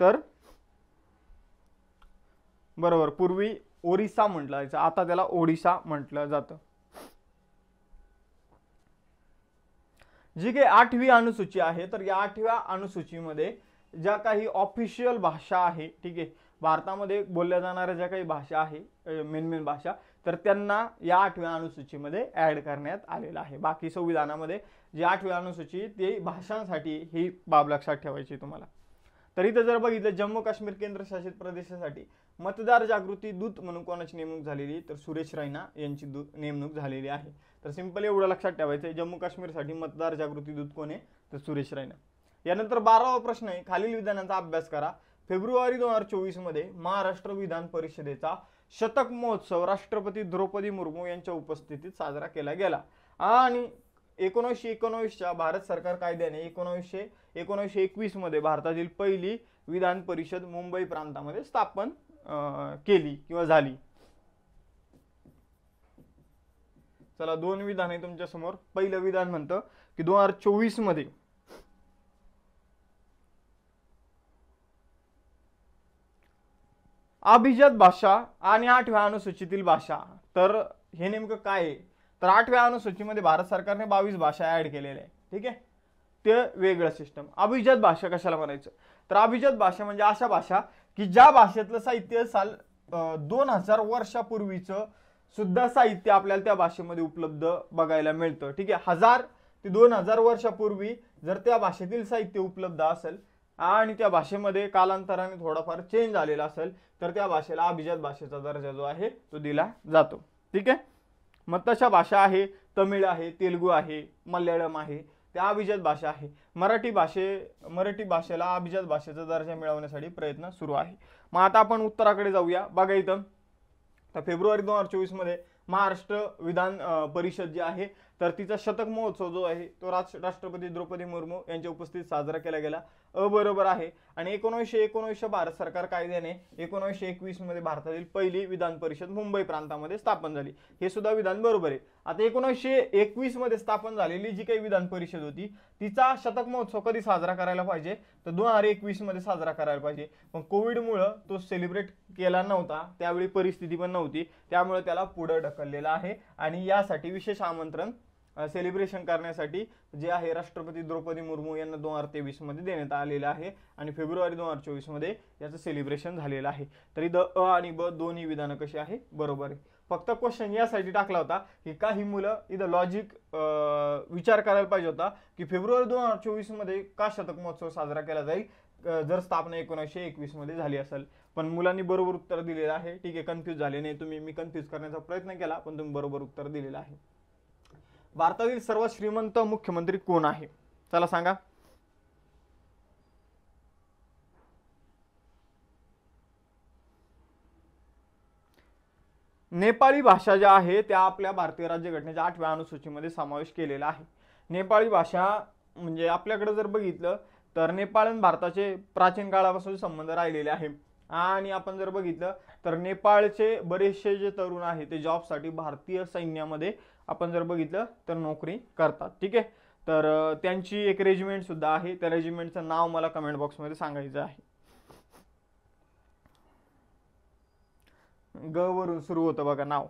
तर बरोबर पूर्वी ओरिसा म्हटलं जायचं आता त्याला ओडिसा म्हटलं जात जी काही आठवी अनुसूची आहे तर या आठव्या अनुसूचीमध्ये ज्या काही ऑफिशियल भाषा आहे ठीक आहे भारतामध्ये बोलल्या जाणाऱ्या ज्या काही भाषा आहे मेन मेन भाषा तर त्यांना या आठव्या अनुसूचीमध्ये ॲड करण्यात आलेलं आहे बाकी संविधानामध्ये जी आठव्या अनुसूची ते भाषांसाठी ही बाब लक्षात ठेवायची तुम्हाला तर इथं जर बघितलं जम्मू काश्मीर केंद्रशासित प्रदेशासाठी मतदार जागृती दूत म्हणून कोणाची नेमणूक झालेली तर सुरेश रैना यांची दू नेमणूक झालेली आहे तर सिंपल एवढं लक्षात ठेवायचं आहे जम्मू काश्मीरसाठी मतदार जागृती दूत कोण आहे तर सुरेश रैना यानंतर बारावा प्रश्न आहे खालील विधानांचा अभ्यास करा फेब्रुवारी दोन हजार मध्ये महाराष्ट्र विधान परिषदेचा शतक महोत्सव राष्ट्रपती द्रौपदी मुर्मू यांच्या उपस्थितीत साजरा केला गेला आणि एकोणीसशे एकोणवीसच्या भारत सरकार कायद्याने एकोणविशे एकोणीसशे मध्ये भारतातील पहिली विधान परिषद मुंबई प्रांतामध्ये स्थापन केली किंवा झाली चला दोन विधान आहे तुमच्यासमोर पहिलं विधान म्हणतं की दोन हजार चोवीसमध्ये अभिजात भाषा आणि आठव्या अनुसूचीतील भाषा तर हे नेमकं काय आहे तर आठव्या अनुसूचीमध्ये भारत सरकारने बावीस भाषा ॲड केलेल्या आहे ठीक आहे ते वेगळं सिस्टम अभिजात भाषा कशाला म्हणायचं तर अभिजात भाषा म्हणजे अशा भाषा की ज्या भाषेतलं साहित्य साल दोन हजार वर्षापूर्वीचं सुद्धा साहित्य आपल्याला त्या भाषेमध्ये उपलब्ध बघायला मिळतं ठीक आहे हजार ते दोन हजार वर्षापूर्वी जर त्या भाषेतील साहित्य उपलब्ध असेल आणि त्या भाषेमध्ये कालांतराने थोडाफार चेंज आलेला असेल तर त्या भाषेला अभिजात भाषेचा दर्जा जो आहे तो दिला जातो ठीक आहे मग तशा भाषा आहे तमिळ आहे तेलुगू आहे मल्याळम आहे त्या अभिजात भाषा आहे मराठी भाषे मराठी भाषेला अभिजात भाषेचा दर्जा मिळवण्यासाठी प्रयत्न सुरू आहे मग आता आपण उत्तराकडे जाऊया बघा इथं तर फेब्रुवारी दोन हजार चोवीसमध्ये महाराष्ट्र विधान परिषद जी आहे तर तिचा शतक महोत्सव जो आहे तो राष्ट्र राष्ट्रपती द्रौपदी मुर्मू यांच्या उपस्थित साजरा केला गेला अ बरोबर आहे आणि एकोणीसशे एकोणीसशे भारत सरकार कायद्याने एकोणीसशे एकवीसमध्ये भारतातील पहिली विधान परिषद मुंबई प्रांतामध्ये स्थापन झाली हे सुद्धा विधान बरोबर आहे आता एकोणीसशे एकवीसमध्ये स्थापन झालेली जी काही विधान परिषद होती तिचा शतक महोत्सव कधी साजरा करायला पाहिजे तर दोन हजार एकवीसमध्ये साजरा करायला पाहिजे पण कोविडमुळं तो सेलिब्रेट केला नव्हता त्यावेळी परिस्थिती पण नव्हती त्यामुळे त्याला पुढं ढकललेला आहे आणि यासाठी विशेष आमंत्रण सेलिब्रेशन करण्यासाठी जे आहे राष्ट्रपती द्रौपदी मुर्मू यांना दोन हजार तेवीसमध्ये देण्यात आलेलं आहे आणि फेब्रुवारी दोन हजार चोवीसमध्ये याचं सेलिब्रेशन झालेलं आहे तरी द अ आणि ब दोन्ही विधानं कशी आहे बरोबर आहे फक्त क्वेश्चन यासाठी टाकला होता की काही मुलं इथं लॉजिक विचार करायला पाहिजे होता की फेब्रुवारी दोन हजार चोवीसमध्ये का शतक महोत्सव साजरा केला जाईल जर स्थापना एकोणीसशे एकवीसमध्ये झाली असेल पण मुलांनी बरोबर उत्तर दिलेलं आहे ठीक आहे कन्फ्यूज झाले नाही तुम्ही मी कन्फ्यूज करण्याचा प्रयत्न केला पण तुम्ही बरोबर उत्तर दिलेलं आहे भारतातील सर्वात श्रीमंत मुख्यमंत्री कोण आहे चला सांगा नेपाळी भाषा ज्या आहे त्या आपल्या भारतीय राज्यघटनेच्या आठव्या अनुसूचीमध्ये समावेश केलेला आहे नेपाळी भाषा म्हणजे आपल्याकडे जर बघितलं तर नेपाळ आणि भारताचे प्राचीन काळापासून संबंध राहिलेले आहे आणि आपण जर बघितलं तर नेपाळचे बरेचसे जे तरुण आहे ते जॉबसाठी भारतीय सैन्यामध्ये आपण जर बघितलं तर नोकरी करतात ठीक आहे तर त्यांची एक रेजिमेंटसुद्धा आहे त्या रेजिमेंटचं नाव मला कमेंट बॉक्समध्ये सांगायचं आहे ग वरून सुरू होतं बघा नाव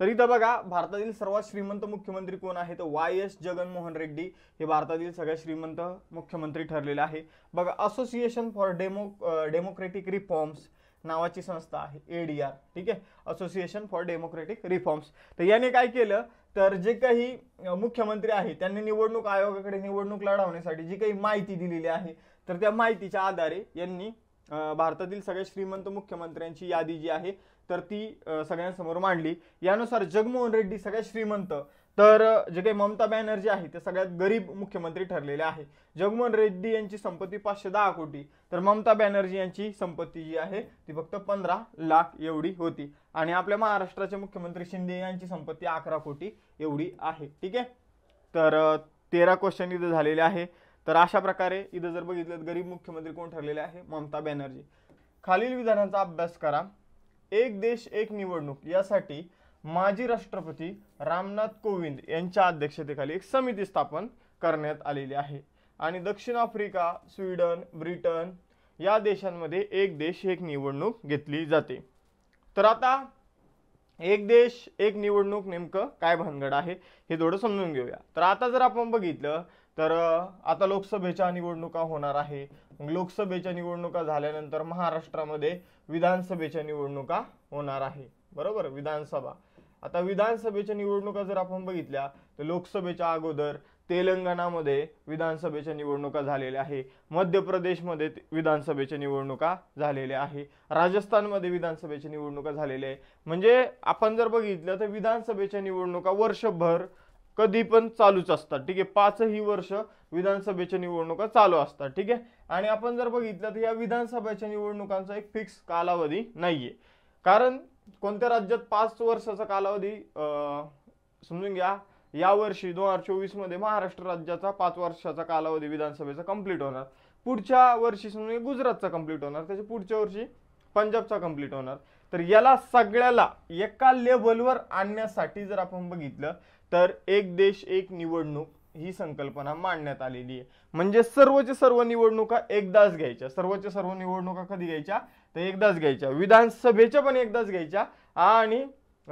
तर इथं बघा भारतातील सर्वात श्रीमंत मुख्यमंत्री कोण आहे तर वाय एस जगनमोहन रेड्डी हे भारतातील सगळ्यात श्रीमंत मुख्यमंत्री ठरलेले आहे बघा Association for demo Democratic Reforms नावाची संस्था आहे आर ठीक आहे असोसिएशन फॉर डेमोक्रेटिक रिफॉर्म्स तर याने काय केलं तर जे काही मुख्यमंत्री आहेत त्यांनी निवडणूक आयोगाकडे निवडणूक लढवण्यासाठी जी काही माहिती दिलेली आहे तर त्या माहितीच्या आधारे यांनी भारतातील सगळ्या श्रीमंत मुख्यमंत्र्यांची यादी जी आहे तर ती सगळ्यांसमोर मांडली यानुसार जगमोहन रेड्डी सगळ्यात श्रीमंत तर जे काही ममता बॅनर्जी आहे ते सगळ्यात गरीब मुख्यमंत्री ठरलेले आहे जगमोहन रेड्डी यांची संपत्ती पाचशे दहा कोटी तर ममता बॅनर्जी यांची संपत्ती जी आहे ती फक्त पंधरा लाख एवढी होती आणि आपल्या महाराष्ट्राचे मुख्यमंत्री शिंदे यांची संपत्ती अकरा कोटी एवढी आहे ठीक आहे तर तेरा क्वेश्चन इथं झालेले आहे तर अशा प्रकारे इथं जर बघितलं तर गरीब मुख्यमंत्री कोण ठरलेले आहे ममता बॅनर्जी खालील विधानांचा अभ्यास करा एक देश एक निवडणूक यासाठी माजी राष्ट्रपती रामनाथ कोविंद यांच्या अध्यक्षतेखाली एक समिती स्थापन करण्यात आलेली आहे आणि दक्षिण आफ्रिका स्वीडन ब्रिटन या देशांमध्ये एक देश एक निवडणूक घेतली जाते तर आता एक देश एक निवडणूक नेमकं काय भानगड आहे हे थोडं समजून घेऊया तर आता जर आपण बघितलं तर आता लोकसभेच्या निवडणुका होणार आहे लोकसभेच्या निवडणुका झाल्यानंतर महाराष्ट्रामध्ये विधानसभेच्या निवडणुका होणार आहे बरोबर विधानसभा आता विधानसभेच्या निवडणुका जर आपण बघितल्या तर लोकसभेच्या अगोदर तेलंगणामध्ये विधानसभेच्या निवडणुका झालेल्या आहे मध्य प्रदेशमध्ये विधानसभेच्या निवडणुका झालेल्या आहे राजस्थानमध्ये विधानसभेच्या निवडणुका झालेल्या आहे म्हणजे आपण जर बघितलं तर विधानसभेच्या निवडणुका वर्षभर कधी पण चालूच असतात ठीक आहे पाचही वर्ष विधानसभेच्या निवडणुका चालू असतात ठीक आहे आणि आपण जर बघितलं तर या विधानसभेच्या निवडणुकांचा एक फिक्स कालावधी नाहीये कारण कोणत्या राज्यात पाच वर्षाचा कालावधी समजून घ्या यावर्षी दोन हजार मध्ये महाराष्ट्र राज्याचा पाच वर्षाचा कालावधी विधानसभेचा कंप्लीट होणार पुढच्या वर्षी समजून गुजरातचा कंप्लीट होणार त्याच्या पुढच्या वर्षी पंजाबचा कंप्लीट होणार तर याला सगळ्याला एका लेव्हलवर आणण्यासाठी जर आपण बघितलं तर एक देश एक निवडणूक ही संकल्पना मांडण्यात आलेली आहे म्हणजे सर्वोच्च सर्व निवडणुका एकदाच घ्यायच्या सर्वच्या सर्व निवडणुका कधी घ्यायच्या तर एकदाच घ्यायच्या विधानसभेच्या पण एकदाच घ्यायच्या आणि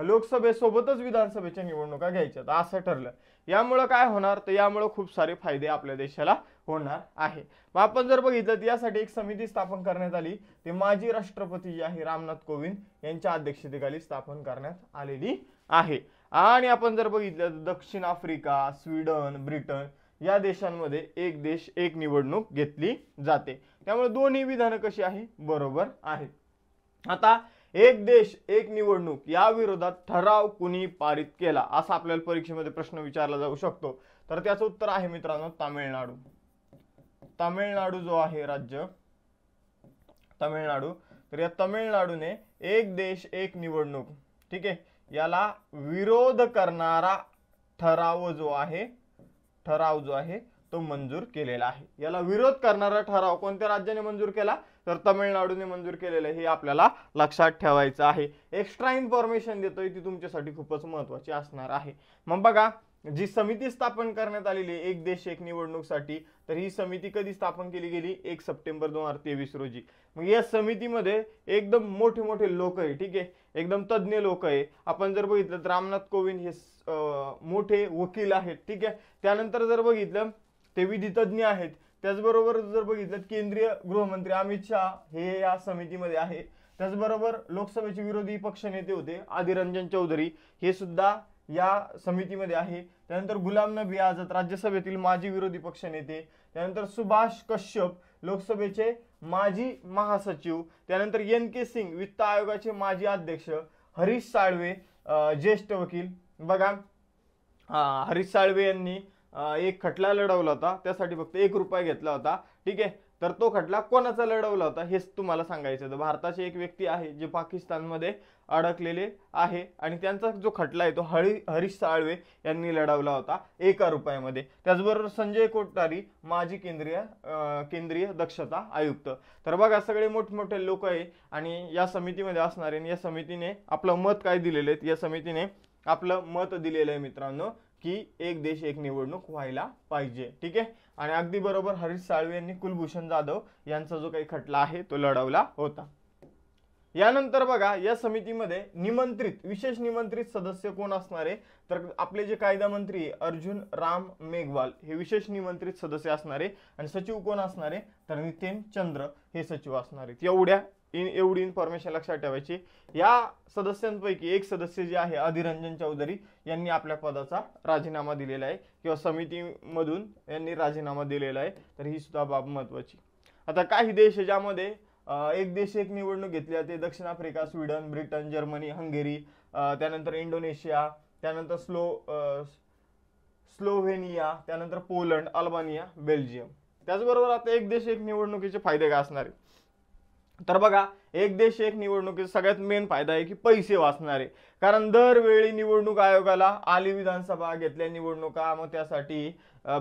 लोकसभेसोबतच विधानसभेच्या निवडणुका घ्यायच्या तर असं ठरलं यामुळं काय होणार तर यामुळं खूप सारे फायदे आपल्या देशाला होणार आहे मग आपण जर बघितलं तर यासाठी एक समिती स्थापन करण्यात आली ते माजी राष्ट्रपती जी आहे रामनाथ कोविंद यांच्या अध्यक्षतेखाली स्थापन करण्यात आलेली आहे आणि आपण जर बघितलं तर दक्षिण आफ्रिका स्वीडन ब्रिटन या देशांमध्ये एक देश एक निवडणूक घेतली जाते त्यामुळे दोन्ही विधानं कशी आहे बरोबर आहे आता एक देश एक निवडणूक या विरोधात ठराव कुणी पारित केला असा आपल्याला परीक्षेमध्ये प्रश्न विचारला जाऊ शकतो तर त्याचं उत्तर आहे मित्रांनो तामिळनाडू तामिळनाडू जो आहे राज्य तामिळनाडू तर या तामिळनाडूने एक देश एक निवडणूक ठीक आहे याला विरोध करणारा ठराव जो आहे ठराव जो आहे तो मंजूर केलेला आहे याला विरोध करणारा ठराव कोणत्या राज्याने मंजूर केला तर तमिळनाडूने मंजूर केलेलं हे आपल्याला लक्षात ठेवायचं आहे एक्स्ट्रा इन्फॉर्मेशन देतोय ती तुमच्यासाठी खूपच महत्वाची असणार आहे मग बघा जी समिती स्थापन करण्यात आलेली एक देश एक निवडणूकसाठी तर ही समिती कधी स्थापन केली गेली एक सप्टेंबर दोन हजार तेवीस रोजी मग या समितीमध्ये एकदम मोठे मोठे लोक आहे ठीक आहे एकदम तज्ज्ञ लोक आहे आपण जर बघितलं तर रामनाथ कोविंद हे मोठे वकील आहेत ठीक आहे त्यानंतर जर बघितलं ते विधितज्ञ आहेत त्याचबरोबर जर बघितलं केंद्रीय गृहमंत्री अमित शहा हे या समितीमध्ये आहे त्याचबरोबर लोकसभेचे विरोधी पक्षनेते होते आदिरंजन चौधरी हे सुद्धा या समितीमध्ये आहे त्यानंतर गुलाम नबी आझाद राज्यसभेतील माजी विरोधी पक्षनेते त्यानंतर सुभाष कश्यप लोकसभेचे माजी महासचिव त्यानंतर एन के सिंग वित्त आयोगाचे माजी अध्यक्ष हरीश साळवे ज्येष्ठ वकील बघा हरीश साळवे यांनी एक खटला लढवला होता त्यासाठी फक्त एक रुपया घेतला होता ठीक आहे तर तो खटला कोणाचा लढवला होता हेच तुम्हाला सांगायचं तर भारताचे एक व्यक्ती आहे जे पाकिस्तानमध्ये अडकलेले आहे आणि त्यांचा जो खटला आहे तो हरी हरीश साळवे यांनी लढवला होता एका रुपयामध्ये त्याचबरोबर संजय कोटारी माजी केंद्रीय केंद्रीय दक्षता आयुक्त तर बघा सगळे मोठमोठे लोक आहे आणि या समितीमध्ये असणारे या समितीने आपलं मत काय दिलेलं आहेत या समितीने आपलं मत दिलेलं आहे मित्रांनो की एक देश एक निवडणूक व्हायला पाहिजे ठीक आहे आणि अगदी बरोबर हरीश साळवे यांनी कुलभूषण जाधव यांचा जो काही खटला आहे तो लढवला होता यानंतर बघा या समितीमध्ये निमंत्रित विशेष निमंत्रित सदस्य कोण असणार आहे तर आपले जे कायदा मंत्री अर्जुन राम मेघवाल हे विशेष निमंत्रित सदस्य असणारे आणि सचिव कोण असणारे तर नितीन चंद्र हे सचिव असणार आहेत एवढ्या इन एवढी इन्फॉर्मेशन लक्षात ठेवायची या सदस्यांपैकी एक सदस्य जे आहे अधिरंजन चौधरी यांनी आपल्या पदाचा राजीनामा दिलेला आहे किंवा समितीमधून यांनी राजीनामा दिलेला आहे तर ही सुद्धा बाब महत्त्वाची आता काही देश ज्यामध्ये एक देश एक निवडणूक घेतली जाते दक्षिण Africa Sweden Britain Germany Hungary त्यानंतर इंडोनेशिया त्यानंतर स्लो स्लोव्हेनिया त्यानंतर पोलंड अल्बानिया बेल्जियम त्याचबरोबर आता एक देश एक निवडणुकीचे फायदे काय असणार आहे तर बघा एक देश एक निवडणुकीचा सगळ्यात मेन फायदा आहे की पैसे वाचणारे कारण दरवेळी निवडणूक आयोगाला आली विधानसभा घेतल्या निवडणुका मग त्यासाठी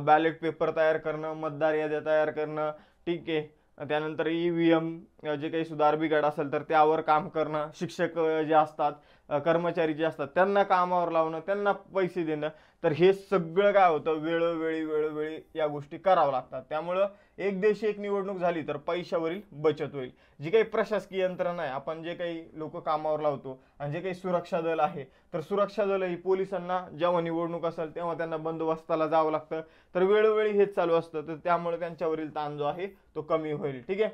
बॅलेट पेपर तयार करणं मतदार याद्या तयार करणं ठीक आहे त्यानंतर ई व्ही एम जे काही सुधार बिघड असेल तर त्यावर काम करणं शिक्षक जे असतात कर्मचारी जे असतात त्यांना कामावर लावणं त्यांना पैसे देणं तर हे सगळं काय होतं वेळोवेळी वेळोवेळी या गोष्टी कराव्या लागतात त्यामुळं एक देश एक निवडणूक झाली तर पैशावरील बचत होईल जी काही प्रशासकीय यंत्रणा आहे आपण जे काही लोक कामावर लावतो आणि जे काही सुरक्षा दल आहे तर सुरक्षा दल ही पोलिसांना जेव्हा निवडणूक असेल तेव्हा त्यांना बंदोबस्ताला जावं लागतं तर वेळोवेळी हेच चालू असतं तर त्यामुळे त्यांच्यावरील ताण जो आहे तो कमी होईल ठीक आहे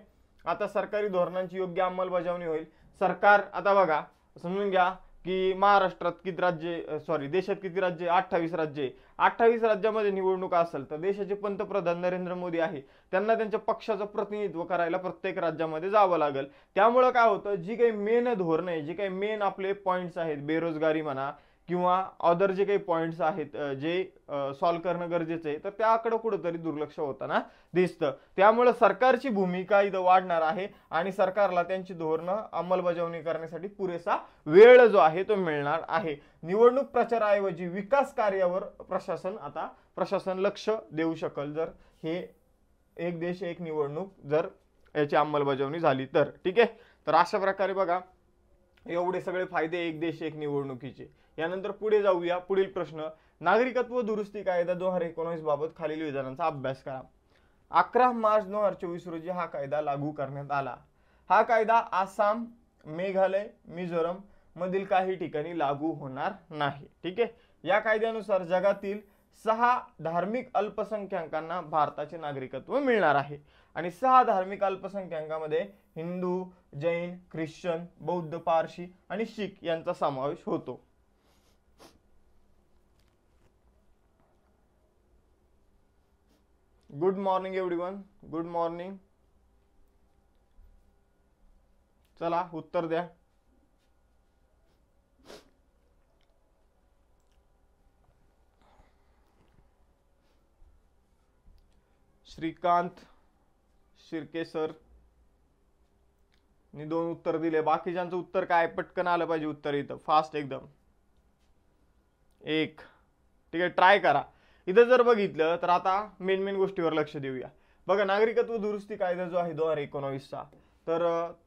आता सरकारी धोरणांची योग्य अंमलबजावणी होईल सरकार आता बघा समजून घ्या की महाराष्ट्रात किती राज्य सॉरी देशात किती राज्य अठ्ठावीस राज्य अठ्ठावीस राज्यामध्ये निवडणुका असेल तर देशाचे पंतप्रधान नरेंद्र मोदी आहे त्यांना त्यांच्या पक्षाचं प्रतिनिधित्व करायला प्रत्येक राज्यामध्ये जावं लागेल त्यामुळं काय होतं जी काही मेन धोरण आहे जी काही मेन आपले पॉईंट्स आहेत बेरोजगारी म्हणा किंवा अदर जे काही पॉईंट्स आहेत जे सॉल्व करणं गरजेचं आहे तर त्याकडं कुठंतरी दुर्लक्ष होताना दिसतं त्यामुळं सरकारची भूमिका इथं वाढणार आहे आणि सरकारला त्यांची धोरणं अंमलबजावणी करण्यासाठी पुरेसा वेळ जो आहे तो मिळणार आहे निवडणूक प्रचाराऐवजी विकास कार्यावर प्रशासन आता प्रशासन लक्ष देऊ शकल जर हे एक देश एक निवडणूक जर याची अंमलबजावणी झाली तर ठीक आहे तर अशा प्रकारे बघा एवढे सगळे फायदे एक देश एक निवडणुकीचे यानंतर पुढे जाऊया पुढील प्रश्न नागरिकत्व दुरुस्ती कायदा दोन हजार एकोणीस बाबत खालील विधानांचा अभ्यास करा अकरा मार्च दोन हजार चोवीस रोजी हा कायदा लागू करण्यात आला हा कायदा आसाम मेघालय मिझोरम मधील काही ठिकाणी लागू होणार नाही ठीक आहे या कायद्यानुसार जगातील सहा धार्मिक अल्पसंख्याकांना भारताचे नागरिकत्व मिळणार आहे आणि सहा धार्मिक अल्पसंख्याकामध्ये हिंदू जैन ख्रिश्चन बौद्ध पारशी आणि शीख यांचा समावेश होतो good morning everyone good morning चला उत्तर द्या श्रीकांत शिर्के सर दोन उत्तर दिले बाकीच्यांचं उत्तर काय पटकन आलं पाहिजे उत्तर इथं फास्ट एकदम एक ठीक आहे ट्राय करा इथं जर बघितलं तर आता मेन मेन गोष्टीवर लक्ष देऊया बघा नागरिकत्व दुरुस्ती कायदा जो आहे दोन हजार एकोणावीसचा तर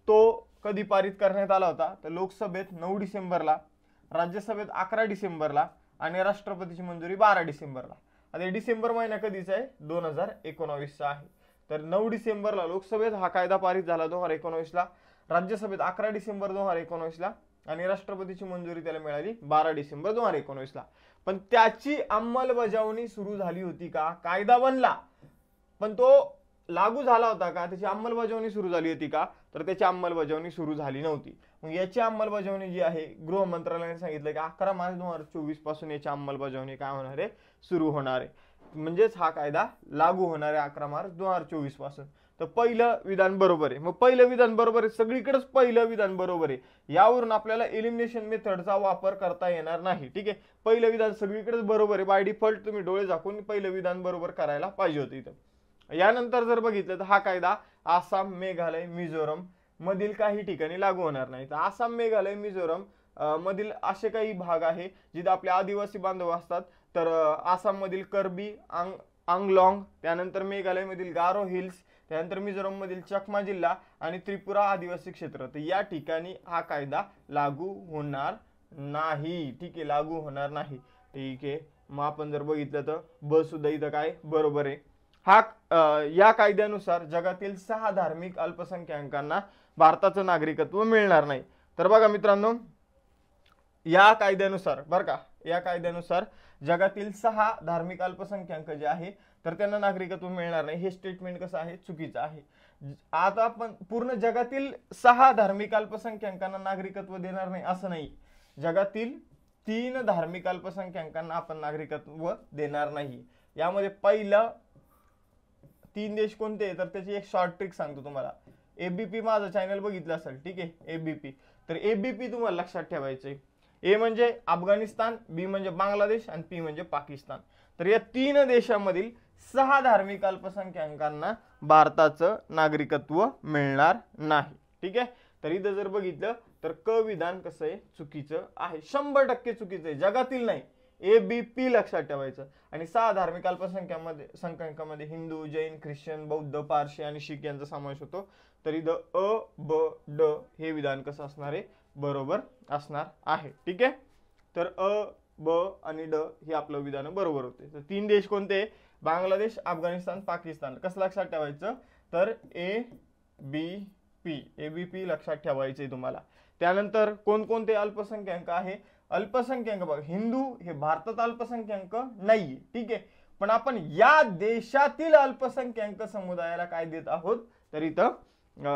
तो कधी पारित करण्यात आला होता तर लोकसभेत नऊ डिसेंबरला राज्यसभेत अकरा डिसेंबरला आणि राष्ट्रपतीची मंजुरी बारा डिसेंबरला आता डिसेंबर महिना कधीचा आहे दोन हजार एकोणावीसचा आहे तर नऊ डिसेंबरला लोकसभेत हा कायदा पारित झाला दोन हजार एकोणावीसला राज्यसभेत अकरा डिसेंबर दोन हजार एकोणावीसला आणि राष्ट्रपतीची मंजुरी त्याला मिळाली बारा डिसेंबर दोन हजार एकोणावीसला पण त्याची अंमलबजावणी सुरू झाली होती का कायदा बनला पण तो लागू झाला होता का त्याची अंमलबजावणी सुरू झाली होती का तर त्याची अंमलबजावणी सुरू झाली नव्हती मग याची अंमलबजावणी जी आहे गृह मंत्रालयाने सांगितलं की अकरा मार्च दोन हजार चोवीस पासून याची अंमलबजावणी काय होणार आहे सुरू होणार आहे म्हणजेच हा कायदा लागू होणार आहे अकरा मार्च दोन हजार चोवीस पासून तर पहिलं विधान बरोबर आहे मग पहिलं विधान बरोबर आहे सगळीकडेच पहिलं विधान बरोबर आहे यावरून आपल्याला एलिमिनेशन मेथडचा वापर करता येणार नाही ठीक आहे पहिलं विधान सगळीकडेच बरोबर आहे बाय डिफॉल्ट तुम्ही डोळे झाकून पहिलं विधान बरोबर करायला पाहिजे होतं इथं यानंतर जर बघितलं तर हा कायदा आसाम मेघालय मिझोरम मधील काही ठिकाणी लागू होणार नाही तर आसाम मेघालय मिझोरम मधील असे काही भाग आहे जिथे आपले आदिवासी बांधव असतात तर आसाममधील करबी आंग आंगलाँग त्यानंतर मेघालयमधील गारो हिल्स त्यानंतर मधील चकमा जिल्हा आणि त्रिपुरा आदिवासी क्षेत्र तर या ठिकाणी हा कायदा लागू होणार नाही ठीक आहे लागू होणार नाही ठीक आहे मग आपण जर बघितलं तर ब सुद्धा इथं काय बरोबर आहे हा या कायद्यानुसार जगातील सहा धार्मिक अल्पसंख्याकांना भारताचं नागरिकत्व मिळणार नाही तर बघा मित्रांनो या कायद्यानुसार बरं का या कायद्यानुसार जगातील सहा धार्मिक अल्पसंख्याक जे आहे तर त्यांना नागरिकत्व मिळणार नाही हे स्टेटमेंट कसं आहे चुकीचं आहे आता आपण पूर्ण जगातील सहा धार्मिक अल्पसंख्याकांना नागरिकत्व देणार नाही असं नाही जगातील तीन धार्मिक अल्पसंख्याकांना आपण नागरिकत्व देणार नाही यामध्ये पहिलं तीन देश कोणते तर त्याची एक शॉर्ट ट्रिक सांगतो तुम्हाला एबीपी माझं चॅनल बघितलं असेल ठीक आहे एबीपी तर एबीपी तुम्हाला लक्षात ठेवायचे ए म्हणजे अफगाणिस्तान बी म्हणजे बांगलादेश आणि पी म्हणजे पाकिस्तान तर या तीन देशांमधील सहा धार्मिक अल्पसंख्याकांना भारताचं नागरिकत्व मिळणार नाही ठीक आहे तर इथं जर बघितलं तर क विधान कसं आहे चुकीचं आहे शंभर टक्के चुकीचं आहे जगातील नाही ए बी पी लक्षात ठेवायचं आणि सहा धार्मिक अल्पसंख्यामध्ये संख्यांकामध्ये हिंदू जैन ख्रिश्चन बौद्ध पारशी आणि शीख यांचा समावेश होतो तर इथं अ ब ड हे विधान कसं असणार आहे बरोबर असणार आहे ठीक आहे तर अ ब आणि ड हे आपलं विधान बरोबर होते तर तीन देश कोणते बांगलादेश अफगाणिस्तान पाकिस्तान कसं लक्षात ठेवायचं तर A B P A B P लक्षात ठेवायचे तुम्हाला त्यानंतर कोणकोणते अल्पसंख्याक आहे अल्पसंख्याक बघा हिंदू हे भारतात अल्पसंख्याक नाही ठीक आहे पण आपण या देशातील अल्पसंख्यांक समुदायाला काय देत आहोत तर इथं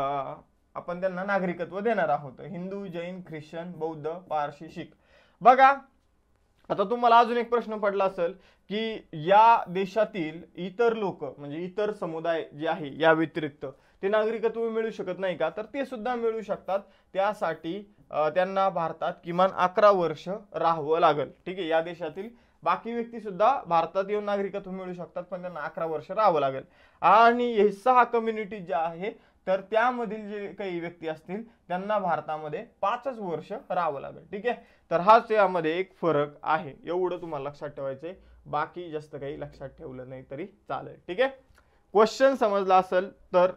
आपण त्यांना नागरिकत्व देणार आहोत हिंदू जैन ख्रिश्चन बौद्ध पारशी शीख बघा आता तुम्हाला अजून एक प्रश्न पडला असेल की या देशातील इतर लोक म्हणजे इतर समुदाय जे आहे या व्यतिरिक्त ते नागरिकत्व मिळू शकत नाही का तर ते सुद्धा मिळू शकतात त्यासाठी त्यांना भारतात किमान अकरा वर्ष राहावं लागेल ठीक आहे या देशातील बाकी व्यक्ती सुद्धा भारतात येऊन नागरिकत्व मिळू शकतात पण त्यांना अकरा वर्ष राहावं लागेल आणि हे सहा कम्युनिटी ज्या आहे तर त्यामधील जे काही व्यक्ती असतील त्यांना भारतामध्ये पाचच वर्ष राहावं लागेल ठीक आहे तर हाच यामध्ये एक फरक आहे एवढं तुम्हाला लक्षात ठेवायचं बाकी जास्त काही लक्षात ठेवलं नाही तरी चालेल ठीक आहे क्वेश्चन समजला असेल तर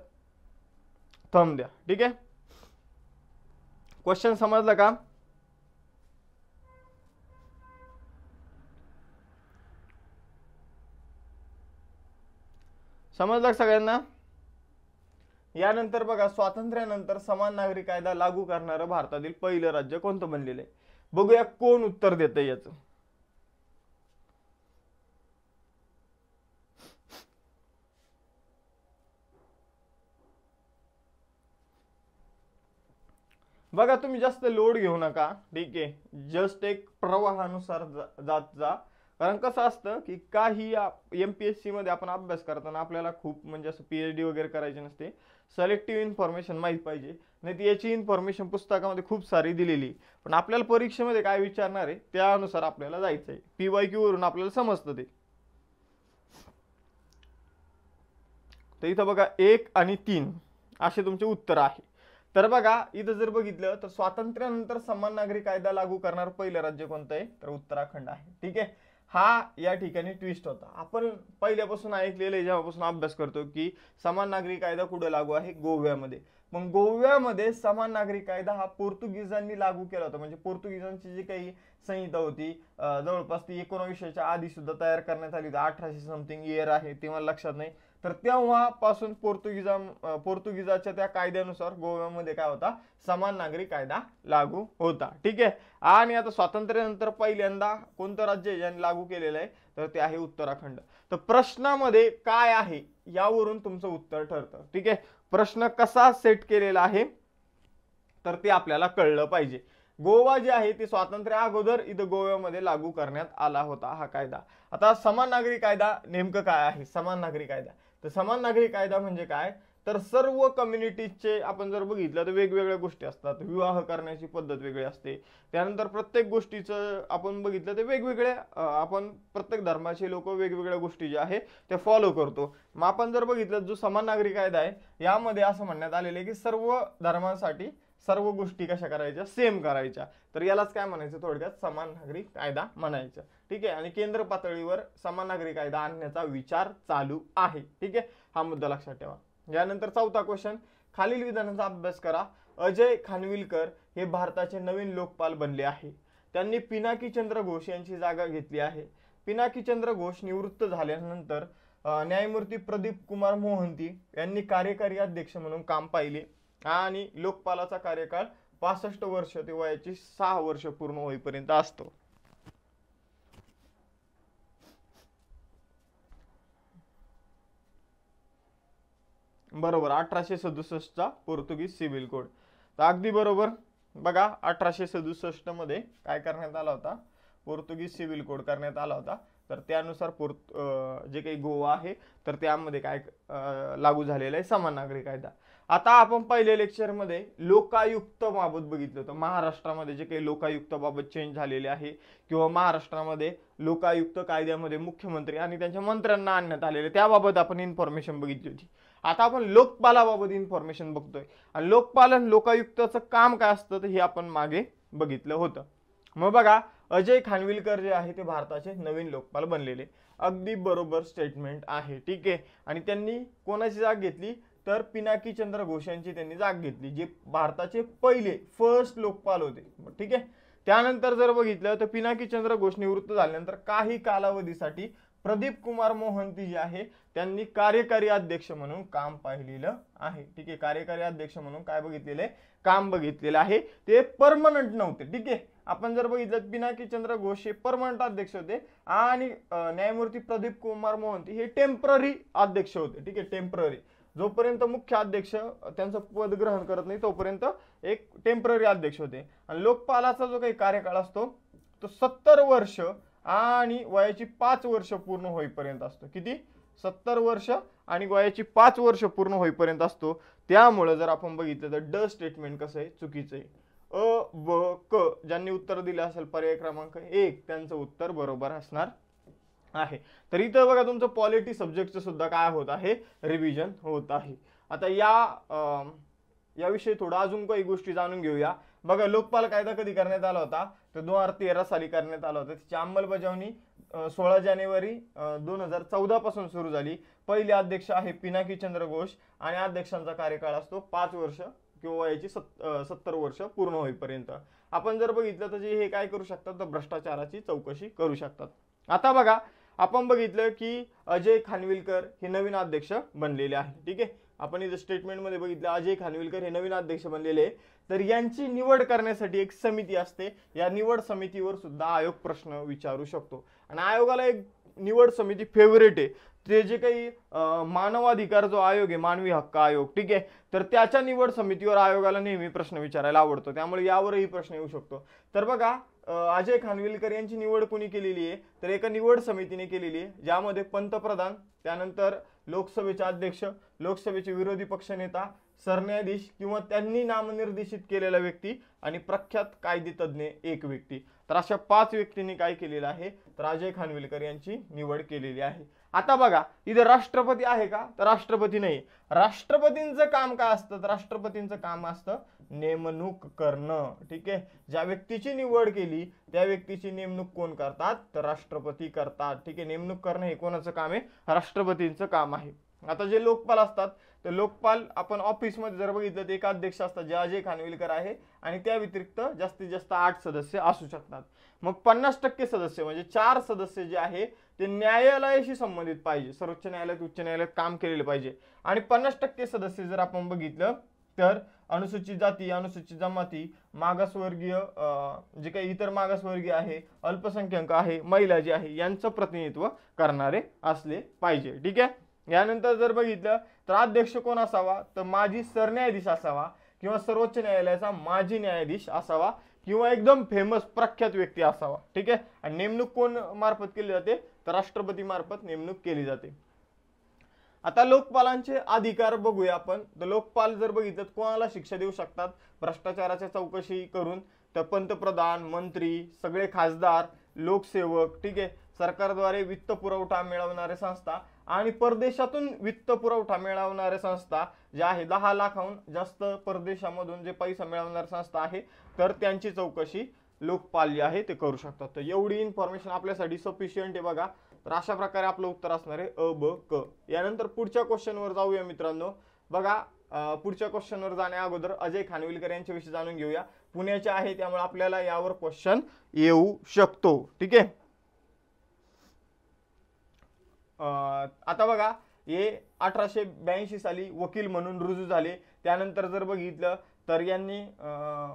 थम द्या ठीक आहे क्वेश्चन समजलं का समजलं सगळ्यांना यानंतर बघा स्वातंत्र्यानंतर समान नागरी कायदा लागू करणारं भारतातील पहिलं राज्य कोणतं बनलेलं आहे बघूया कोण उत्तर देतं याचं बघा तुम्ही जास्त लोड घेऊ नका ठीक आहे जस्ट एक प्रवाहानुसार जात जा कारण कसं असतं की काही एमपीएससी मध्ये आपण अभ्यास करताना आपल्याला खूप म्हणजे असं पीएचडी डी वगैरे करायची नसते सलेक्टिव्ह इन्फॉर्मेशन माहीत पाहिजे नाही ती याची इन्फॉर्मेशन पुस्तकामध्ये खूप सारी दिलेली पण आपल्याला परीक्षेमध्ये काय विचारणार आहे त्यानुसार आपल्याला जायचं आहे पी वाय क्यूवरून आपल्याला समजतं ते तर इथं बघा एक आणि तीन असे तुमचे उत्तर आहे तर बघा इथं जर बघितलं तर स्वातंत्र्यानंतर समान नागरी कायदा लागू करणार पहिलं राज्य कोणतं आहे तर उत्तराखंड आहे ठीक आहे हा या ठिकाणी ट्विस्ट होता आपण पहिल्यापासून ऐकलेलं आहे जेव्हापासून अभ्यास करतो की समान नागरी कायदा कुठं लागू आहे गोव्यामध्ये मग गोव्यामध्ये समान नागरी कायदा हा पोर्तुगीजांनी लागू केला होता म्हणजे पोर्तुगीजांची जी काही संहिता होती जवळपास ती एकोणावीसशेच्या आधी सुद्धा तयार करण्यात आली होती अठराशे समथिंग इयर आहे तेव्हा लक्षात नाही तर तेव्हापासून पोर्तुगीजा पोर्तुगीजाच्या त्या कायद्यानुसार गोव्यामध्ये काय होता समान नागरी कायदा लागू होता ठीक आहे आणि आता स्वातंत्र्यानंतर पहिल्यांदा कोणतं राज्य यांनी लागू केलेलं आहे तर ते आहे उत्तराखंड तर प्रश्नामध्ये काय आहे यावरून तुमचं उत्तर ठरतं ठीक आहे प्रश्न कसा सेट केलेला आहे तर ते आपल्याला कळलं पाहिजे गोवा जे आहे ते स्वातंत्र्य अगोदर इथं गोव्यामध्ये लागू करण्यात आला होता हा कायदा आता समान नागरी कायदा नेमकं काय आहे समान नागरी कायदा तर समान नागरी कायदा म्हणजे काय तर सर्व कम्युनिटीजचे आपण जर बघितलं तर वेगवेगळ्या गोष्टी असतात विवाह करण्याची पद्धत वेगळी असते त्यानंतर प्रत्येक गोष्टीचं आपण बघितलं तर वेगवेगळ्या आपण प्रत्येक धर्माचे लोक वेगवेगळ्या गोष्टी ज्या आहे त्या फॉलो करतो मग आपण जर बघितलं जो समान नागरी कायदा आहे यामध्ये असं म्हणण्यात आलेलं आहे की सर्व धर्मांसाठी सर्व गोष्टी कशा करायच्या सेम करायच्या तर यालाच काय म्हणायचं थोडक्यात समान नागरी कायदा म्हणायचं ठीक आहे आणि केंद्र पातळीवर समान नागरी कायदा आणण्याचा विचार चालू आहे ठीक आहे हा मुद्दा लक्षात ठेवा यानंतर चौथा क्वेश्चन खालील विधानाचा अभ्यास करा अजय खानविलकर हे भारताचे नवीन लोकपाल बनले आहे त्यांनी पिनाकी चंद्र घोष यांची जागा घेतली आहे पिनाकी चंद्र घोष निवृत्त झाल्यानंतर न्यायमूर्ती प्रदीप कुमार मोहंती यांनी कार्यकारी अध्यक्ष म्हणून काम पाहिले आणि लोकपालाचा कार्यकाळ पासष्ट वर्ष ते वयाची सहा वर्ष पूर्ण होईपर्यंत असतो बरोबर अठराशे सदुसष्टचा पोर्तुगीज सिव्हिल कोड तर अगदी बरोबर बघा अठराशे सदुसष्टमध्ये काय करण्यात आला होता पोर्तुगीज सिव्हिल कोड करण्यात आला होता तर त्यानुसार पोर्त जे काही गोवा आहे तर त्यामध्ये काय लागू झालेलं आहे समान नागरी कायदा आता आपण पहिल्या लेक्चरमध्ये लोकायुक्तबाबत बघितलं होतं महाराष्ट्रामध्ये जे काही लोकायुक्तबाबत चेंज झालेले आहे किंवा महाराष्ट्रामध्ये लोकायुक्त कायद्यामध्ये मुख्यमंत्री आणि त्यांच्या मंत्र्यांना आणण्यात आलेले त्याबाबत आपण इन्फॉर्मेशन बघितली होती आता आपण लोकपालाबाबत इन्फॉर्मेशन बघतोय आणि लोकपाल आणि लोकायुक्ताचं काम काय असतं तर हे आपण मागे बघितलं होतं मग बघा अजय खानविलकर जे आहे ते भारताचे नवीन लोकपाल बनलेले अगदी बरोबर स्टेटमेंट आहे ठीक आहे आणि त्यांनी कोणाची जाग घेतली तर पिनाकी चंद्र घोष यांची त्यांनी जाग घेतली जे भारताचे पहिले फर्स्ट लोकपाल होते ठीक आहे त्यानंतर जर बघितलं तर पिनाकी चंद्र घोष निवृत्त झाल्यानंतर काही कालावधीसाठी प्रदीप कुमार मोहंती जे आहे त्यांनी कार्यकारी अध्यक्ष म्हणून काम पाहिलेलं आहे ठीक आहे कार्यकारी अध्यक्ष म्हणून काय बघितलेलं आहे काम बघितलेलं आहे ते परमनंट नव्हते ठीक आहे आपण जर बघितलं पिनाकी चंद्र घोष हे परमनंट अध्यक्ष होते आणि न्यायमूर्ती प्रदीप कुमार मोहंती हे टेम्पररी अध्यक्ष होते ठीक आहे टेम्पररी जोपर्यंत मुख्य अध्यक्ष त्यांचं पद ग्रहण करत नाही तोपर्यंत एक टेम्पररी अध्यक्ष होते आणि लोकपालाचा जो काही कार्यकाळ असतो तो सत्तर वर्ष आणि वयाची पाच वर्ष पूर्ण होईपर्यंत असतो किती सत्तर वर्ष आणि वयाची पाच वर्ष पूर्ण होईपर्यंत असतो त्यामुळं जर आपण बघितलं तर ड स्टेटमेंट कसं आहे चुकीचं आहे अ ब क ज्यांनी उत्तर दिलं असेल पर्याय क्रमांक एक त्यांचं उत्तर बरोबर असणार आहे तर इथं बघा तुमचं पॉलिटी सब्जेक्टचं सुद्धा काय होत आहे रिव्हिजन होत आहे आता या याविषयी थोडं अजून काही गोष्टी जाणून घेऊया बघा लोकपाल कायदा कधी करण्यात आला होता तर दोन हजार तेरा साली करण्यात आला होता त्याची अंमलबजावणी सोळा जानेवारी दोन हजार चौदा पासून सुरू झाली पहिले अध्यक्ष आहे पिनाकी चंद्र घोष आणि अध्यक्षांचा कार्यकाळ असतो पाच वर्ष किंवा याची सत् सत्तर वर्ष पूर्ण होईपर्यंत आपण जर बघितलं तर जे हे काय करू शकतात तर भ्रष्टाचाराची चौकशी करू शकतात आता बघा आपण बघितलं की अजय खानविलकर हे नवीन अध्यक्ष बनलेले आहे ठीक आहे आपण इथं स्टेटमेंटमध्ये बघितलं अजय खानविलकर हे नवीन अध्यक्ष बनलेले तर यांची निवड करण्यासाठी एक समिती असते या निवड समितीवर सुद्धा आयोग प्रश्न विचारू शकतो आणि आयोगाला एक निवड समिती फेवरेट आहे ते जे काही मानवाधिकार जो आयोग आहे मानवी हक्क आयोग ठीक आहे तर त्याच्या निवड समितीवर आयोगाला नेहमी प्रश्न विचारायला आवडतो त्यामुळे यावरही प्रश्न येऊ शकतो तर बघा अजय खानविलकर यांची निवड कोणी केलेली आहे तर एका निवड समितीने केलेली आहे ज्यामध्ये पंतप्रधान त्यानंतर लोकसभेचे अध्यक्ष लोकसभेचे विरोधी पक्षनेता सरन्यायाधीश किंवा त्यांनी नामनिर्देशित केलेला व्यक्ती आणि प्रख्यात तज्ज्ञ एक व्यक्ती तर अशा पाच व्यक्तींनी काय केलेलं आहे तर अजय खानविलकर यांची निवड केलेली आहे आता बघा इथे राष्ट्रपती आहे का तर राष्ट्रपती नाही राष्ट्रपतींचं काम काय असतं तर राष्ट्रपतींचं काम असतं नेमणूक करणं ठीक आहे ज्या व्यक्तीची निवड केली त्या व्यक्तीची नेमणूक कोण करतात तर राष्ट्रपती करतात ठीक आहे नेमणूक करणं हे कोणाचं काम आहे राष्ट्रपतींचं काम आहे आता जे लोकपाल असतात तर लोकपाल आपण ऑफिसमध्ये जर बघितलं तर एक अध्यक्ष असतात जे अजय खानविलकर आहे आणि त्या व्यतिरिक्त जास्तीत जास्त आठ सदस्य असू शकतात मग पन्नास टक्के सदस्य म्हणजे चार सदस्य जे आहे ते न्यायालयाशी संबंधित पाहिजे सर्वोच्च न्यायालयात उच्च न्यायालयात काम केलेलं पाहिजे आणि पन्नास टक्के सदस्य जर आपण बघितलं तर अनुसूचित जाती अनुसूचित जमाती मागासवर्गीय जे काही इतर मागासवर्गीय आहे अल्पसंख्याक आहे महिला जे आहे यांचं प्रतिनिधित्व करणारे असले पाहिजे ठीक आहे यानंतर जर बघितलं तर अध्यक्ष कोण असावा तर माजी सरन्यायाधीश असावा किंवा सर्वोच्च न्यायालयाचा माजी न्यायाधीश असावा किंवा एकदम फेमस प्रख्यात व्यक्ती असावा ठीक आहे आणि नेमणूक कोण मार्फत केली जाते तर राष्ट्रपती मार्फत नेमणूक केली जाते आता लोकपालांचे अधिकार बघूया आपण तर लोकपाल जर बघितलं तर कोणाला शिक्षा देऊ शकतात भ्रष्टाचाराच्या चौकशी करून तर पंतप्रधान मंत्री सगळे खासदार लोकसेवक ठीक आहे सरकारद्वारे वित्त पुरवठा मिळवणारे संस्था आणि परदेशातून वित्त पुरवठा मिळवणाऱ्या संस्था ज्या आहे दहा लाखाहून जास्त परदेशामधून जे पैसा मिळवणाऱ्या संस्था आहे तर त्यांची चौकशी लोकपाल आहे ते करू शकतात तर एवढी इन्फॉर्मेशन आपल्यासाठी सफिशियंट आहे बघा तर अशा प्रकारे आपलं उत्तर असणार आहे अ ब क यानंतर पुढच्या क्वेश्चनवर जाऊया मित्रांनो बघा पुढच्या क्वेश्चनवर जाण्या अगोदर अजय खानविलकर यांच्याविषयी जाणून घेऊया पुण्याचे आहे त्यामुळे आपल्याला यावर क्वेश्चन येऊ शकतो ठीक आहे आता बघा हे अठराशे ब्याऐंशी साली वकील म्हणून रुजू झाले त्यानंतर जर बघितलं तर यांनी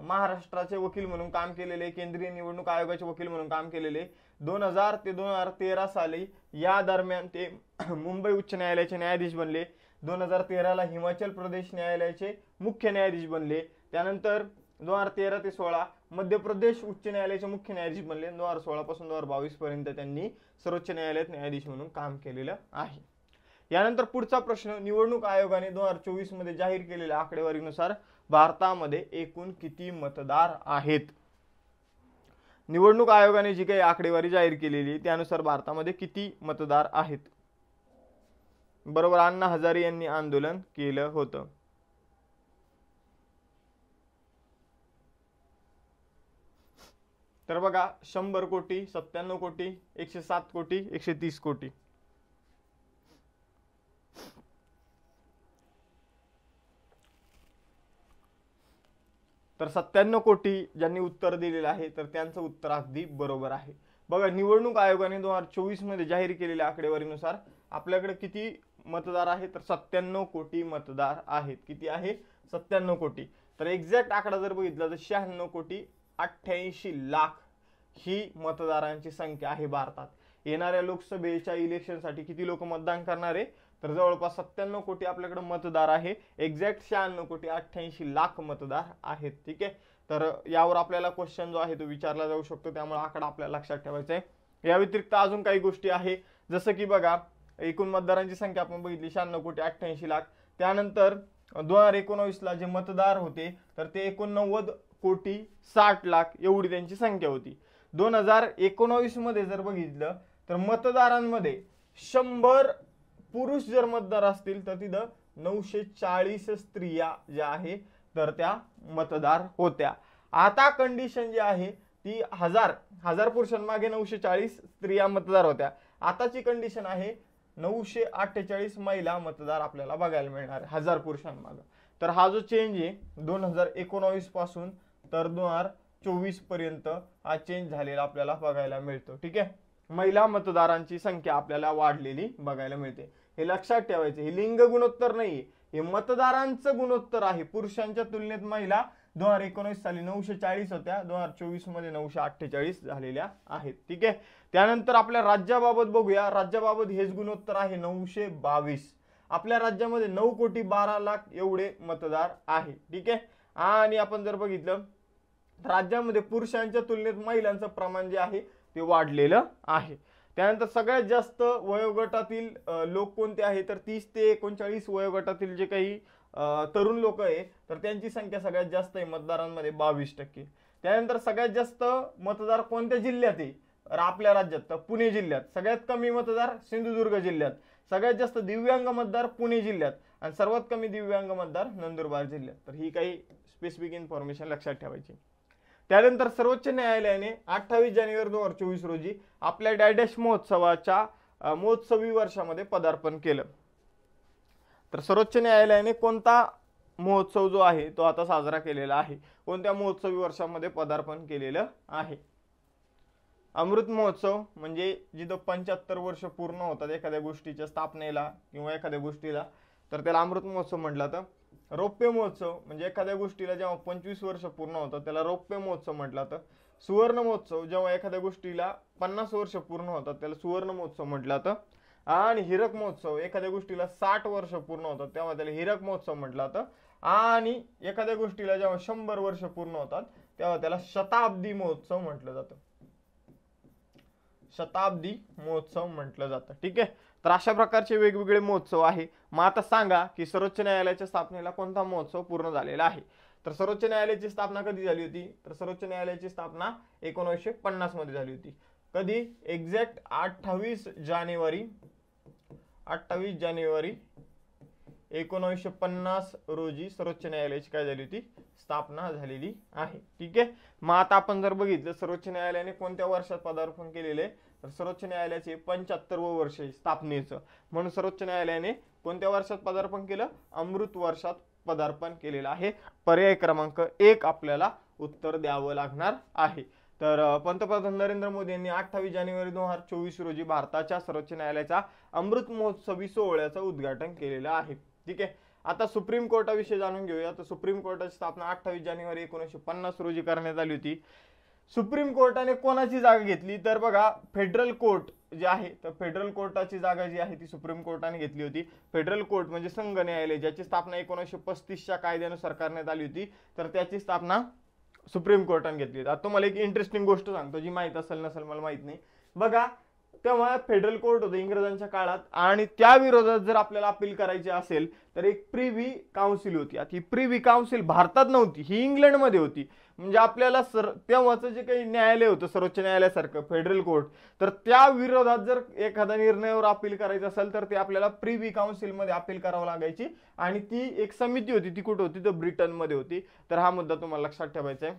महाराष्ट्राचे वकील म्हणून काम केलेले केंद्रीय निवडणूक आयोगाचे वकील म्हणून काम केलेले दोन हजार ते दोन हजार तेरा साली या दरम्यान ते (clears throat) मुंबई उच्च न्यायालयाचे न्यायाधीश बनले दोन हजार तेराला हिमाचल प्रदेश न्यायालयाचे मुख्य न्यायाधीश बनले त्यानंतर दोन हजार तेरा ते सोळा मध्य प्रदेश उच्च न्यायालयाचे मुख्य न्यायाधीश बनले दोन हजार सोळापासून दोन हजार बावीस पर्यंत त्यांनी सर्वोच्च न्यायालयात न्यायाधीश म्हणून काम केलेलं आहे यानंतर पुढचा प्रश्न निवडणूक आयोगाने दोन हजार चोवीस मध्ये जाहीर केलेल्या आकडेवारीनुसार भारतामध्ये एकूण किती मतदार आहेत निवडणूक आयोगाने जी काही आकडेवारी जाहीर केलेली त्यानुसार भारतामध्ये किती मतदार आहेत बरोबर अण्णा हजारे यांनी आंदोलन केलं होतं तर बघा शंभर कोटी सत्त्याण्णव कोटी एकशे सात कोटी एकशे तीस कोटी तर सत्त्याण्णव कोटी ज्यांनी उत्तर दिलेलं आहे तर त्यांचं उत्तर अगदी बरोबर आहे बघा निवडणूक आयोगाने दोन हजार मध्ये जाहीर केलेल्या आकडेवारीनुसार आपल्याकडे किती मतदार आहेत तर सत्त्याण्णव कोटी मतदार आहेत किती आहे सत्त्याण्णव कोटी तर एक्झॅक्ट आकडा जर बघितला तर शहाण्णव कोटी अठ्ठ्याऐंशी लाख ही मतदारांची संख्या आहे भारतात येणाऱ्या लोकसभेच्या इलेक्शनसाठी किती लोक मतदान करणार आहे तर जवळपास सत्त्याण्णव कोटी आपल्याकडे मतदार आहे एक्झॅक्ट शहाण्णव कोटी अठ्ठ्याऐंशी लाख मतदार आहेत ठीक आहे तर यावर आपल्याला क्वेश्चन जो आहे तो विचारला जाऊ शकतो त्यामुळे आकडा आपल्याला लक्षात ठेवायचा आहे या व्यतिरिक्त अजून काही गोष्टी आहे जसं की बघा एकूण मतदारांची संख्या आपण बघितली शहाण्णव कोटी अठ्ठ्याऐंशी लाख त्यानंतर दोन हजार एकोणावीसला जे मतदार होते तर ते एकोणनव्वद कोटी साठ लाख एवढी त्यांची संख्या होती दोन हजार एकोणावीसमध्ये जर बघितलं तर मतदारांमध्ये शंभर पुरुष जर मतदार असतील तर तिथं नऊशे चाळीस स्त्रिया ज्या आहे तर त्या मतदार होत्या आता कंडिशन जी आहे ती हजार हजार पुरुषांमागे नऊशे चाळीस स्त्रिया मतदार होत्या आताची कंडिशन आहे नऊशे अठ्ठेचाळीस महिला मतदार आपल्याला बघायला मिळणार हजार पुरुषांमागं तर हा जो चेंज आहे दोन हजार एकोणावीस पासून तर दोन हजार चोवीस पर्यंत हा चेंज झालेला आपल्याला बघायला मिळतो ठीक आहे महिला मतदारांची संख्या आपल्याला वाढलेली बघायला मिळते हे लक्षात ठेवायचे हे लिंग गुणोत्तर नाही हे मतदारांचं गुणोत्तर आहे पुरुषांच्या तुलनेत महिला दोन हजार एकोणीस साली नऊशे चाळीस होत्या दोन हजार चोवीस मध्ये नऊशे अठ्ठेचाळीस झालेल्या आहेत ठीक आहे त्यानंतर आपल्या राज्याबाबत बघूया राज्याबाबत हेच गुणोत्तर आहे नऊशे बावीस आपल्या राज्यामध्ये नऊ कोटी बारा लाख एवढे मतदार आहे ठीक आहे आणि आपण जर बघितलं राज्यामध्ये पुरुषांच्या तुलनेत महिलांचं प्रमाण जे आहे ते वाढलेलं आहे त्यानंतर सगळ्यात जास्त वयोगटातील लोक कोणते आहे तर तीस ते एकोणचाळीस वयोगटातील जे काही तरुण लोक आहे तर त्यांची संख्या सगळ्यात जास्त आहे मतदारांमध्ये बावीस टक्के त्यानंतर सगळ्यात जास्त मतदार कोणत्या जिल्ह्यात आहे आपल्या राज्यात तर पुणे जिल्ह्यात सगळ्यात कमी मतदार सिंधुदुर्ग जिल्ह्यात सगळ्यात जास्त दिव्यांग मतदार पुणे जिल्ह्यात आणि सर्वात कमी दिव्यांग मतदार नंदुरबार जिल्ह्यात तर ही काही स्पेसिफिक इन्फॉर्मेशन लक्षात ठेवायची त्यानंतर सर्वोच्च न्यायालयाने अठ्ठावीस जानेवारी दोन हजार चोवीस रोजी आपल्या डॅडॅश महोत्सवाच्या महोत्सवी वर्षामध्ये पदार्पण केलं तर सर्वोच्च न्यायालयाने कोणता महोत्सव जो आहे तो आता साजरा केलेला आहे कोणत्या महोत्सवी वर्षामध्ये पदार्पण केलेलं आहे अमृत महोत्सव म्हणजे जिथं पंच्याहत्तर वर्ष पूर्ण होतात एखाद्या गोष्टीच्या स्थापनेला किंवा एखाद्या गोष्टीला तर त्याला अमृत महोत्सव म्हटलं तर रौप्य महोत्सव म्हणजे एखाद्या गोष्टीला जेव्हा पंचवीस वर्ष पूर्ण होतं त्याला रौप्य महोत्सव म्हटलं जातं सुवर्ण महोत्सव जेव्हा एखाद्या गोष्टीला पन्नास वर्ष पूर्ण होतात त्याला सुवर्ण महोत्सव म्हटलं जातं आणि हिरक महोत्सव एखाद्या गोष्टीला साठ वर्ष पूर्ण होतात तेव्हा त्याला हिरक महोत्सव म्हटलं जातं आणि एखाद्या गोष्टीला जेव्हा शंभर वर्ष पूर्ण होतात तेव्हा त्याला शताब्दी महोत्सव म्हटलं जातं शताब्दी महोत्सव म्हटलं जातं ठीक आहे तर अशा प्रकारचे वेगवेगळे महोत्सव आहे मग आता सांगा की सर्वोच्च न्यायालयाच्या स्थापनेला कोणता महोत्सव पूर्ण झालेला आहे तर सर्वोच्च न्यायालयाची स्थापना कधी झाली होती तर सर्वोच्च न्यायालयाची स्थापना एकोणीसशे पन्नास मध्ये झाली होती कधी एक्झॅक्ट अठ्ठावीस जानेवारी अठ्ठावीस जानेवारी एकोणीसशे पन्नास रोजी सर्वोच्च न्यायालयाची काय झाली होती स्थापना झालेली आहे ठीक आहे मग आता आपण जर बघितलं सर्वोच्च न्यायालयाने कोणत्या वर्षात पदार्पण केलेले तर सर्वोच्च न्यायालयाचे पंच्याहत्तरव वर्ष स्थापनेचं म्हणून सर्वोच्च न्यायालयाने कोणत्या वर्षात पदार्पण केलं अमृत वर्षात पदार्पण केलेलं आहे पर्याय क्रमांक एक आपल्याला उत्तर द्यावं लागणार आहे तर पंतप्रधान नरेंद्र मोदी यांनी अठ्ठावीस जानेवारी दोन हजार चोवीस रोजी भारताच्या सर्वोच्च न्यायालयाचा अमृत महोत्सवी सोहळ्याचं उद्घाटन केलेलं आहे ठीक आहे आता सुप्रीम कोर्टाविषयी जाणून घेऊया तर सुप्रीम कोर्टाची स्थापना अठ्ठावीस जानेवारी एकोणीसशे पन्नास रोजी करण्यात आली होती सुप्रीम कोर्टाने कोणाची जागा घेतली तर बघा फेडरल कोर्ट जे आहे तर फेडरल कोर्टाची जागा जी आहे ती सुप्रीम कोर्टाने घेतली होती फेडरल कोर्ट म्हणजे संघ न्यायालय ज्याची स्थापना एकोणीसशे पस्तीसच्या कायद्यानुसार करण्यात आली होती तर त्याची स्थापना सुप्रीम कोर्टाने घेतली होती आता तुम्हाला एक इंटरेस्टिंग गोष्ट सांगतो जी माहीत असेल नसेल मला माहीत नाही बघा तेव्हा फेडरल कोर्ट होतं इंग्रजांच्या काळात आणि त्या विरोधात जर आपल्याला अपील करायची असेल तर एक प्रिव्ही काउन्सिल होती आता ही प्रिव्ही काउन्सिल भारतात नव्हती ही इंग्लंडमध्ये होती म्हणजे आपल्याला सर तेव्हाचं जे काही न्यायालय होतं सर्वोच्च न्यायालयासारखं फेडरल कोर्ट तर त्या विरोधात जर एखादा निर्णयावर अपील करायचं असेल तर ते आपल्याला प्रिव्ही काउन्सिलमध्ये अपील करावं लागायची आणि ती एक समिती होती ती कुठं होती तर ब्रिटनमध्ये होती तर हा मुद्दा तुम्हाला लक्षात ठेवायचा आहे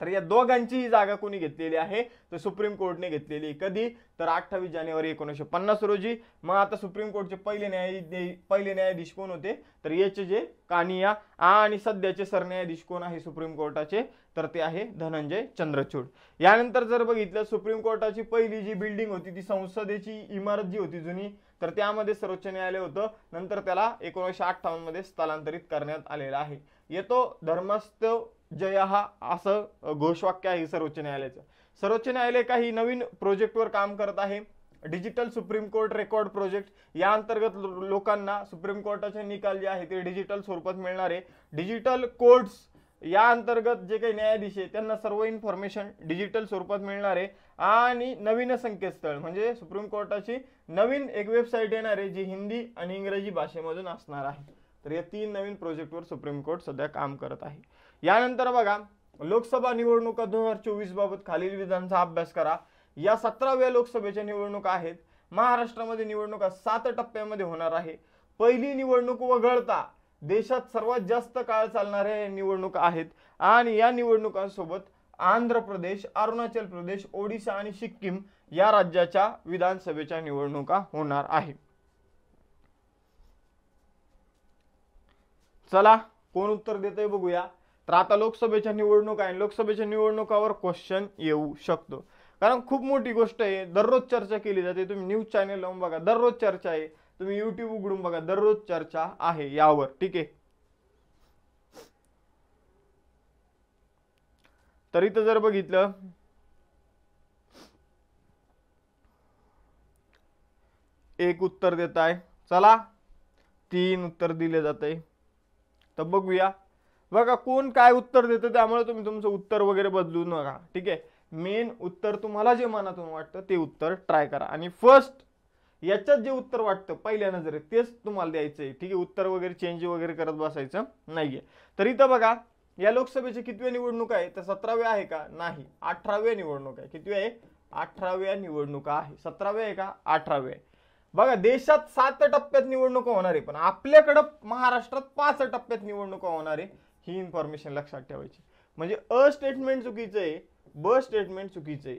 तर या दोघांची ही जागा कोणी घेतलेली आहे तर सुप्रीम कोर्टने घेतलेली कधी तर अठ्ठावीस जानेवारी एकोणीसशे पन्नास रोजी मग आता सुप्रीम कोर्टचे पहिले न्यायाधी पहिले न्यायाधीश कोण होते तर याचे जे कानिया आणि सध्याचे सरन्यायाधीश कोण आहे सुप्रीम कोर्टाचे तर ते आहे धनंजय चंद्रचूड यानंतर जर बघितलं सुप्रीम कोर्टाची पहिली जी बिल्डिंग होती ती संसदेची इमारत जी होती जुनी तर त्यामध्ये सर्वोच्च न्यायालय होतं नंतर त्याला एकोणीसशे अठ्ठावन्नमध्ये स्थलांतरित करण्यात आलेलं आहे येतो धर्मस्थ जय हा असं घोषवाक्य आहे सर्वोच्च न्यायालयाचं सर्वोच्च न्यायालय काही नवीन प्रोजेक्टवर काम करत आहे digital Supreme Court record project या अंतर्गत लोकांना सुप्रीम कोर्टाचे निकाल जे आहे ते डिजिटल स्वरूपात मिळणार आहे डिजिटल कोर्ट्स या अंतर्गत जे काही न्यायाधीश आहे त्यांना सर्व इन्फॉर्मेशन डिजिटल स्वरूपात मिळणार आहे आणि नवीन संकेतस्थळ म्हणजे सुप्रीम कोर्टाची नवीन एक वेबसाईट येणार आहे जी हिंदी आणि इंग्रजी भाषेमधून असणार आहे तर या तीन नवीन प्रोजेक्टवर सुप्रीम कोर्ट सध्या काम करत आहे यानंतर बघा लोकसभा निवडणुका दोन हजार चोवीस बाबत खालील विधानाचा अभ्यास करा या सतराव्या लोकसभेच्या निवडणुका आहेत महाराष्ट्रामध्ये निवडणुका सात टप्प्यामध्ये होणार आहे पहिली निवडणूक वगळता देशात सर्वात जास्त काळ चालणाऱ्या निवडणुका आहेत आणि या निवडणुकांसोबत आंध्र प्रदेश अरुणाचल प्रदेश ओडिशा आणि सिक्कीम या राज्याच्या विधानसभेच्या निवडणुका होणार आहे चला कोण उत्तर देतोय बघूया तर आता लोकसभेच्या निवडणूक आहे लोकसभेच्या निवडणुकावर क्वेश्चन येऊ शकतो कारण खूप मोठी गोष्ट आहे दररोज चर्चा केली जाते तुम्ही न्यूज चॅनेल लावून बघा दररोज चर्चा आहे तुम्ही युट्यूब उघडून बघा दररोज चर्चा आहे यावर ठीक आहे तर इथं जर बघितलं एक उत्तर देत आहे चला तीन उत्तर दिले जाते तर बघूया बघा कोण काय उत्तर देतं त्यामुळे तुम्ही तुमचं उत्तर वगैरे बदलू नका ठीक आहे मेन उत्तर तुम्हाला जे मनातून वाटतं ते उत्तर ट्राय करा आणि फर्स्ट याच्यात जे उत्तर वाटतं पहिल्या नजरे तेच तुम्हाला द्यायचं आहे ठीक आहे उत्तर वगैरे चेंज वगैरे करत बसायचं नाहीये तर इथं बघा या लोकसभेची कितव्या निवडणूक आहे तर सतराव्या आहे का नाही अठराव्या निवडणूक आहे कितव्या आहे अठराव्या निवडणुका आहे सतराव्या आहे का अठराव्या आहे बघा देशात सात टप्प्यात निवडणुका होणार आहे पण आपल्याकडं महाराष्ट्रात पाच टप्प्यात निवडणुका होणार आहे ही इन्फॉर्मेशन लक्षात ठेवायची म्हणजे अ स्टेटमेंट चुकीचं आहे ब स्टेटमेंट चुकीचं आहे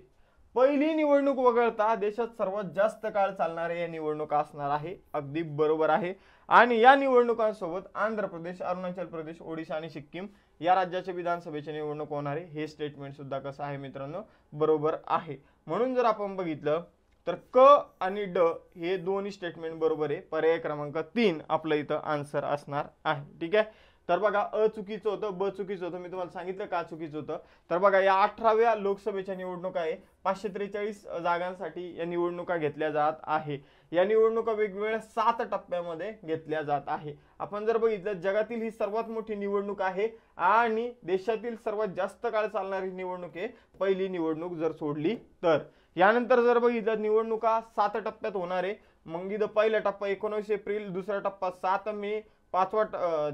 पहिली निवडणूक वगळता देशात सर्वात जास्त काळ चालणारे या निवडणुका असणार आहे अगदी बरोबर आहे आणि या निवडणुकांसोबत आंध्र प्रदेश अरुणाचल प्रदेश ओडिशा आणि सिक्कीम या राज्याच्या विधानसभेची निवडणूक होणार आहे हे स्टेटमेंट सुद्धा कसं आहे मित्रांनो बरोबर आहे म्हणून जर आपण बघितलं तर क आणि ड हे दोन्ही स्टेटमेंट बरोबर आहे पर्याय क्रमांक तीन आपलं इथं आन्सर असणार आहे ठीक आहे तर बघा अ चुकीचं होतं ब चुकीचं होतं मी तुम्हाला सांगितलं का चुकीचं होतं तर बघा या अठराव्या लोकसभेच्या निवडणुका आहे पाचशे त्रेचाळीस जागांसाठी या निवडणुका घेतल्या जात आहे या निवडणुका वेगवेगळ्या सात टप्प्यामध्ये घेतल्या जात आहे आपण जर बघितलं जगातील ही सर्वात मोठी निवडणूक आहे आणि देशातील सर्वात जास्त काळ चालणारी निवडणूक आहे पहिली निवडणूक जर सोडली तर यानंतर जर बघितलं निवडणुका सात टप्प्यात होणार आहे मग इथं पहिला टप्पा एकोणीस एप्रिल दुसरा टप्पा सात मे पाचवा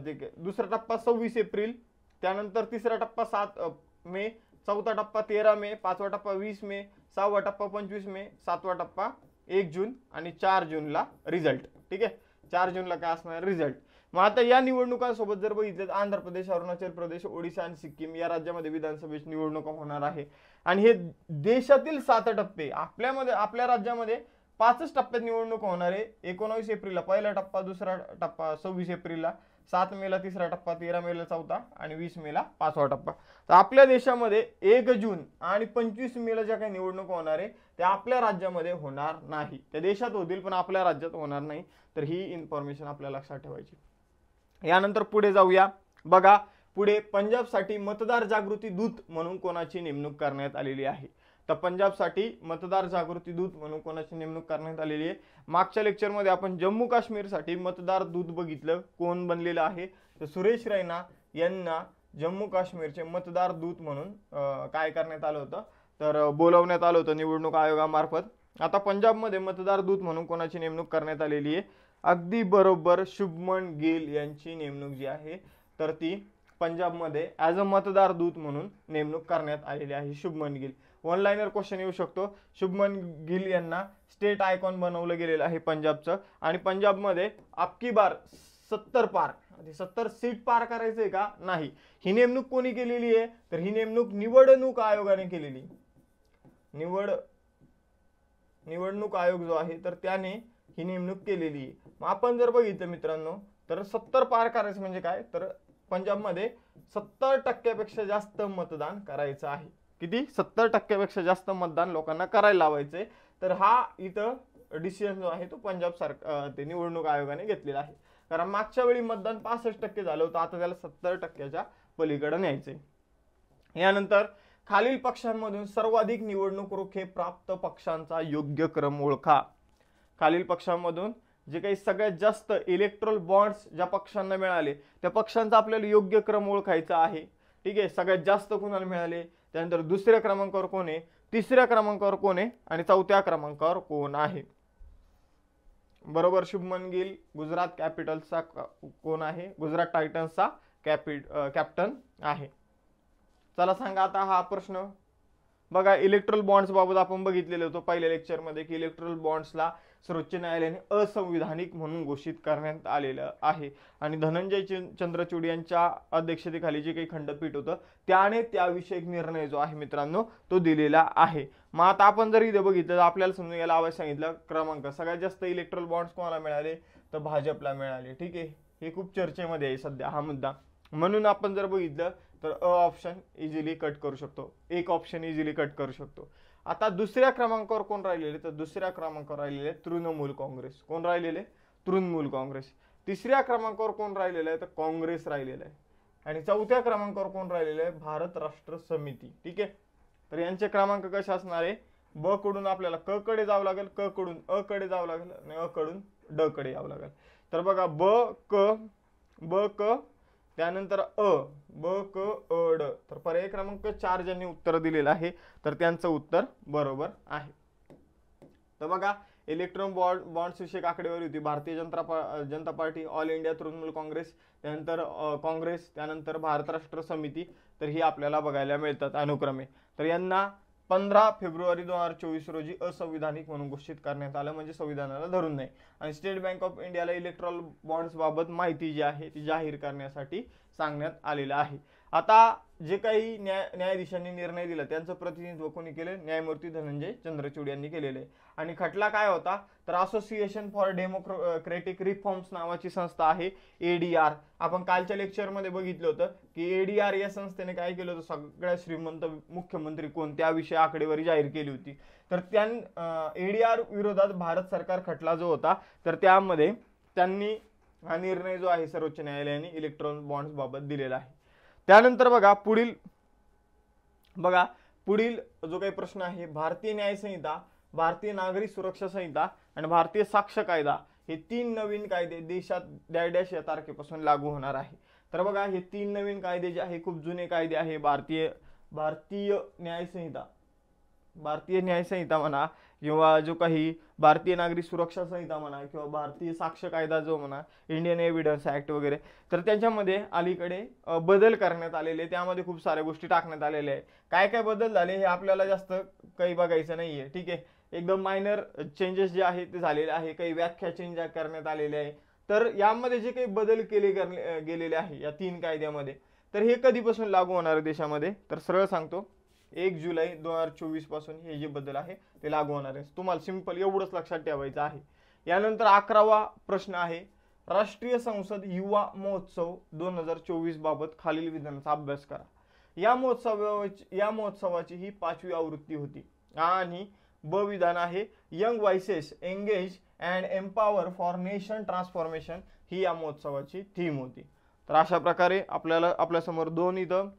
दुसरा टप्पा सव्वीस एप्रिल त्यानंतर तिसरा टप्पा सात मे चौथा टप्पा तेरा मे पाचवा टप्पा वीस मे सहावा टप्पा पंचवीस मे सातवा टप्पा एक जून आणि चार जूनला रिझल्ट ठीक आहे चार जूनला काय असणार रिझल्ट मग आता या निवडणुकांसोबत जर बघितलं तर आंध्र प्रदेश अरुणाचल प्रदेश ओडिशा आणि सिक्कीम या राज्यामध्ये विधानसभेची निवडणुका होणार आहे आणि हे देशातील सात टप्पे आपल्यामध्ये आपल्या राज्यामध्ये पाचच टप्प्यात निवडणूक होणार आहे एकोणावीस एप्रिलला पहिला टप्पा दुसरा टप्पा सव्वीस एप्रिलला सात मेला तिसरा टप्पा तेरा मेला चौथा आणि वीस मेला पाचवा टप्पा तर आपल्या देशामध्ये एक जून आणि पंचवीस मेला ज्या काही निवडणूक होणार आहे त्या आपल्या राज्यामध्ये होणार नाही त्या देशात होतील पण आपल्या राज्यात होणार नाही तर ही इन्फॉर्मेशन आपल्या लक्षात ठेवायची यानंतर पुढे जाऊया बघा पुढे पंजाबसाठी मतदार जागृती दूत म्हणून कोणाची नेमणूक करण्यात आलेली आहे तर पंजाबसाठी मतदार जागृती दूत म्हणून कोणाची नेमणूक करण्यात आलेली आहे मागच्या लेक्चरमध्ये आपण जम्मू काश्मीरसाठी मतदार दूत बघितलं कोण बनलेलं आहे तर सुरेश रैना यांना जम्मू काश्मीरचे मतदार दूत म्हणून काय करण्यात आलं होतं तर बोलवण्यात आलं होतं निवडणूक आयोगामार्फत आता पंजाबमध्ये मतदार दूत म्हणून कोणाची नेमणूक करण्यात आलेली आहे अगदी बरोबर शुभमन गिल यांची नेमणूक जी आहे तर ती पंजाबमध्ये ॲज अ मतदार दूत म्हणून नेमणूक करण्यात आलेली आहे शुभमन गिल ऑनलाईनर क्वेश्चन येऊ शकतो शुभमन गिल यांना स्टेट आयकॉन बनवलं गेलेलं आहे पंजाबचं आणि पंजाबमध्ये आपकी बार सत्तर पार सत्तर सीट पार करायचं आहे का नाही ही नेमणूक कोणी केलेली आहे तर ही नेमणूक निवडणूक आयोगाने केलेली निवड निवडणूक आयोग जो आहे तर त्याने ही नेमणूक केलेली आहे मग आपण जर बघितलं मित्रांनो तर सत्तर पार करायचं म्हणजे काय तर पंजाबमध्ये सत्तर टक्क्यापेक्षा जास्त मतदान करायचं आहे किती सत्तर टक्क्यापेक्षा जास्त मतदान लोकांना करायला लावायचे तर हा इथं डिसिजन जो आहे तो पंजाब सरकार ते निवडणूक आयोगाने घेतलेला आहे कारण मागच्या वेळी मतदान पासष्ट टक्के झालं होतं आता त्याला सत्तर टक्क्याच्या पलीकडे न्यायचे यानंतर खालील पक्षांमधून सर्वाधिक निवडणूक रोखे प्राप्त पक्षांचा योग्य क्रम ओळखा खालील पक्षांमधून जे काही सगळ्यात जास्त इलेक्ट्रॉल बॉन्ड्स ज्या पक्षांना मिळाले त्या पक्षांचा आपल्याला योग्य क्रम ओळखायचा आहे ठीक आहे सगळ्यात जास्त कुणाला मिळाले त्यानंतर दुसऱ्या क्रमांकावर कोण आहे तिसऱ्या क्रमांकावर कोण आहे आणि चौथ्या क्रमांकावर कोण आहे बरोबर शुभमन गिल गुजरात कॅपिटल्सचा कोण आहे गुजरात टायटन्सचा कॅपिट कॅप्टन आहे चला सांगा आता हा प्रश्न बघा इलेक्ट्रल बॉन्ड्स बाबत आपण बघितलेलं होतं पहिल्या लेक्चरमध्ये की इलेक्ट्रल बॉन्ड्सला सर्वोच्च न्यायालयाने असंविधानिक म्हणून घोषित करण्यात आलेलं आहे आणि धनंजय चंद्रचूड यांच्या अध्यक्षतेखाली जे काही खंडपीठ होतं त्याने त्याविषयी निर्णय जो आहे मित्रांनो तो दिलेला आहे मग आता आपण जर इथे बघितलं तर आपल्याला समजून याला आवाज सांगितलं क्रमांक सगळ्यात जास्त इलेक्ट्रल बॉन्ड्स कोणाला मिळाले तर भाजपला मिळाले ठीक आहे हे खूप चर्चेमध्ये आहे सध्या हा मुद्दा म्हणून आपण जर बघितलं तर अ ऑप्शन इझिली कट करू शकतो एक ऑप्शन इझिली कट करू शकतो आता दुसऱ्या क्रमांकावर कोण राहिलेले तर दुसऱ्या क्रमांकावर राहिलेले तृणमूल काँग्रेस कोण राहिलेले तृणमूल काँग्रेस तिसऱ्या क्रमांकावर कोण राहिलेलं आहे तर काँग्रेस राहिलेलं आहे आणि चौथ्या क्रमांकावर कोण राहिलेलं आहे भारत राष्ट्र समिती ठीक आहे तर यांचे क्रमांक कसे असणार आहे ब कडून आपल्याला क कडे जावं लागेल क कडून अ कडे जावं लागेल आणि अ कडून ड कडे यावं लागेल तर बघा ब क ब क त्यानंतर अ ब क अड तर पर्याय क्रमांक चार ज्यांनी उत्तर दिलेलं आहे तर त्यांचं उत्तर बरोबर आहे तर बघा इलेक्ट्रॉन बॉन्ड बॉन्ड्स विषयक आकडेवारी होती Bharatiya Janata Janata Party All India Trinamool Congress त्यानंतर काँग्रेस त्यानंतर भारत राष्ट्र समिती तर ही आपल्याला बघायला मिळतात अनुक्रमे तर यांना पंधरा फेब्रुवारी दोन हजार चोवीस रोजी असंविधानिक म्हणून घोषित करण्यात आलं म्हणजे संविधानाला धरून नाही आणि स्टेट बँक ऑफ इंडियाला इलेक्ट्रॉल बॉन्ड्सबाबत माहिती जी आहे ती जाहीर करण्यासाठी सांगण्यात आलेलं आहे आता जे काही न्याय न्यायाधीशांनी निर्णय दिला त्यांचं प्रतिनिधित्व कोणी केले न्यायमूर्ती धनंजय चंद्रचूड यांनी केलेले आणि खटला काय होता तर असोसिएशन फॉर डेमोक्रेटिक रिफॉर्म्स नावाची संस्था आहे एडीआर आपण कालच्या लेक्चरमध्ये बघितलं होतं की एडीआर या संस्थेने काय केलं होतं सगळ्या श्रीमंत मुख्यमंत्री कोण त्याविषयी आकडेवारी जाहीर केली होती तर त्यां एडीआर विरोधात भारत सरकार खटला जो होता तर त्यामध्ये त्यांनी हा निर्णय जो आहे सर्वोच्च न्यायालयाने इलेक्ट्रॉन बॉन्ड्स बाबत दिलेला आहे त्यानंतर बघा पुढील बघा पुढील जो काही प्रश्न आहे भारतीय न्यायसंहिता भारतीय नागरिक सुरक्षा संहिता आणि भारतीय साक्ष कायदा हे तीन नवीन कायदे देशात डॅडॅश या तारखेपासून लागू होणार आहे तर बघा हे तीन नवीन कायदे जे आहे खूप जुने कायदे आहे भारतीय भारतीय न्यायसंहिता भारतीय न्यायसंहिता म्हणा किंवा जो काही भारतीय नागरिक सुरक्षा संहिता म्हणा किंवा भारतीय साक्ष कायदा जो म्हणा इंडियन एव्हिडन्स ॲक्ट वगैरे तर त्याच्यामध्ये अलीकडे बदल करण्यात आलेले त्यामध्ये खूप साऱ्या गोष्टी टाकण्यात आलेल्या आहे काय काय बदल झाले हे आपल्याला जास्त काही बघायचं नाही आहे ठीक आहे एकदम मायनर चेंजेस जे आहे ते झालेले आहे काही व्याख्या चेंज करण्यात आलेले आहे तर यामध्ये जे काही बदल केले गेलेले आहे या तीन कायद्यामध्ये तर हे कधीपासून लागू होणार आहे देशामध्ये तर सरळ सांगतो एक जुलै दोन हजार पासून हे जे बदल आहे ते लागू होणार आहे तुम्हाला सिंपल एवढंच लक्षात ठेवायचं आहे यानंतर अकरावा प्रश्न आहे राष्ट्रीय संसद युवा महोत्सव दोन हजार चोवीस बाबत खालील विधानाचा अभ्यास करा या महोत्सवा या महोत्सवाची ही पाचवी आवृत्ती होती आणि ब विधान आहे young voices engage and empower for nation transformation ही या महोत्सवाची थीम होती तर अशा प्रकारे आपल्याला आपल्यासमोर दोन इथं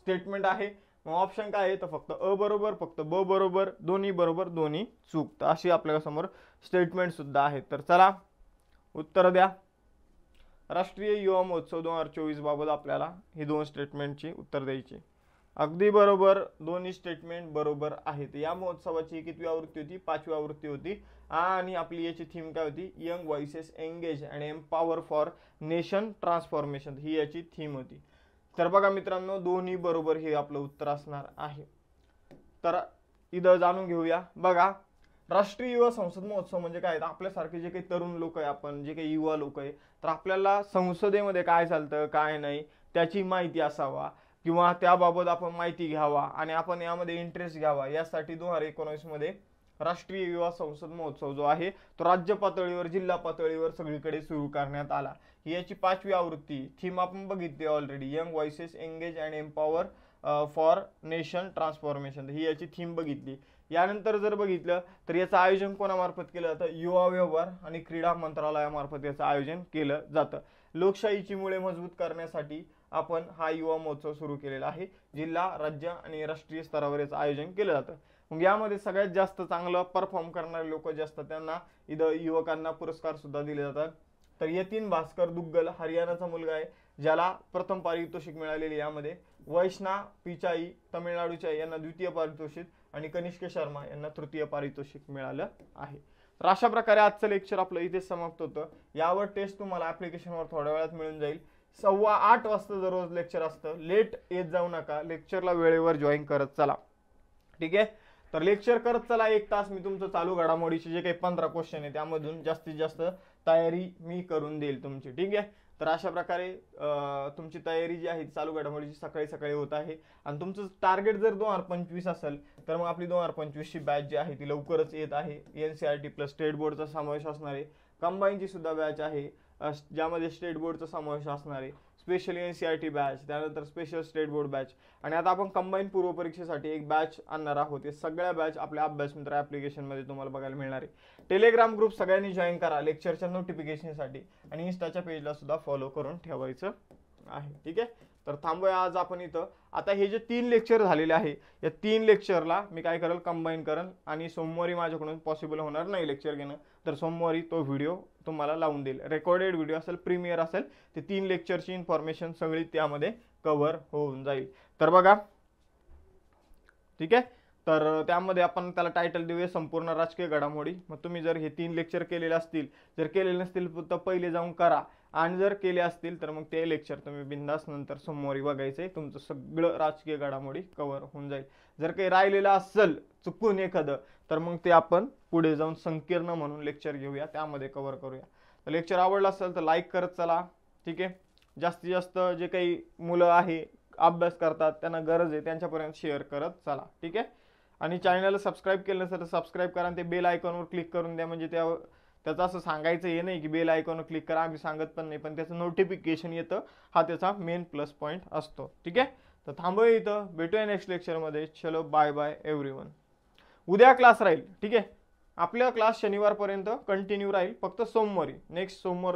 स्टेटमेंट आहे मग ऑप्शन काय आहे तर फक्त अ बरोबर फक्त ब बरोबर दोन्ही बरोबर दोन्ही चूक तर अशी स्टेटमेंट स्टेटमेंटसुद्धा आहेत तर चला उत्तर द्या राष्ट्रीय युवा महोत्सव दोन हजार बाबत आपल्याला ही दोन स्टेटमेंटची उत्तर द्यायची अगदी बरोबर दोन्ही स्टेटमेंट बरोबर आहेत या महोत्सवाची कितवी आवृत्ती होती पाचवी आवृत्ती होती आणि आपली याची थीम काय होती young voices engage and empower for nation transformation ही याची थीम होती तर बघा मित्रांनो दोन्ही बरोबर हे आपलं उत्तर असणार आहे तर इथं जाणून घेऊया बघा राष्ट्रीय युवा संसद महोत्सव म्हणजे काय आपल्यासारखे जे काही तरुण लोक आहे आपण जे काही युवा लोक आहे तर आपल्याला संसदेमध्ये काय चालतं काय नाही त्याची माहिती असावा किंवा त्याबाबत आपण माहिती घ्यावा आणि आपण यामध्ये इंटरेस्ट घ्यावा यासाठी दोन हजार एकोणावीसमध्ये राष्ट्रीय युवा संसद महोत्सव जो आहे तो राज्य पातळीवर जिल्हा पातळीवर सगळीकडे सुरू करण्यात आला ही याची पाचवी आवृत्ती थीम आपण बघितली already young voices engage and empower for nation transformation ही याची थीम बघितली यानंतर जर बघितलं तर याचं आयोजन कोणामार्फत केलं जातं युवा व्यवहार आणि क्रीडा मंत्रालयामार्फत याचं आयोजन केलं जातं लोकशाहीची मुळे मजबूत करण्यासाठी आपण हा युवा महोत्सव सुरू केलेला आहे जिल्हा राज्य आणि राष्ट्रीय स्तरावर याचं आयोजन केलं जातं मग यामध्ये सगळ्यात जास्त चांगलं परफॉर्म करणारे लोक जे असतात त्यांना इथं युवकांना पुरस्कार सुद्धा दिले जातात तर यतीन भास्कर दुग्गल हरियाणाचा मुलगा आहे ज्याला प्रथम पारितोषिक मिळालेले यामध्ये वैष्णा पिचाई तमिळनाडूच्या यांना द्वितीय पारितोषिक आणि कनिष्क शर्मा यांना तृतीय पारितोषिक मिळालं आहे तर अशा प्रकारे आजचं लेक्चर आपलं इथे समाप्त होतं यावर टेस्ट तुम्हाला ॲप्लिकेशनवर थोड्या वेळात मिळून जाईल सव्वा आठ वाजता दररोज लेक्चर असतं लेट येत जाऊ नका लेक्चरला वेळेवर जॉईन करत चला ठीक आहे तर लेक्चर करत चला एक तास मी तुमचं चालू घडामोडीचे जे काही पंधरा क्वेश्चन आहे त्यामधून जास्तीत जास्त तयारी मी करून देईल तुमची ठीक आहे तर अशा प्रकारे तुमची तयारी जी आहे चालू घडामोडीची सकाळी सकाळी होत आहे आणि तुमचं टार्गेट जर दोन हजार पंचवीस असेल तर मग आपली दोन हजार पंचवीसची बॅच जी आहे ती लवकरच येत आहे N C R T plus state बोर्डचा समावेश असणार आहे कंबाईनची सुद्धा बॅच आहे ज्यामध्ये स्टेट बोर्डचा समावेश असणार आहे special N C I T batch त्यानंतर स्पेशल स्टेट बोर्ड बॅच आणि आता आपण कंबाईन पूर्वपरीक्षेसाठी एक बॅच आणणार आहोत या सगळ्या बॅच आपल्या अभ्यास मित्र ॲप्लिकेशनमध्ये तुम्हाला बघायला मिळणार आहे टेलिग्राम ग्रुप सगळ्यांनी जॉईन करा लेक्चरच्या नोटिफिकेशनसाठी आणि इन्स्टाच्या पेजला सुद्धा फॉलो करून ठेवायचं आहे ठीक आहे तर थांबूया आज आपण इथं आता हे जे तीन लेक्चर झालेले आहे या तीन लेक्चरला मी काय करेल कंबाईन करेल आणि सोमवारी माझ्याकडून पॉसिबल होणार नाही लेक्चर घेणं तर सोमवारी तो व्हिडिओ तुम्हाला लावून देईल रेकॉर्डेड व्हिडिओ असेल प्रीमियर असेल ते तीन लेक्चरची इन्फॉर्मेशन सगळी त्यामध्ये कव्हर होऊन जाईल तर बघा ठीक आहे तर त्यामध्ये आपण त्याला टायटल देऊया संपूर्ण राजकीय घडामोडी मग तुम्ही जर हे तीन लेक्चर केलेले असतील जर केलेले नसतील तर पहिले जाऊन करा आणि जर केले असतील तर मग ते लेक्चर तुम्ही बिंदास नंतर सोमवारी बघायचे तुमचं सगळं राजकीय घडामोडी कव्हर होऊन जाईल जर काही राहिलेलं असेल चुकून एखादं तर मग ते आपण पुढे जाऊन संकीर्ण म्हणून लेक्चर घेऊया त्यामध्ये कव्हर करूया तर लेक्चर आवडलं असेल तर लाईक करत चला ठीक आहे जास्तीत जास्त जे काही मुलं आहे अभ्यास करतात त्यांना गरज आहे त्यांच्यापर्यंत शेअर करत चला ठीक आहे आणि चॅनलला सबस्क्राईब केलं नसेल तर सबस्क्राईब करा आणि ते बेल आयकॉनवर क्लिक करून द्या म्हणजे त्या त्याचं असं सांगायचं हे नाही की बेल आयकॉनवर क्लिक करा आम्ही सांगत पण नाही पण त्याचं नोटिफिकेशन येतं हा त्याचा मेन प्लस पॉईंट असतो ठीक आहे तर थांबूया इथं भेटूया नेक्स्ट लेक्चरमध्ये चलो बाय बाय एव्हरी उद्या क्लास राहील ठीक आहे आपल्या क्लास शनिवारपर्यंत कंटिन्यू राहील फक्त सोमवारी नेक्स्ट सोमवार